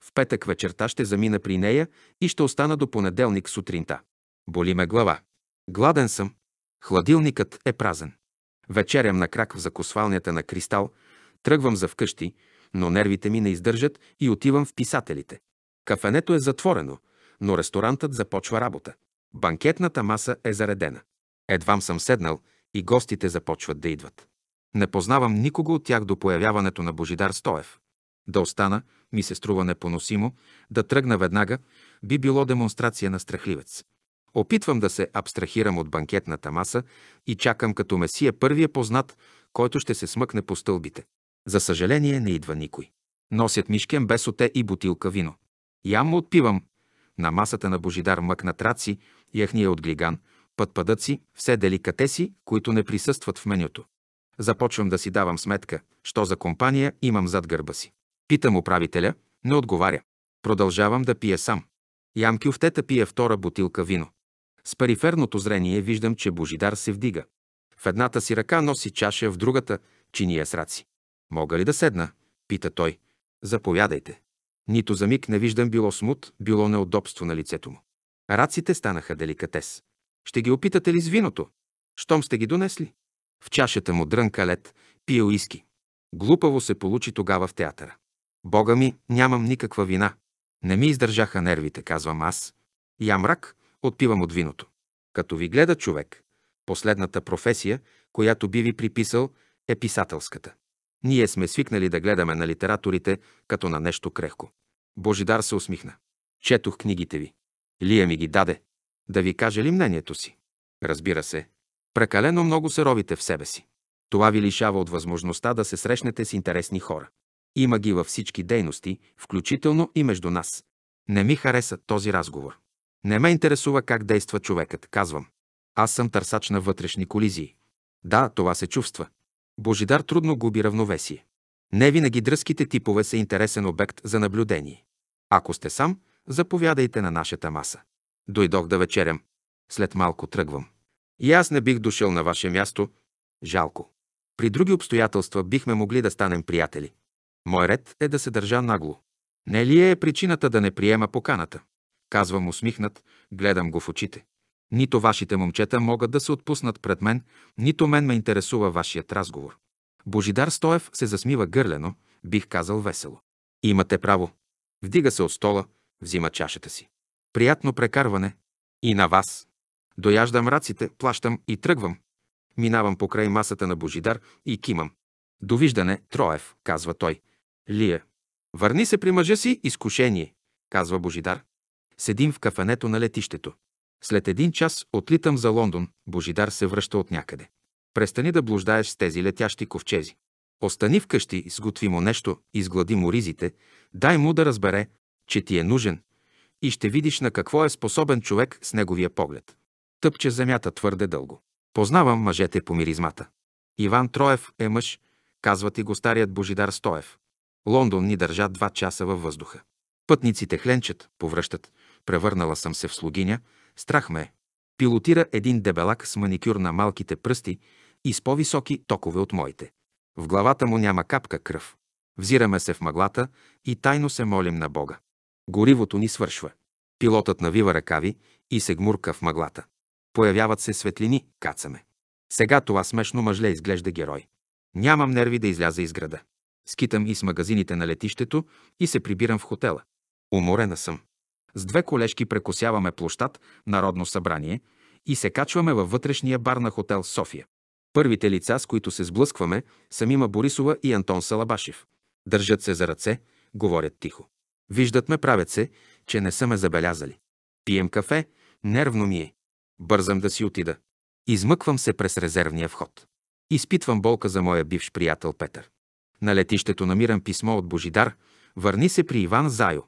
Speaker 1: В петък вечерта ще замина при нея и ще остана до понеделник сутринта. Боли ме глава. Гладен съм. Хладилникът е празен. Вечерям на крак в закосвалнята на Кристал, тръгвам за вкъщи, но нервите ми не издържат и отивам в писателите. Кафенето е затворено, но ресторантът започва работа. Банкетната маса е заредена. Едвам съм седнал и гостите започват да идват. Не познавам никого от тях до появяването на Божидар Стоев. Да остана, ми се струва непоносимо, да тръгна веднага, би било демонстрация на страхливец. Опитвам да се абстрахирам от банкетната маса и чакам като месия първия е познат, който ще се смъкне по стълбите. За съжаление не идва никой. Носят мишкен без оте и бутилка вино. му отпивам. На масата на Божидар мъкнат раци, яхния е от глиган, Пъдъци, все деликатеси, които не присъстват в менюто. Започвам да си давам сметка, що за компания имам зад гърба си. Питам управителя, не отговаря. Продължавам да пия сам. Ям кюфтета пия втора бутилка вино. С периферното зрение виждам, че Божидар се вдига. В едната си ръка носи чаша, в другата – чиния с раци. «Мога ли да седна?» – пита той. «Заповядайте». Нито за миг не виждам било смут, било неудобство на лицето му. Раците станаха деликатес. Ще ги опитате ли с виното? Щом сте ги донесли? В чашата му дрънка лед, пие уиски. Глупаво се получи тогава в театъра. Бога ми, нямам никаква вина. Не ми издържаха нервите, казвам аз. Я мрак, отпивам от виното. Като ви гледа човек, последната професия, която би ви приписал, е писателската. Ние сме свикнали да гледаме на литературите като на нещо крехко. Божидар се усмихна. Четох книгите ви. Лия ми ги даде. Да ви каже ли мнението си? Разбира се. Прекалено много се ровите в себе си. Това ви лишава от възможността да се срещнете с интересни хора. Има ги във всички дейности, включително и между нас. Не ми хареса този разговор. Не ме интересува как действа човекът, казвам. Аз съм търсач на вътрешни колизии. Да, това се чувства. Божидар трудно губи равновесие. Не винаги дръзките типове са интересен обект за наблюдение. Ако сте сам, заповядайте на нашата маса. Дойдох да вечерям. След малко тръгвам. И аз не бих дошъл на ваше място. Жалко. При други обстоятелства бихме могли да станем приятели. Мой ред е да се държа нагло. Не ли е причината да не приема поканата? Казвам усмихнат, гледам го в очите. Нито вашите момчета могат да се отпуснат пред мен, нито мен ме интересува вашият разговор. Божидар Стоев се засмива гърлено, бих казал весело. Имате право. Вдига се от стола, взима чашата си. Приятно прекарване. И на вас. Дояждам раците, плащам и тръгвам. Минавам покрай масата на Божидар и кимам. Довиждане, Троев, казва той. Лия. Върни се при мъжа си, изкушение, казва Божидар. Седим в кафенето на летището. След един час отлитам за Лондон. Божидар се връща от някъде. Престани да блуждаеш с тези летящи ковчези. Остани вкъщи, сготви му нещо, изглади му ризите, дай му да разбере, че ти е нужен, и ще видиш на какво е способен човек с неговия поглед. Тъпче земята твърде дълго. Познавам мъжете по миризмата. Иван Троев е мъж, казват и го старият Божидар Стоев. Лондон ни държа два часа във въздуха. Пътниците хленчат, повръщат. Превърнала съм се в слугиня. Страх ме е. Пилотира един дебелак с маникюр на малките пръсти и с по-високи токове от моите. В главата му няма капка кръв. Взираме се в мъглата и тайно се молим на Бога. Горивото ни свършва. Пилотът навива ръкави и се гмурка в мъглата. Появяват се светлини, кацаме. Сега това смешно мъжле изглежда герой. Нямам нерви да изляза из града. Скитам и с магазините на летището и се прибирам в хотела. Уморена съм. С две колешки прекосяваме площад, Народно събрание и се качваме във вътрешния бар на хотел София. Първите лица, с които се сблъскваме, са Мима Борисова и Антон Салабашев. Държат се за ръце, говорят тихо. Виждат ме, правят се, че не са ме забелязали. Пием кафе, нервно ми е. Бързам да си отида. Измъквам се през резервния вход. Изпитвам болка за моя бивш приятел Петър. На летището намирам писмо от Божидар, върни се при Иван Зайо.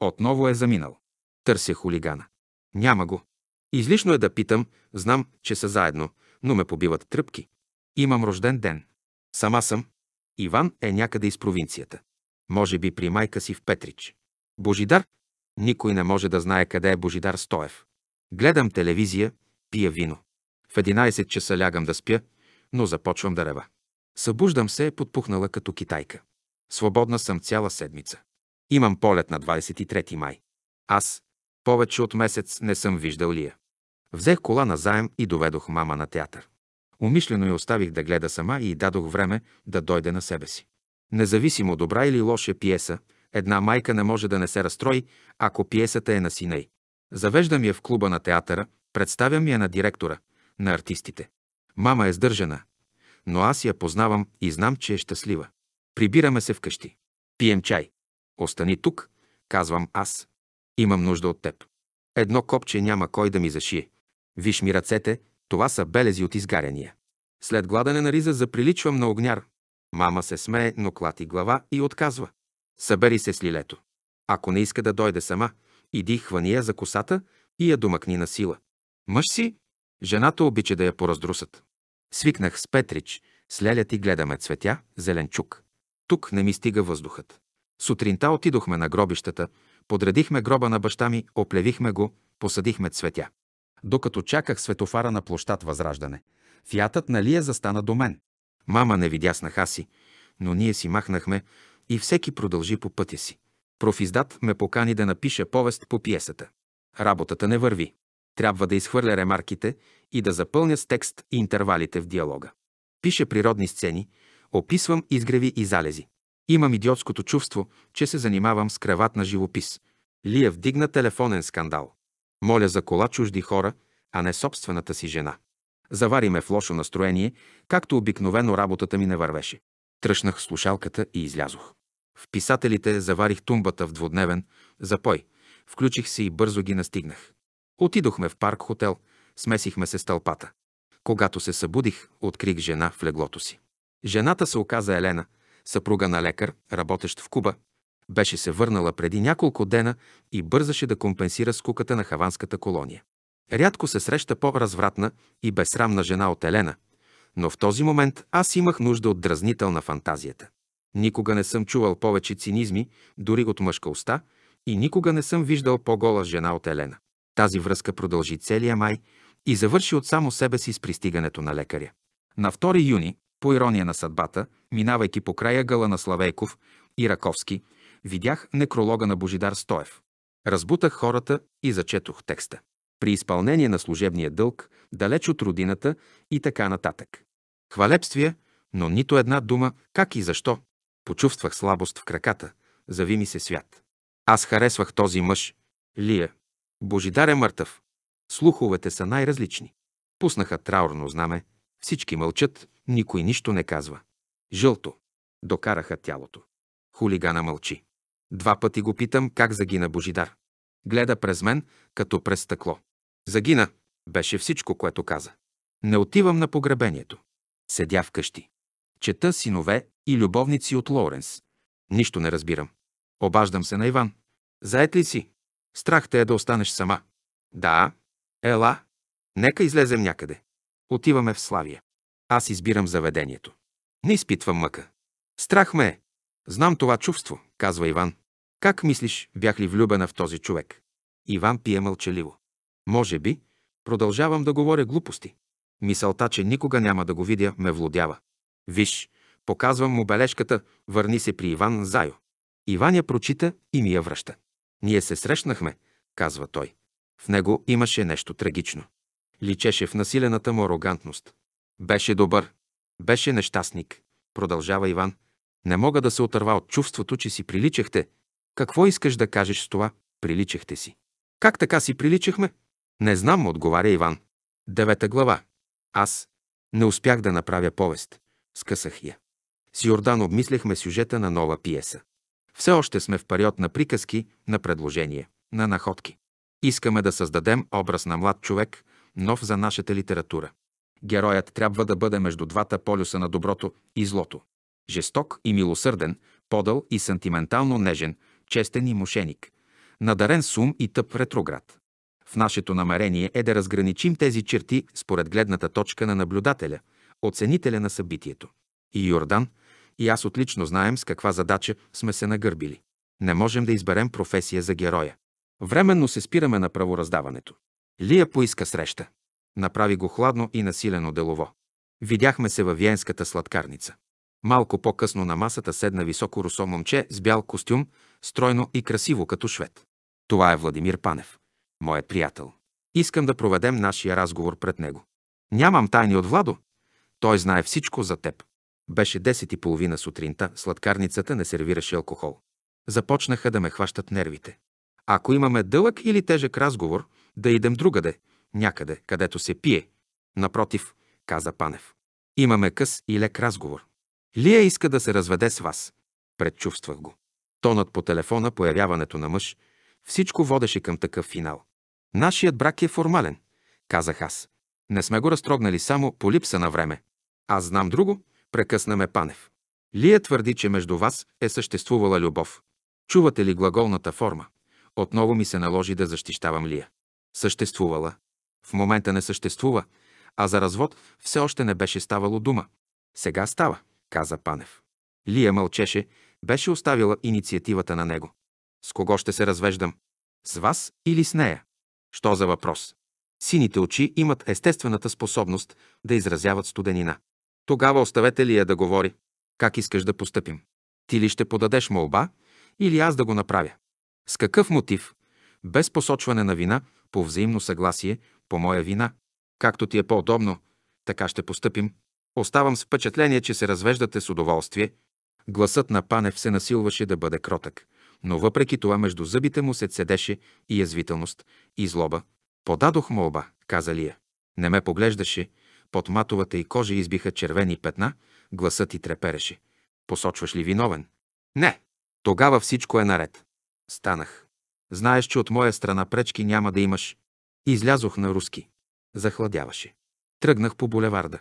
Speaker 1: Отново е заминал. Търся хулигана. Няма го. Излишно е да питам, знам, че са заедно, но ме побиват тръпки. Имам рожден ден. Сама съм. Иван е някъде из провинцията може би при майка си в Петрич. Божидар? Никой не може да знае къде е Божидар Стоев. Гледам телевизия, пия вино. В 11 часа лягам да спя, но започвам да рева. Събуждам се, е подпухнала като китайка. Свободна съм цяла седмица. Имам полет на 23 май. Аз повече от месец не съм виждал Лия. Взех кола на заем и доведох мама на театър. Умишлено я оставих да гледа сама и дадох време да дойде на себе си. Независимо добра или лоша пиеса, една майка не може да не се разстрои, ако пиесата е на сина й. Завеждам я в клуба на театъра, представям я на директора, на артистите. Мама е сдържана, но аз я познавам и знам, че е щастлива. Прибираме се вкъщи. Пием чай. Остани тук, казвам аз. Имам нужда от теб. Едно копче няма кой да ми зашие. Виж ми ръцете, това са белези от изгаряния. След гладене на риза заприличвам на огняр. Мама се смее, но клати глава и отказва. Събери се с лилето. Ако не иска да дойде сама, иди хвани я за косата и я домъкни на сила. Мъж си, жената обича да я пораздрусат. Свикнах с Петрич, с лелят и гледаме цветя, зеленчук. Тук не ми стига въздухът. Сутринта отидохме на гробищата, подредихме гроба на баща ми, оплевихме го, посадихме цветя. Докато чаках светофара на площад Възраждане, фиатът на Лия е застана до мен. Мама не видя снаха си, но ние си махнахме и всеки продължи по пътя си. Профиздат ме покани да напиша повест по пиесата. Работата не върви. Трябва да изхвърля ремарките и да запълня с текст и интервалите в диалога. Пише природни сцени, описвам изгреви и залези. Имам идиотското чувство, че се занимавам с креватна живопис. Лия вдигна телефонен скандал. Моля за кола чужди хора, а не собствената си жена. Завариме в лошо настроение, както обикновено работата ми не вървеше. Тръшнах слушалката и излязох. В писателите заварих тумбата в двудневен запой. Включих се и бързо ги настигнах. Отидохме в парк-хотел, смесихме се с тълпата. Когато се събудих, открих жена в леглото си. Жената се оказа Елена, съпруга на лекар, работещ в Куба. Беше се върнала преди няколко дена и бързаше да компенсира скуката на хаванската колония. Рядко се среща по-развратна и безсрамна жена от Елена, но в този момент аз имах нужда от дразнител на фантазията. Никога не съм чувал повече цинизми, дори от мъжка уста, и никога не съм виждал по-гола жена от Елена. Тази връзка продължи целия май и завърши от само себе си с пристигането на лекаря. На 2 юни, по ирония на съдбата, минавайки по края гъла на Славейков и Раковски, видях некролога на Божидар Стоев. Разбутах хората и зачетох текста при изпълнение на служебния дълг, далеч от родината и така нататък. Хвалебствия, но нито една дума как и защо. Почувствах слабост в краката, зави ми се свят. Аз харесвах този мъж, Лия. Божидар е мъртъв. Слуховете са най-различни. Пуснаха траурно знаме. Всички мълчат, никой нищо не казва. Жълто. Докараха тялото. Хулигана мълчи. Два пъти го питам как загина Божидар. Гледа през мен, като през стъкло. Загина, беше всичко, което каза. Не отивам на погребението. Седя вкъщи. Чета синове и любовници от Лоренс. Нищо не разбирам. Обаждам се на Иван. Заед ли си? Страх те е да останеш сама. Да. Ела. Нека излезем някъде. Отиваме в Славия. Аз избирам заведението. Не изпитвам мъка. Страх ме е. Знам това чувство, казва Иван. Как мислиш, бях ли влюбена в този човек? Иван пие мълчаливо. Може би, продължавам да говоря глупости. Мисълта, че никога няма да го видя, ме владява. Виж, показвам му бележката, върни се при Иван Зайо. Иван я прочита и ми я връща. Ние се срещнахме, казва той. В него имаше нещо трагично. Личеше в насилената му арогантност. Беше добър. Беше нещастник, продължава Иван. Не мога да се отърва от чувството, че си приличахте. Какво искаш да кажеш с това? Приличахте си. Как така си приличахме? Не знам, отговаря Иван. Девета глава. Аз не успях да направя повест. Скъсах я. С Йордан обмисляхме сюжета на нова пиеса. Все още сме в период на приказки, на предложения, на находки. Искаме да създадем образ на млад човек, нов за нашата литература. Героят трябва да бъде между двата полюса на доброто и злото. Жесток и милосърден, подъл и сантиментално нежен, честен и мошеник. Надарен сум и тъп ретроград. В нашето намерение е да разграничим тези черти според гледната точка на наблюдателя, оценителя на събитието. И Йордан, и аз отлично знаем с каква задача сме се нагърбили. Не можем да изберем професия за героя. Временно се спираме на правораздаването. Лия поиска среща. Направи го хладно и насилено делово. Видяхме се във Виенската сладкарница. Малко по-късно на масата седна високо русо момче с бял костюм, стройно и красиво като швед. Това е Владимир Панев моят приятел. Искам да проведем нашия разговор пред него. Нямам тайни от Владо. Той знае всичко за теб. Беше 10 и половина сутринта, сладкарницата не сервираше алкохол. Започнаха да ме хващат нервите. Ако имаме дълъг или тежък разговор, да идем другаде, някъде, където се пие. Напротив, каза Панев. Имаме къс и лек разговор. Лия иска да се разведе с вас. Предчувствах го. Тонът по телефона, появяването на мъж, всичко водеше към такъв финал. Нашият брак е формален, казах аз. Не сме го разтрогнали само по липса на време. Аз знам друго, прекъснаме Панев. Лия твърди, че между вас е съществувала любов. Чувате ли глаголната форма? Отново ми се наложи да защищавам Лия. Съществувала. В момента не съществува, а за развод все още не беше ставало дума. Сега става, каза Панев. Лия мълчеше, беше оставила инициативата на него. С кого ще се развеждам? С вас или с нея? Що за въпрос? Сините очи имат естествената способност да изразяват студенина. Тогава оставете ли я да говори? Как искаш да постъпим? Ти ли ще подадеш молба или аз да го направя? С какъв мотив? Без посочване на вина, по взаимно съгласие, по моя вина. Както ти е по-удобно, така ще постъпим. Оставам с впечатление, че се развеждате с удоволствие. Гласът на Панев се насилваше да бъде кротък но въпреки това между зъбите му се цедеше и язвителност, и злоба. Подадох молба, каза Лия. Не ме поглеждаше, под матовата и кожа избиха червени петна, гласът и трепереше. Посочваш ли виновен? Не. Тогава всичко е наред. Станах. Знаеш, че от моя страна пречки няма да имаш. Излязох на руски. Захладяваше. Тръгнах по булеварда.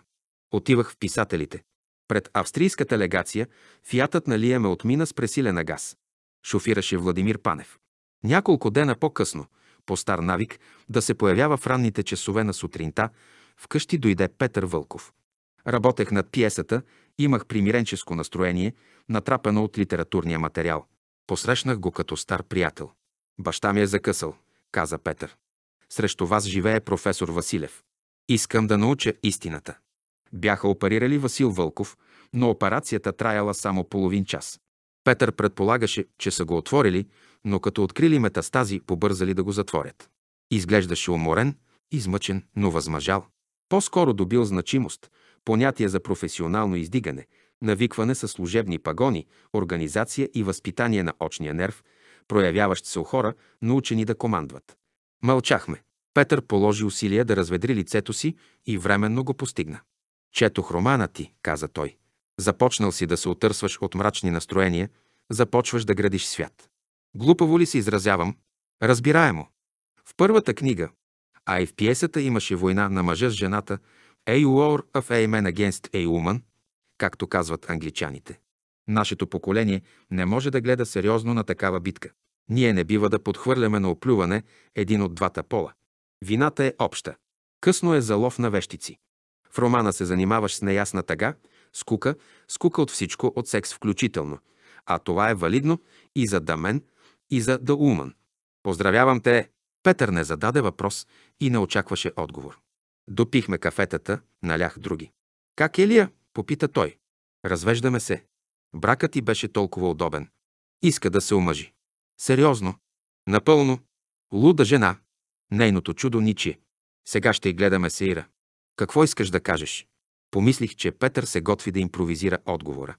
Speaker 1: Отивах в писателите. Пред австрийската легация фиатът на Лия ме отмина с пресилена газ шофираше Владимир Панев. Няколко дена по-късно, по стар навик, да се появява в ранните часове на сутринта, вкъщи дойде Петър Вълков. Работех над пиесата, имах примиренческо настроение, натрапено от литературния материал. Посрещнах го като стар приятел. Баща ми е закъсал, каза Петър. Срещу вас живее професор Василев. Искам да науча истината. Бяха оперирали Васил Вълков, но операцията траяла само половин час. Петър предполагаше, че са го отворили, но като открили метастази, побързали да го затворят. Изглеждаше уморен, измъчен, но възмъжал. По-скоро добил значимост, понятие за професионално издигане, навикване със служебни пагони, организация и възпитание на очния нерв, проявяващ се у хора, научени да командват. Мълчахме. Петър положи усилия да разведри лицето си и временно го постигна. Четох романа ти, каза той. Започнал си да се отърсваш от мрачни настроения, започваш да градиш свят. Глупаво ли се изразявам? Разбираемо. В първата книга, а и в пиесата имаше война на мъжа с жената «A war of a man against a woman», както казват англичаните. Нашето поколение не може да гледа сериозно на такава битка. Ние не бива да подхвърляме на оплюване един от двата пола. Вината е обща. Късно е за лов на вещици. В романа се занимаваш с неясна тъга, скука, скука от всичко, от секс включително. А това е валидно и за Дамен, и за Дауман. Поздравявам те! Петър не зададе въпрос и не очакваше отговор. Допихме кафетата, налях други. Как е Лия? попита той. Развеждаме се. Бракът ти беше толкова удобен. Иска да се омъжи. Сериозно. Напълно. Луда жена. Нейното чудо ничи. Сега ще й гледаме Сеира. Какво искаш да кажеш? Помислих, че Петър се готви да импровизира отговора,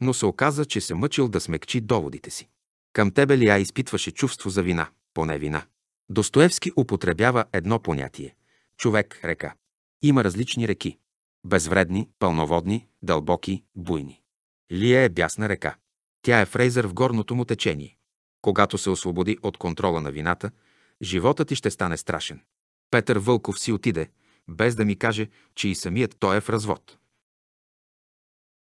Speaker 1: но се оказа, че се мъчил да смекчи доводите си. Към тебе Лия изпитваше чувство за вина, поне вина. Достоевски употребява едно понятие – човек – река. Има различни реки – безвредни, пълноводни, дълбоки, буйни. Лия е бясна река. Тя е фрейзър в горното му течение. Когато се освободи от контрола на вината, животът ти ще стане страшен. Петър Вълков си отиде – без да ми каже, че и самият той е в развод.